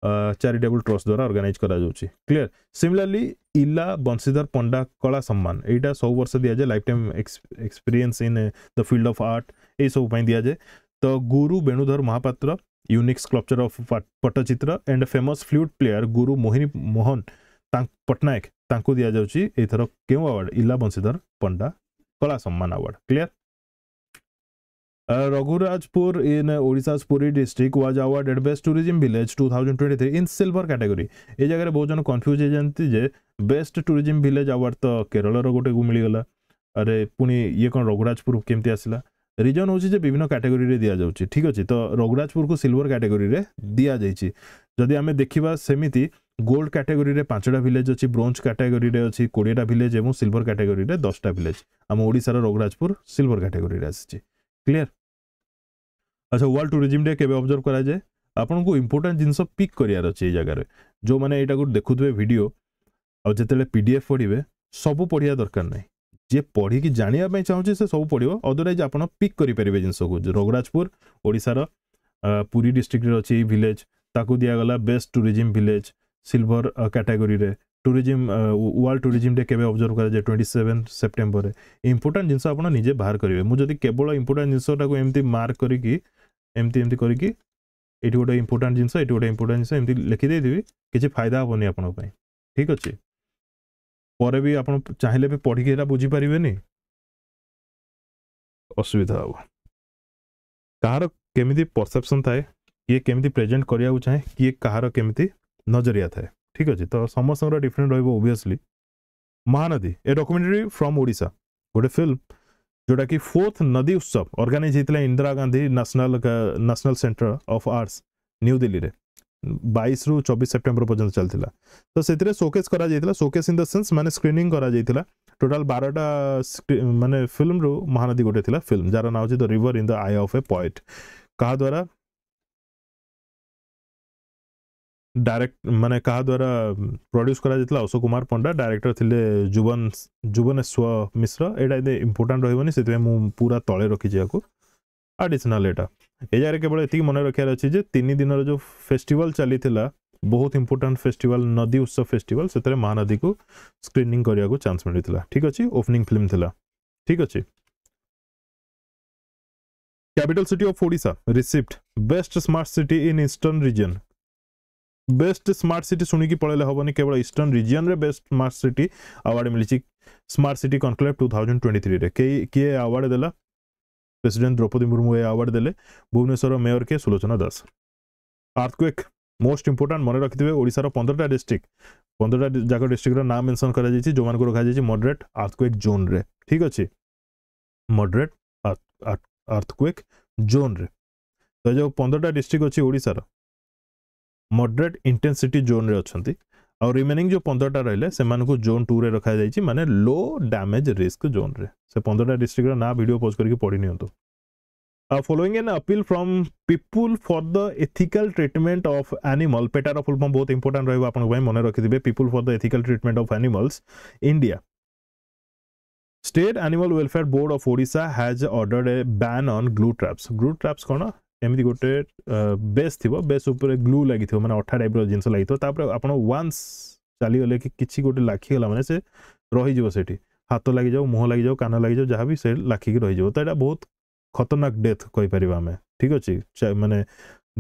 charitable trust द्वारा अर्गानाइज कर क्लीयर सीमिलली इला बंशीधर पंडा कला सम्मान यहाँ सब वर्ष दि जाए life time experience in the field of art ये सब दि जाए तो Guru Venudhar Mohapatra unique sculpture of Pattachitra and famous flute player Guru Mohini Mohan Patnaik दि जाऊँगी एथर के अवार्ड इला Banshidhar Panda Kala Samman award clear Uh, Raghurajpur in uh, Odisha's Puri district was awarded Best Tourism Village 2023 in silver category. এই জায়গায় বহু জন কনফ্ୟୁজ ହେଇଯାନ୍ତି ଯେ ବେଷ୍ଟ ଟୁରିଜିମ୍ ଭିଲେଜ୍ ଆୱାର୍ଡ଼ ତ କେରଳର ଗୋଟେକୁ ମିଳିଗଲା ଆରେ ପୁଣି ଇଏ କ'ଣ ରଘୁରାଜପୁର କେମିତି ଆସିଲା ରିଜନ୍ ହେଉଛି ଯେ ବିଭିନ୍ନ କ୍ୟାଟେଗୋରୀରେ ଦିଆଯାଉଛି ଠିକ୍ ଅଛି ତ ରଘୁରାଜପୁରକୁ ସିଲ୍ଭର କ୍ୟାଟେଗୋରୀରେ ଦିଆଯାଇଛି ଯଦି ଆମେ ଦେଖିବା ସେମିତି ଗୋଲ୍ଡ କ୍ୟାଟେଗୋରୀରେ ପାଞ୍ଚଟା ଭିଲେଜ୍ ଅଛି ବ୍ରୋଞ୍ଜ କ୍ୟାଟେଗୋରୀରେ ଅଛି କୋଡ଼ିଏଟା ଭିଲେଜ୍ ଏବଂ ସିଲ୍ଭର କ୍ୟାଟେଗୋରୀରେ ଦଶଟା ଭିଲେଜ୍ ଆମ ଓଡ଼ିଶାର ରଘୁରାଜପୁର ସିଲ୍ଭର କ୍ୟାଟେଗୋରୀରେ ଆସିଛି କ୍ଲିଅର ଆଚ୍ଛା ୱାର୍ଲଡ ଟୁରିଜିମ୍ ଡେ କେବେ ଅବଜର୍ଭ କରାଯାଏ ଆପଣଙ୍କୁ ଇମ୍ପୋର୍ଟାଣ୍ଟ ଜିନିଷ ପିକ୍ କରିବାର ଅଛି ଏଇ ଜାଗାରେ ଯେଉଁମାନେ ଏଇଟାକୁ ଦେଖୁଥିବେ ଭିଡ଼ିଓ ଆଉ ଯେତେବେଳେ ପି ଡି ଏଫ୍ ପଢ଼ିବେ ସବୁ ପଢ଼ିବା ଦରକାର ନାହିଁ ଯିଏ ପଢ଼ିକି ଜାଣିବା ପାଇଁ ଚାହୁଁଛି ସେ ସବୁ ପଢ଼ିବ ଅଦରୱାଇଜ୍ ଆପଣ ପିକ୍ କରିପାରିବେ ଜିନିଷକୁ ରଘୁରାଜପୁର ଓଡ଼ିଶାର ପୁରୀ ଡିଷ୍ଟ୍ରିକ୍ଟରେ ଅଛି ଏଇ ଭିଲେଜ୍ ତାକୁ ଦିଆଗଲା ବେଷ୍ଟ ଟୁରିଜିମ୍ ଭିଲେଜ୍ ସିଲ୍ଭର କାଟାଗୋରୀରେ टूरीजम वर्ल्ड टूरीजम डे केबे ऑब्जर्व करा जाए 27 सेप्टेंबर रे इंपोर्टेंट जिंसा निजे बाहर करेंगे मुझे केवल इंपोर्टेंट जिंसा टाको मार्क करिकि एमती एमती करिकि गोटे इंपोर्टेंट जिंसा एटी गोटे इंपोर्टेंट जिंसा एमती लिखि दे देबी किछ फायदा होबनी आपण पई ठीक अछि परे भी आपण चाहिले पे पढ़ी केरा बुझी असुविधा हो कहार केमी परसेप्शन थाए किए केमिति प्रेजेट करिया चाहे किए कहार केमी नजरिया थाए ठीक अच्छे तो समस्त डिफरेन्ट রহব महानदी ए এ फ्रम ओडा गोटे फिल्म जोटा कि फोर्थ नदी उत्सव अर्गानाइज होता है Indira Gandhi national national centre of arts New Delhi में बैस रु चबीस सेप्टेम्बर पर्यटन चलता तो से सोकेस कर शोकेस इन द सेन्स मैंने स्क्रीनिंग कर टोटाल बारटा मानने फिल्म रु महानदी गोटे फिल्म जार नाम हो the river in the eye of a point का द्वारा डायरेक्ट मैंने क्या द्वारा प्रड्यूस कराला अशोक कुमार पंडा डायरेक्टर थे जुबन जुबनेश्वर मिश्र यहाँ इम्पोर्टाट रही से पूरा तले रखी या आडिशनाल यहाँ ए जगह केवल ये मन रखार अच्छे तीन दिन जो फेस्टिवल चली बहुत इम्पोर्टाट फेस्टिवल नदी उत्सव फेस्टिवल से महानदी को स्क्रीनिंग करने चान्स मिलता ठीक अच्छे ओपनिंग फिल्म थी ठीक अच्छे capital city of Odisha receipt best smart city in eastern region best smart city ଶୁଣିକି ପଳେଇଲେ ହେବନି କେବଳ ଇଷ୍ଟର୍ଣ୍ଣ ରିଜିଅନ୍ରେ ବେଷ୍ଟ ସ୍ମାର୍ଟ ସିଟି ଆୱାର୍ଡ଼ ମିଳିଛି smart city conclave two thousand twenty ଥ୍ରୀରେ କେହି କିଏ ଆୱାର୍ଡ଼ ଦେଲା ପ୍ରେସିଡେଣ୍ଟ ଦ୍ରୌପଦୀ ମୁର୍ମୁ ଏ ଆୱାର୍ଡ଼ ଦେଲେ ଭୁବନେଶ୍ୱର ମେୟର କିଏ Sulochana Das earthquake most important ମନେ ରଖିଥିବେ ଓଡ଼ିଶାର ପନ୍ଦରଟା ଡିଷ୍ଟ୍ରିକ୍ଟ ପନ୍ଦରଟା ଯାକ ଡିଷ୍ଟ୍ରିକ୍ଟର ନାଁ ମେନସନ୍ କରାଯାଇଛି ଯେଉଁମାନଙ୍କୁ ରଖାଯାଇଛି ମଡରେଟ୍ ଆର୍ଥକ୍ୱେକ୍ ଜୋନ୍ରେ ଠିକ୍ ଅଛି ମଡରେଟ୍ ଆର୍ଥକ୍ୱେକ୍ ଜୋନ୍ରେ ତ ଯେଉଁ ପନ୍ଦରଟା ଡିଷ୍ଟ୍ରିକ୍ଟ ଅଛି ଓଡ଼ିଶାର ମଡରେଟ୍ ଇଣ୍ଟେନ୍ସିଟି ଜୋନ୍ରେ ଅଛନ୍ତି ଆଉ ରିମେନିଂ ଯେଉଁ ପନ୍ଦରଟା ରହିଲେ ସେମାନଙ୍କୁ ଜୋନ୍ ଟୁରେ ରଖାଯାଇଛି ମାନେ ଲୋ ଡ୍ୟାମେଜ୍ ରିସ୍କ ଜୋନ୍ରେ ସେ ପନ୍ଦରଟା ଡିଷ୍ଟ୍ରିକ୍ଟର ନାଁ ଭିଡ଼ିଓ ପୋଜ୍ କରିକି ପଢ଼ି ନିଅନ୍ତୁ following an appeal from people for the ethical treatment of animal ପେଟାର ଫୁଲ୍ ଫର୍ମ ବହୁତ ଇମ୍ପୋର୍ଟାଣ୍ଟ ରହିବ ଆପଣଙ୍କ ପାଇଁ ମନେ ରଖିଥିବେ people for the ethical treatment of animals India State Animal Welfare Board of Odisha has ordered a ban on glue traps. Glue traps कौन ଏମିତି ଗୋଟେ ବେସ୍ ଥିବ ବେସ୍ ଉପରେ ଗ୍ଲୁ ଲାଗିଥିବ ମାନେ ଅଠା ଟାଇପ୍ର ଜିନିଷ ଲାଗିଥିବ ତାପରେ ଆପଣ ୱାନ୍ସ ଚାଲିଗଲେ କି କିଛି ଗୋଟେ ଲାଖିଗଲା ମାନେ ସେ ରହିଯିବ ସେଠି ହାତ ଲାଗିଯାଉ ମୁହଁ ଲାଗିଯାଉ କାନ ଲାଗିଯାଉ ଯାହା ବି ସେ ଲାଖିକି ରହିଯିବ ତ ଏଇଟା ବହୁତ ଖତରନାକ ଡେଥ୍ କହିପାରିବା ଆମେ ଠିକ୍ ଅଛି ମାନେ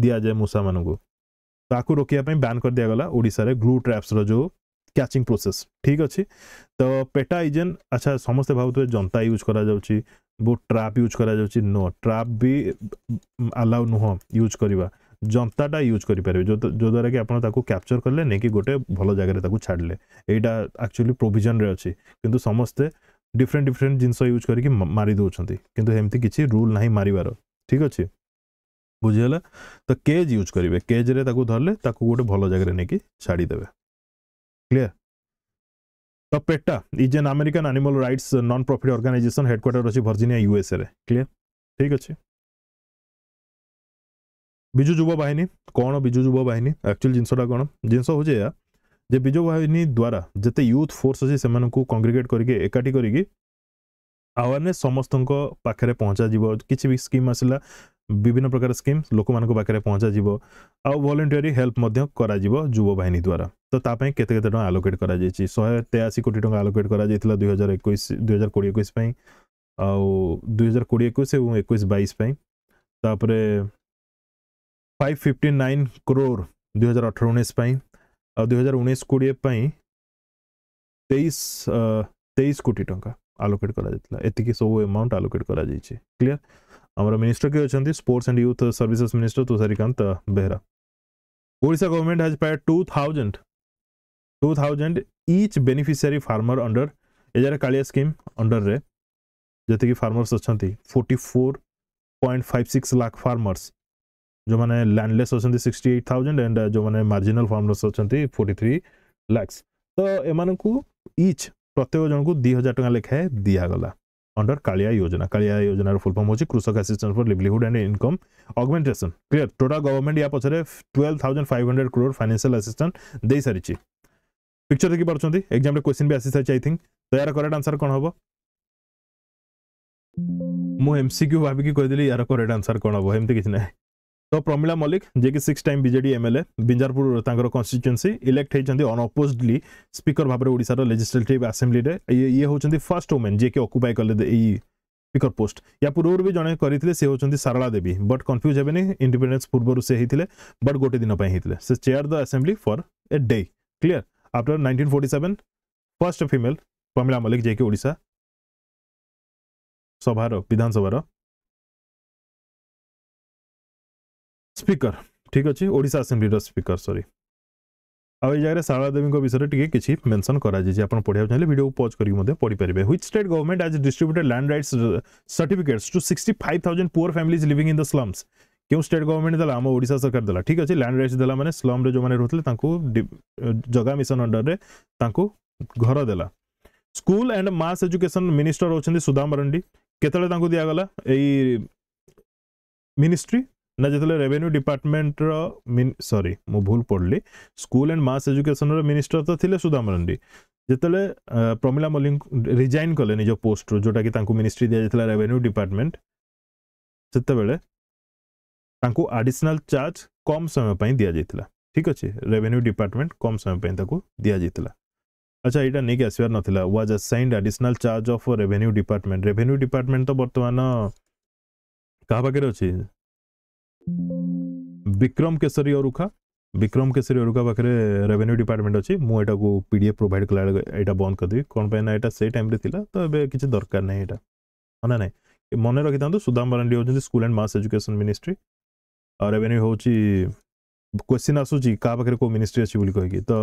ଦିଆଯାଏ ମୂଷାମାନଙ୍କୁ ତାକୁ ରୋକିବା ପାଇଁ ବ୍ୟାନ୍ କରିଦିଆଗଲା ଓଡ଼ିଶାରେ ଗ୍ଲୁ ଟ୍ରାପ୍ସର ଯେଉଁ କ୍ୟାଚିଂ ପ୍ରୋସେସ୍ ଠିକ୍ ଅଛି ତ ପେଟା ଇଜେନ୍ ଆଚ୍ଛା ସମସ୍ତେ ଭାବୁଥିବେ ଜନ୍ତା ୟୁଜ୍ କରାଯାଉଛି ବୋଟ୍ ଟ୍ରାପ୍ ୟୁଜ୍ କରାଯାଉଛି ନୋ ଟ୍ରାପ୍ ବି ଆଲାଉ ନୁହଁ ୟୁଜ୍ କରିବା ଯନ୍ତାଟା ୟୁଜ୍ କରିପାରିବେ ଯେଉଁଦ୍ୱାରା କି ଆପଣ ତାକୁ କ୍ୟାପଚର୍ କଲେ ନେଇକି ଗୋଟେ ଭଲ ଜାଗାରେ ତାକୁ ଛାଡ଼ିଲେ ଏଇଟା ଆକ୍ଚୁଆଲି ପ୍ରୋଭିଜନ୍ରେ ଅଛି କିନ୍ତୁ ସମସ୍ତେ ଡିଫରେଣ୍ଟ ଡିଫରେଣ୍ଟ ଜିନିଷ ୟୁଜ୍ କରିକି ମାରି ଦେଉଛନ୍ତି କିନ୍ତୁ ଏମିତି କିଛି ରୁଲ୍ ନାହିଁ ମାରିବାର ଠିକ୍ ଅଛି ବୁଝିଗଲା ତ କେଜ୍ ୟୁଜ୍ କରିବେ କେଜ୍ରେ ତାକୁ ଧରିଲେ ତାକୁ ଗୋଟେ ଭଲ ଜାଗାରେ ନେଇକି ଛାଡ଼ିଦେବେ କ୍ଲିଅର୍ ତ PETA is an American animal rights non profit organisation headquarter ଅଛି ଭର୍ଜିନିଆ ୟୁଏସ୍ଏରେ କ୍ଲିଅର୍ ଠିକ୍ ଅଛି ବିଜୁ ଯୁବ ବାହିନୀ କ'ଣ ବିଜୁ ଯୁବ ବାହିନୀ ଆକ୍ଚୁଆଲି ଜିନିଷଟା କ'ଣ ଜିନିଷ ହେଉଛି ଏହା ଯେ ବିଜୁ ବାହିନୀ ଦ୍ୱାରା ଯେତେ ୟୁଥ୍ ଫୋର୍ସ ଅଛି ସେମାନଙ୍କୁ କଂଗ୍ରିଗେଟ୍ କରିକି ଏକାଠି କରିକି ଆୱାରନେସ୍ ସମସ୍ତଙ୍କ ପାଖରେ ପହଞ୍ଚାଯିବ କିଛି ବି ସ୍କିମ୍ ଆସିଲା विभिन्न प्रकार स्कीम लोक मेरे पहुँचा आलंटरी हेल्प करुव बाहन द्वारा तो ताकि केत कत टाँग आलोकेट कर शहे तेयासी कोटी टाँग आलोकेट कर दुई हजार एक दुई हजार कोड़े एक दुई हजार कोड़े एक एक बैश फाइव फिफ्टी नाइन क्रोर दुई हजार अठर उन्नीस दुई हजार उन्नीस कोड़े तेईस तेईस कोटी टाँग आलोकेट कर सब एमाउंट आलोकेट कर क्लीयर आम मिनिस्टर के अच्छा sports and youth services minister Tusharkanti Behera ओडा government has pay two thousand two thousand each beneficiary farmer under एजार का स्कीम अंडर रे जैसे फार्मर्स अच्छा forty four point five six lakh farmers जो मैंने लैंडलेस अच्छा सिक्सटी एट थाउजेंड एंड जो मैंने मार्जिनाल फार्मर्स अच्छा फोर्टी थ्री लैक्स तो यू इच प्रत्येक जन को दी हजार टाँह लिखाए दिगला under Kalia Yojana. Kalia Yojana full form hochi Krusok Assistance for Livelihood and Income Augmentation. Clear. Total government या पछरे 12500 crore financial assistance दे सारिछि. पिक्चर देखि परछंती एग्जाम रे क्वेश्चन भी आसी साइच आई थिंक तो यार करेक्ट आंसर कोन होबो मु एमसीक्यू भाबी कि कहि देली यार करेक्ट आंसर कोन होबो एमती किछ नै तो प्रमिला मल्लिक जेकि सिक्स टाइम विजेड M L A Binjharpur constituency elect होती अनअपोजली स्पीकर भाव में ओडार लेजिस्लेटिव आसेम्ली ये होंगे फर्स्ट वुमेन जेकि अकुपाई कले स्पीकर पोस्ट या पूर्व भी जन करते सी होती सारा देवी बट कन्फ्यूज हेनी इंडिपेडेन्स पूर्व से होते बट गोटे दिन होते से chair the assembly for a day clear after nineteen forty seven first female Pramila Mallick जेकि ओडा सभार विधानसभा स्पीकर ठीक अच्छे ओडा आसेम्बली स्पीकर सरी आई जगह शारदा देवी विषय में टी कि मेनसन करा चाहिए भिडियो पज करेंगे पढ़ीपारे ह्विच स्टेट गवर्नमेंट आज distributed land right certificates to six five thousand poor families living in the slums क्यों स्टेट गवर्नमेंट देला आम ओडा सरकार देला ठीक अच्छे लैंड रईट्स देला मैंने स्लम्रे जो रोते जगह मिशन अंडर में घर देला school and mass education minister अच्छे सुधाम मरंडी केत दिगला यही मिनिस्ट्री ନା ଯେତେବେଳେ ରେଭେନ୍ୟୁ ଡିପାର୍ଟମେଣ୍ଟର ସରି ମୁଁ ଭୁଲ ପଢ଼ିଲି ସ୍କୁଲ ଆଣ୍ଡ ମାସ୍ ଏଜୁକେସନର ମିନିଷ୍ଟର ତ ଥିଲେ ସୁଦାମ ରଣ୍ଡି ଯେତେବେଳେ ପ୍ରମିଳା ମଲ୍ଲିକ ରିଜାଇନ୍ କଲେ ନିଜ ପୋଷ୍ଟରୁ ଯେଉଁଟାକି ତାଙ୍କୁ ମିନିଷ୍ଟ୍ରି ଦିଆଯାଇଥିଲା ରେଭେନ୍ୟୁ ଡିପାର୍ଟମେଣ୍ଟ ସେତେବେଳେ ତାଙ୍କୁ ଆଡ଼ିସନାଲ୍ ଚାର୍ଜ କମ୍ ସମୟ ପାଇଁ ଦିଆଯାଇଥିଲା ଠିକ୍ ଅଛି ରେଭେନ୍ୟୁ ଡିପାର୍ଟମେଣ୍ଟ କମ୍ ସମୟ ପାଇଁ ତାକୁ ଦିଆଯାଇଥିଲା ଆଚ୍ଛା ଏଇଟା ନେଇକି ଆସିବାର ନଥିଲା was assigned additional charge of revenue department revenue department ତ ବର୍ତ୍ତମାନ କାହା ପାଖରେ ଅଛି विक्रम केसरी अरुखा विक्रम केसरी अरुखा पाखे रेवेन्यू डिपार्टमेंट अच्छी मुझे को पीडीएफ प्रोभाइड कला यहाँ बंद करदेवि कौन पर ना से टाइम थिला तो ये किसी दरकार नहीं यहाँ मना ना मन रखी था तो सुदाम बारांडी होती school and mass education ministry revenue हूँ क्वेश्चन आसूस क्या पाखे कोई मिनिस्ट्री अच्छी कहीकि तो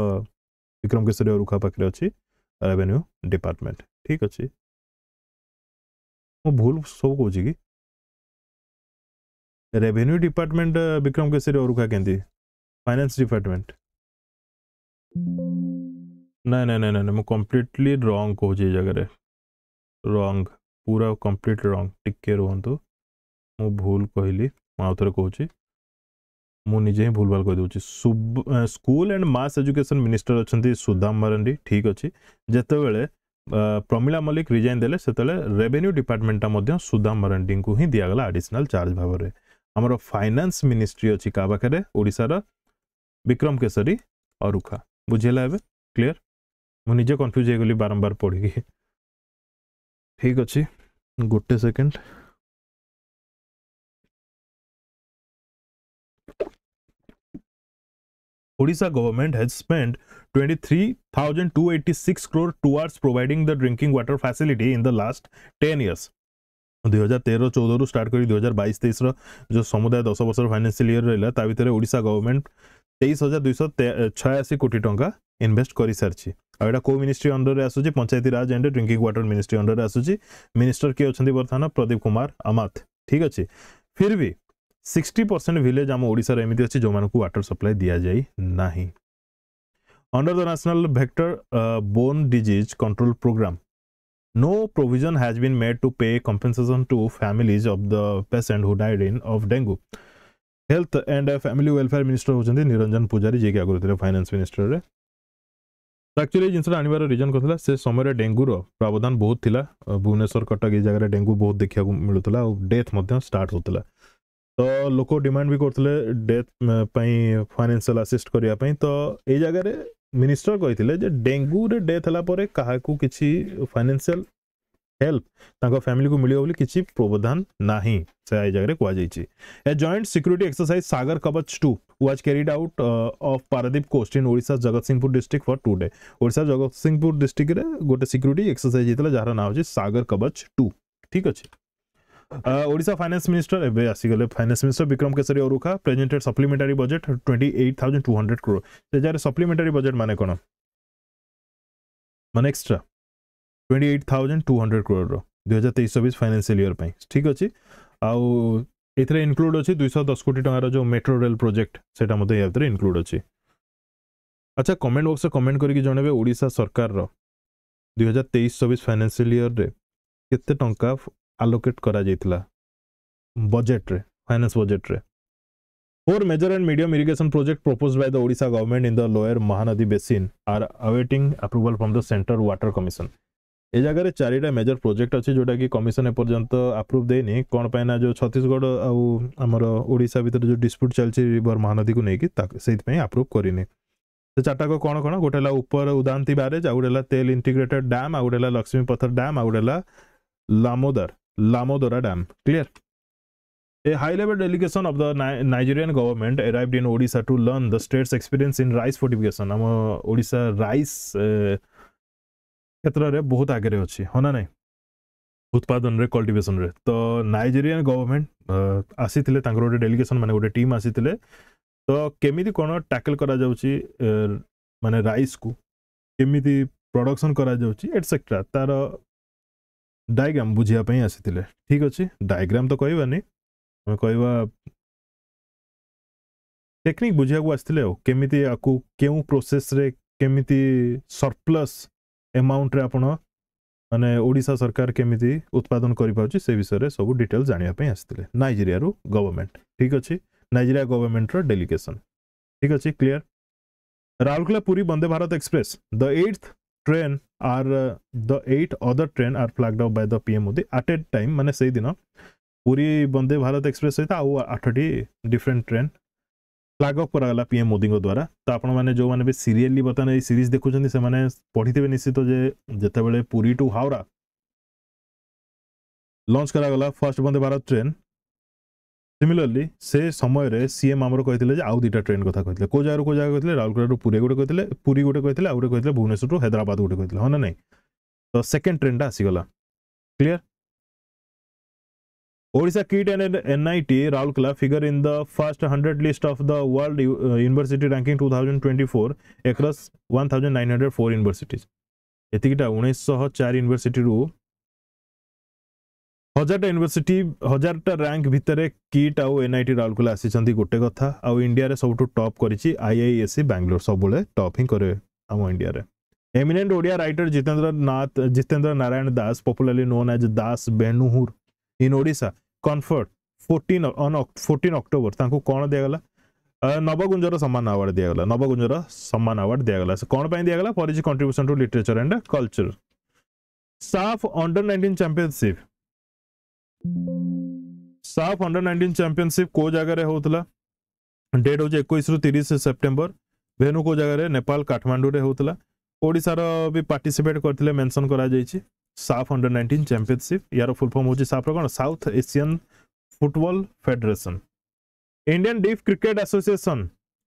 विक्रम केसरी अरुखा पाखे अच्छी रेवेन्यू डिपार्टमेंट ठीक अच्छे मुझे भूल सब कौच कि रेवेन्यू डिपार्टमेंट विक्रम केसरी और कहती फाइनेंस डिपार्टमेंट ना ना ना ना ना कंप्लीटली रंग कह जगह रंग पूरा कंप्लीट रंग टिके रुहतु मु भूल कहली आउथरे कौच मुझे ही भूल करदे कहीदे school and mass education minister अच्छा सुदाम मारंडी ठीक अच्छे जितेबले प्रमिला मल्लिक रिजाइन देते रेवेन्यू डिपार्टमेंटा सुदाम मारंडी को ही दिगला आडिशनाल चार्ज भाव में हमारो फाइनेंस मिनिस्ट्री अच्छी क्या पाखे ओडार विक्रम केशरी अरुखा बुझेगा एवं क्लीयर मुझे कन्फ्यूज हो गली बारंबार की ठीक अच्छे गोटे second Odisha government has spend 23,286 crore towards providing the drinking water facility in the last 10 years दुई हजार तेरह स्टार्ट कर दुई हजार बैस तेईस जो समुदाय दस वर्ष फाइनेसील इयर रहा है भितर ओडा गवर्नमेंट तेईस हजार दुई छयाशी कोटी टाँचा इनभेस्ट कर सारी आईटा कौ मिनिस्ट्री अंडर में आसूस Panchayati Raj and drinking water ministry under में आसूस मिनिस्टर किए अच्छा बर्तमान प्रदीप कुमार अमात ठीक अच्छे फिर भी सिक्सटी परसेंट भिलेज आम ओडार एमती अच्छी जो मानक व्टर सप्लाई दि जाए ना under the national vector borne disease control programme No provision has been made to pay compensation to families of the patient who died in of dengue. Health and family welfare minister होती निरंजन पूजारी जी आगे थे finance minister actually जिनसा आनबार reason कौन समय डेंगूर प्रावधान बहुत था भुवनेश्वर कटक ये जगह डेंगू बहुत देखा मिलूला और डेथ मैं स्टार्ट होता तो लोक डिमांड भी करते डेथ फाइनान्सीआल आसीस्ट करने तो ये जगह मिनिस्टर कही डेंगू रे डेथ है क्या कि फाइनेसियाल हेल्प फैमिली को मिले किसी प्रावधान ना से जगह कहुई a joint security exercise Sagar Kavach two was carried out of Paradip coast in ओडा Jagatsinghpur district for two day ओडा जगत सिंहपुर डिस्ट्रिक्ट गोटे सिक्यूरीटी एक्सरसाइज होता है जहाँ नाम हो सगर कवच टू ठीक अच्छे ओडिशा फाइनेंस मिनिस्टर एवं आसीगले finance minister Vikram Keshari Arukha presented supplementary budget twenty eight thousand two hundred crore से जहाँ सप्लीमेंटारी बजेट मैंने कौन मैंने extra twenty eight thousand two hundred crore दुई हजार तेईस चौबीस फाइनान्सीयल इयर पर ठीक अच्छे आउ ये इनक्लूड अच्छे दुईश दस कोटी टकर जो मेट्रो रेल प्रोजेक्ट से ये इनक्लूड अच्छे আচ্ছা কমেন্ট বক্সে কমেন্ট করিকি জনাবে ওড়িশা সরকারর দুই হাজার তেইশ চবিশ ফাইনান্সিয়াল ইয়র্রে কেতে টঙ্কা ଆଲୋକେଟ୍ କରାଯାଇଥିଲା ବଜେଟ୍ରେ ଫାଇନାନ୍ସ ବଜେଟ୍ରେ four major and medium irrigation project propose by the Odisha government in the lower Mahanadi basin are awaiting approval from the centre water commission ଏ ଜାଗାରେ ଚାରିଟା ମେଜର ପ୍ରୋଜେକ୍ଟ ଅଛି ଯେଉଁଟାକି କମିଶନ ଏପର୍ଯ୍ୟନ୍ତ ଆପ୍ରୁଭ୍ ଦେଇନି କ'ଣ ପାଇଁ ନା ଯେଉଁ ଛତିଶଗଡ଼ ଆଉ ଆମର ଓଡ଼ିଶା ଭିତରେ ଯେଉଁ ଡିସ୍ପ୍ୟୁଟ୍ ଚାଲିଛି ରିଭର ମହାନଦୀକୁ ନେଇକି ତାକୁ ସେଇଥିପାଇଁ ଆପ୍ରୁଭ୍ କରିନି ସେ ଚାରିଟାକ କ'ଣ କ'ଣ ଗୋଟେ ହେଲା ଉପର ଉଦାନ୍ତି ବ୍ୟାରେଜ୍ ଆଉ ଗୋଟେ ହେଲା ତେଲ ଇଣ୍ଟିଗ୍ରେଟେଡ୍ ଡ୍ୟାମ୍ ଆଉ ଗୋଟେ ହେଲା ଲକ୍ଷ୍ମୀ ପଥର ଡ୍ୟାମ୍ ଆଉ ଗୋଟେ ହେଲା ଲାମୋଦର Lamodora Dam. Clear? A high-level delegation of the Nigerian government arrived in Odisha to learn the state's experience in rice fortification. ଆମ ଓଡ଼ିଶା rice କ୍ଷେତ୍ରରେ ବହୁତ ଆଗରେ ଅଛି ହଁ ନା ନାହିଁ ଉତ୍ପାଦନରେ କଲ୍ଟିଭେସନରେ ତ ନାଇଜେରିଆନ୍ ଗଭର୍ଣ୍ଣମେଣ୍ଟ ଆସିଥିଲେ ତାଙ୍କର ଗୋଟେ ଡେଲିଗେସନ୍ ମାନେ ଗୋଟେ ଟିମ୍ ଆସିଥିଲେ ତ କେମିତି କ'ଣ ଟ୍ୟାକେଲ୍ କରାଯାଉଛି ମାନେ ରାଇସ୍କୁ କେମିତି ପ୍ରଡ଼କ୍ସନ୍ କରାଯାଉଛି ଏଟସେଟ୍ରା ତାର डायग्राम बुझा ठीक अच्छे डायग्राम तो कहवानी आम कह टेक्निक बुझा आसते केमी आपको क्यों प्रोसेस रे केमी सरप्लस एमाउंट्रे आप आपण माने सरकार केमी उत्पादन कर विषय में सब डिटेल जानापी आसते नाइजेरी गवर्नमेंट ठीक अच्छे नाइजेरिया गवर्नमेंट डेलीगेसन ठीक अच्छे clear Rourkela Puri Vande Bharat express the eighth train are the eight other train are flagged out by the PM Modi at a time মানে সেইদিন পুরী বন্দে ভারত এক্সপ্রেস সহিত ଆଉ ଆଠଟି ଡିଫରେଣ୍ଟ ଟ୍ରେନ୍ ଫ୍ଲାଗ୍ ଅଫ୍ କରାଗଲା ପି ଏମ୍ ମୋଦିଙ୍କ ଦ୍ୱାରା ତ ଆପଣମାନେ ଯେଉଁମାନେ ବି ସିରିଏଲି ବର୍ତ୍ତମାନ ଏଇ ସିରିଜ୍ ଦେଖୁଛନ୍ତି ସେମାନେ ପଢ଼ିଥିବେ ନିଶ୍ଚିତ ଯେ ଯେତେବେଳେ ପୁରୀ ଟୁ ହାଓରା ଲଞ୍ଚ କରାଗଲା first Vande Bharat train similarly ସେ ସମୟରେ ସିଏମ୍ ଆମର କହିଥିଲେ ଯେ ଆଉ ଦୁଇଟା ଟ୍ରେନ୍ କଥା କହିଥିଲେ କେଉଁ ଜାଗାରୁ କେଉଁ ଜାଗା କହିଥିଲେ ରାଉରକେଲାରୁ ପୁରୀ ଗୋଟେ କହିଥିଲେ ପୁରୀ ଗୋଟେ କହିଥିଲେ ଆଉ ଗୋଟେ କହିଥିଲେ ଭୁବନେଶ୍ୱରରୁ ହାଇଦ୍ରାବାଦ ଗୋଟେ କହିଥିଲେ ହଁ ନା ନାହିଁ ତ ସେକେଣ୍ଡ ଟ୍ରେନ୍ଟା ଆସିଗଲା clear Odisha KIT and NIT Raulkala figure in the first 100 list of the World University Ranking 2024 across 1904 universities. এতিকিটা 1904 ইউনিভার্সিটিরু ହଜାରଟା ୟୁନିଭର୍ସିଟି ହଜାରଟା ରାଙ୍କ ଭିତରେ କିଟ୍ ଆଉ ଏନ୍ଆଇଟି ରାଉରକେଲା ଆସିଛନ୍ତି ଗୋଟେ କଥା ଆଉ ଇଣ୍ଡିଆରେ ସବୁଠୁ ଟପ୍ କରିଛି ଆଇଆଇଏସ୍ସି ବାଙ୍ଗଲୋର ସବୁବେଳେ ଟପ୍ ହିଁ କରେ ଆମ ଇଣ୍ଡିଆରେ eminent Odia writer Jitendra Nath Jitendra Narayan Das popularly known as Das Benhur in Odisha conferred fourteen on fourteen October ତାଙ୍କୁ କ'ଣ ଦିଆଗଲା ନବଗୁଞ୍ଜର ସମ୍ମାନ ଆୱାର୍ଡ଼ ଦିଆଗଲା ନବଗୁଞ୍ଜର ସମ୍ମାନ ଆୱାର୍ଡ଼ ଦିଆଗଲା ସେ କ'ଣ ପାଇଁ ଦିଆଗଲା for is contribution to literature and culture SAFF under nineteen championship SAFF under nineteen championship କୋଉ ଜାଗାରେ ହେଉଥିଲା ଡେଟ୍ ହେଉଛି ଏକୋଇଶରୁ ତିରିଶ ସେପ୍ଟେମ୍ବର ଭେନୁ କୋଉ ଜାଗାରେ ନେପାଳ କାଠମାଣ୍ଡୁରେ ହେଉଥିଲା ଓଡ଼ିଶାର ବି ପାର୍ଟିସିପେଟ୍ କରିଥିଲେ ମେନସନ୍ କରାଯାଇଛି ସାଫ୍ ଅଣ୍ଡର ନାଇଣ୍ଟିନ୍ ଚାମ୍ପିୟନସିପ୍ ୟାର ଫୁଲ୍ ଫର୍ମ ହେଉଛି ସାଫ୍ର କ'ଣ South Asian football federation Indian deaf cricket association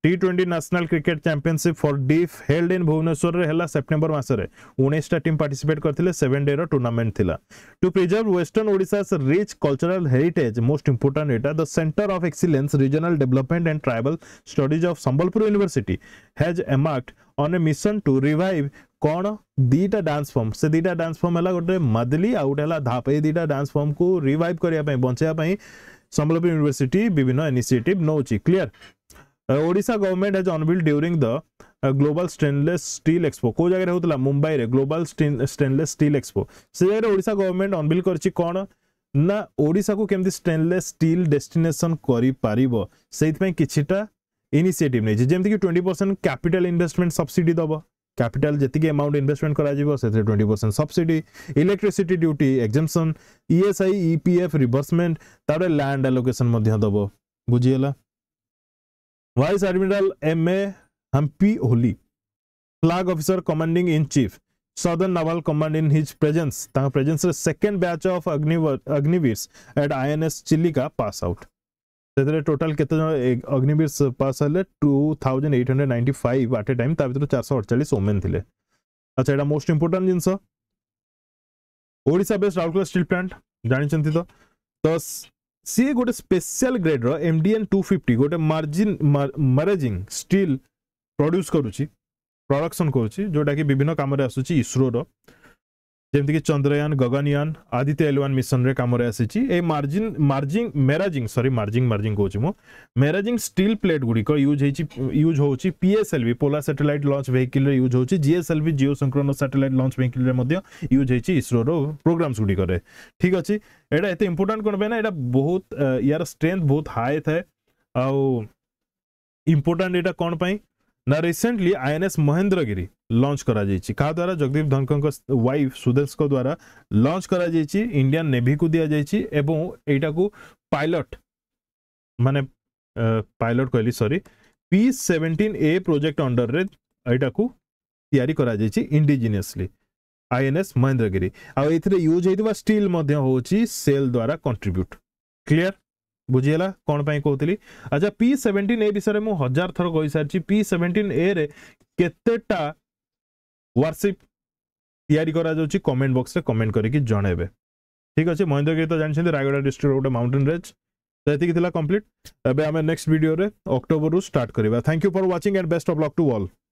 T twenty national cricket championship for deaf held in ଭୁବନେଶ୍ୱରରେ ହେଲା ସେପ୍ଟେମ୍ବର ମାସରେ ଉଣେଇଶଟା ଟିମ୍ ପାର୍ଟିସିପେଟ୍ କରିଥିଲେ ସେଭେନ୍ ଡେର ଟୁର୍ଣ୍ଣାମେଣ୍ଟ ଥିଲା ଟୁ ପ୍ରିଜର୍ଭ ୱେଷ୍ଟର୍ଣ୍ଣ ଓଡ଼ିଶାସ୍ rich cultural heritage most important ଏଇଟା the centre of excellence regional development and tribal studies of Sambalpur university has embarked on a mission to revive କ'ଣ ଦୁଇଟା dance form ସେ ଦୁଇଟା dance form ହେଲା ଗୋଟେ ମାଦଲି ଆଉ ଗୋଟେ ହେଲା ଧାପ ଏଇ ଦୁଇଟା ଡ୍ୟାନ୍ସ ଫର୍ମକୁ ରିଭାଇଭ୍ କରିବା ପାଇଁ ବଞ୍ଚାଇବା ପାଇଁ ସମ୍ବଲପୁର ୟୁନିଭର୍ସିଟି ବିଭିନ୍ନ ଇନିସିଏଟିଭ୍ ନେଉଛି clear Odisha government has unveil during the global stainless steel expo कौ जगह होता मुंबई में ग्लोबाल स्टेनलेस स्टिल एक्सपो से जगह ओडिशा गवर्नमेंट अनबिल कर ना ओडिशा को केमती स्टेनलेस स्टिल डेस्टिनेशन करें इनिसीएट इनिसीयटिव नहीं जमीक twenty percent capital investment subsidy दब कैपिटाल जी अमाउंट इनभेस्टमेंट कर twenty percent subsidy electricity duty exemption ESI EPF reimbursement तर लैंड आलोकेशन दब बुझीगला vice admiral M A Hampiholi flag officer commanding in chief southern naval command in his presence presence second batch of Agniveers at I N S Chilika pass out से total केत Agniveers pass हेल्ले two thousand eight hundred ninety five at a time तरह चार सौ अड़चाई women थे अच्छा यहाँ मोस्ट इंपोर्टां जिनसा बेस्ट राउरकेला स्टिल प्लांट जानते तो तो সি গোটে স্পেশাল গ্রেড্র এমডিএন টু ফিফটি গোটে মার্জিন মারাজিং ଷ୍ଟିଲ୍ ପ୍ରଡ୍ୟୁସ୍ କରୁଛି ପ୍ରଡକ୍ସନ୍ କରୁଛି ଯେଉଁଟାକି ବିଭିନ୍ନ କାମରେ ଆସୁଛି ଇସ୍ରୋର जमीक चंद्रयान गगनयान आदित्य एलवान मिशन रे काम आ मार्जिन मार्जिंग मेराजिंग सरी मार्जिंग मार्जिंग कौच मु मेराजिंग स्टिल प्लेट गुड़िक यूज होूज हो पीएसएल पोला सैटेलैट लंच वेहकिल यूज हो जीएसएल जिओ संक्रमण साटेलैट लंच वेहकिल यूज होसरो प्रोग्राम्स गुड़िक ठीक अच्छे एटा ये इंपोर्टाट कौन पाए बहुत यार स्ट्रेन्थ बहुत हाई था आ इम्पोर्टाट यहाँ कौन पाई ना रिसेंटली आईएनएस महेंद्रगिरी लॉन्च करा जाइछि का द्वारा जगदीप धनकन वाइफ सुदेश को द्वारा लंच कर इंडियान इंडियन नेवी को दिया जाइछि मान पायलट माने sorry P seventeen A project under रे एटा को तैयारी करा जाइछि इंडिजिनियसली आईएनएस महेंद्रगिरी आ एथरे यूज होता स्टिल मध्ये सेल द्वारा कंट्रीब्यूट क्लीयर बुझीगला कौन कहती अच्छा पी सेवेन्टीन ए विषय में हजार थर कही सारी पी सेवेन्टीन ए रे के वार्सीप या कमेंट बक्स कमेंट करके जनइबे ठीक अच्छे महेन्द्र गिरी तो जानते रायगढ़ डिस्ट्रिक्ट गोटे माउंटेन रेज तो ये थी कम्प्लीट एवं आम नेक्स्ट भिडियो अक्टोबर स्टार्ट करवा thank you for watching and best of luck to all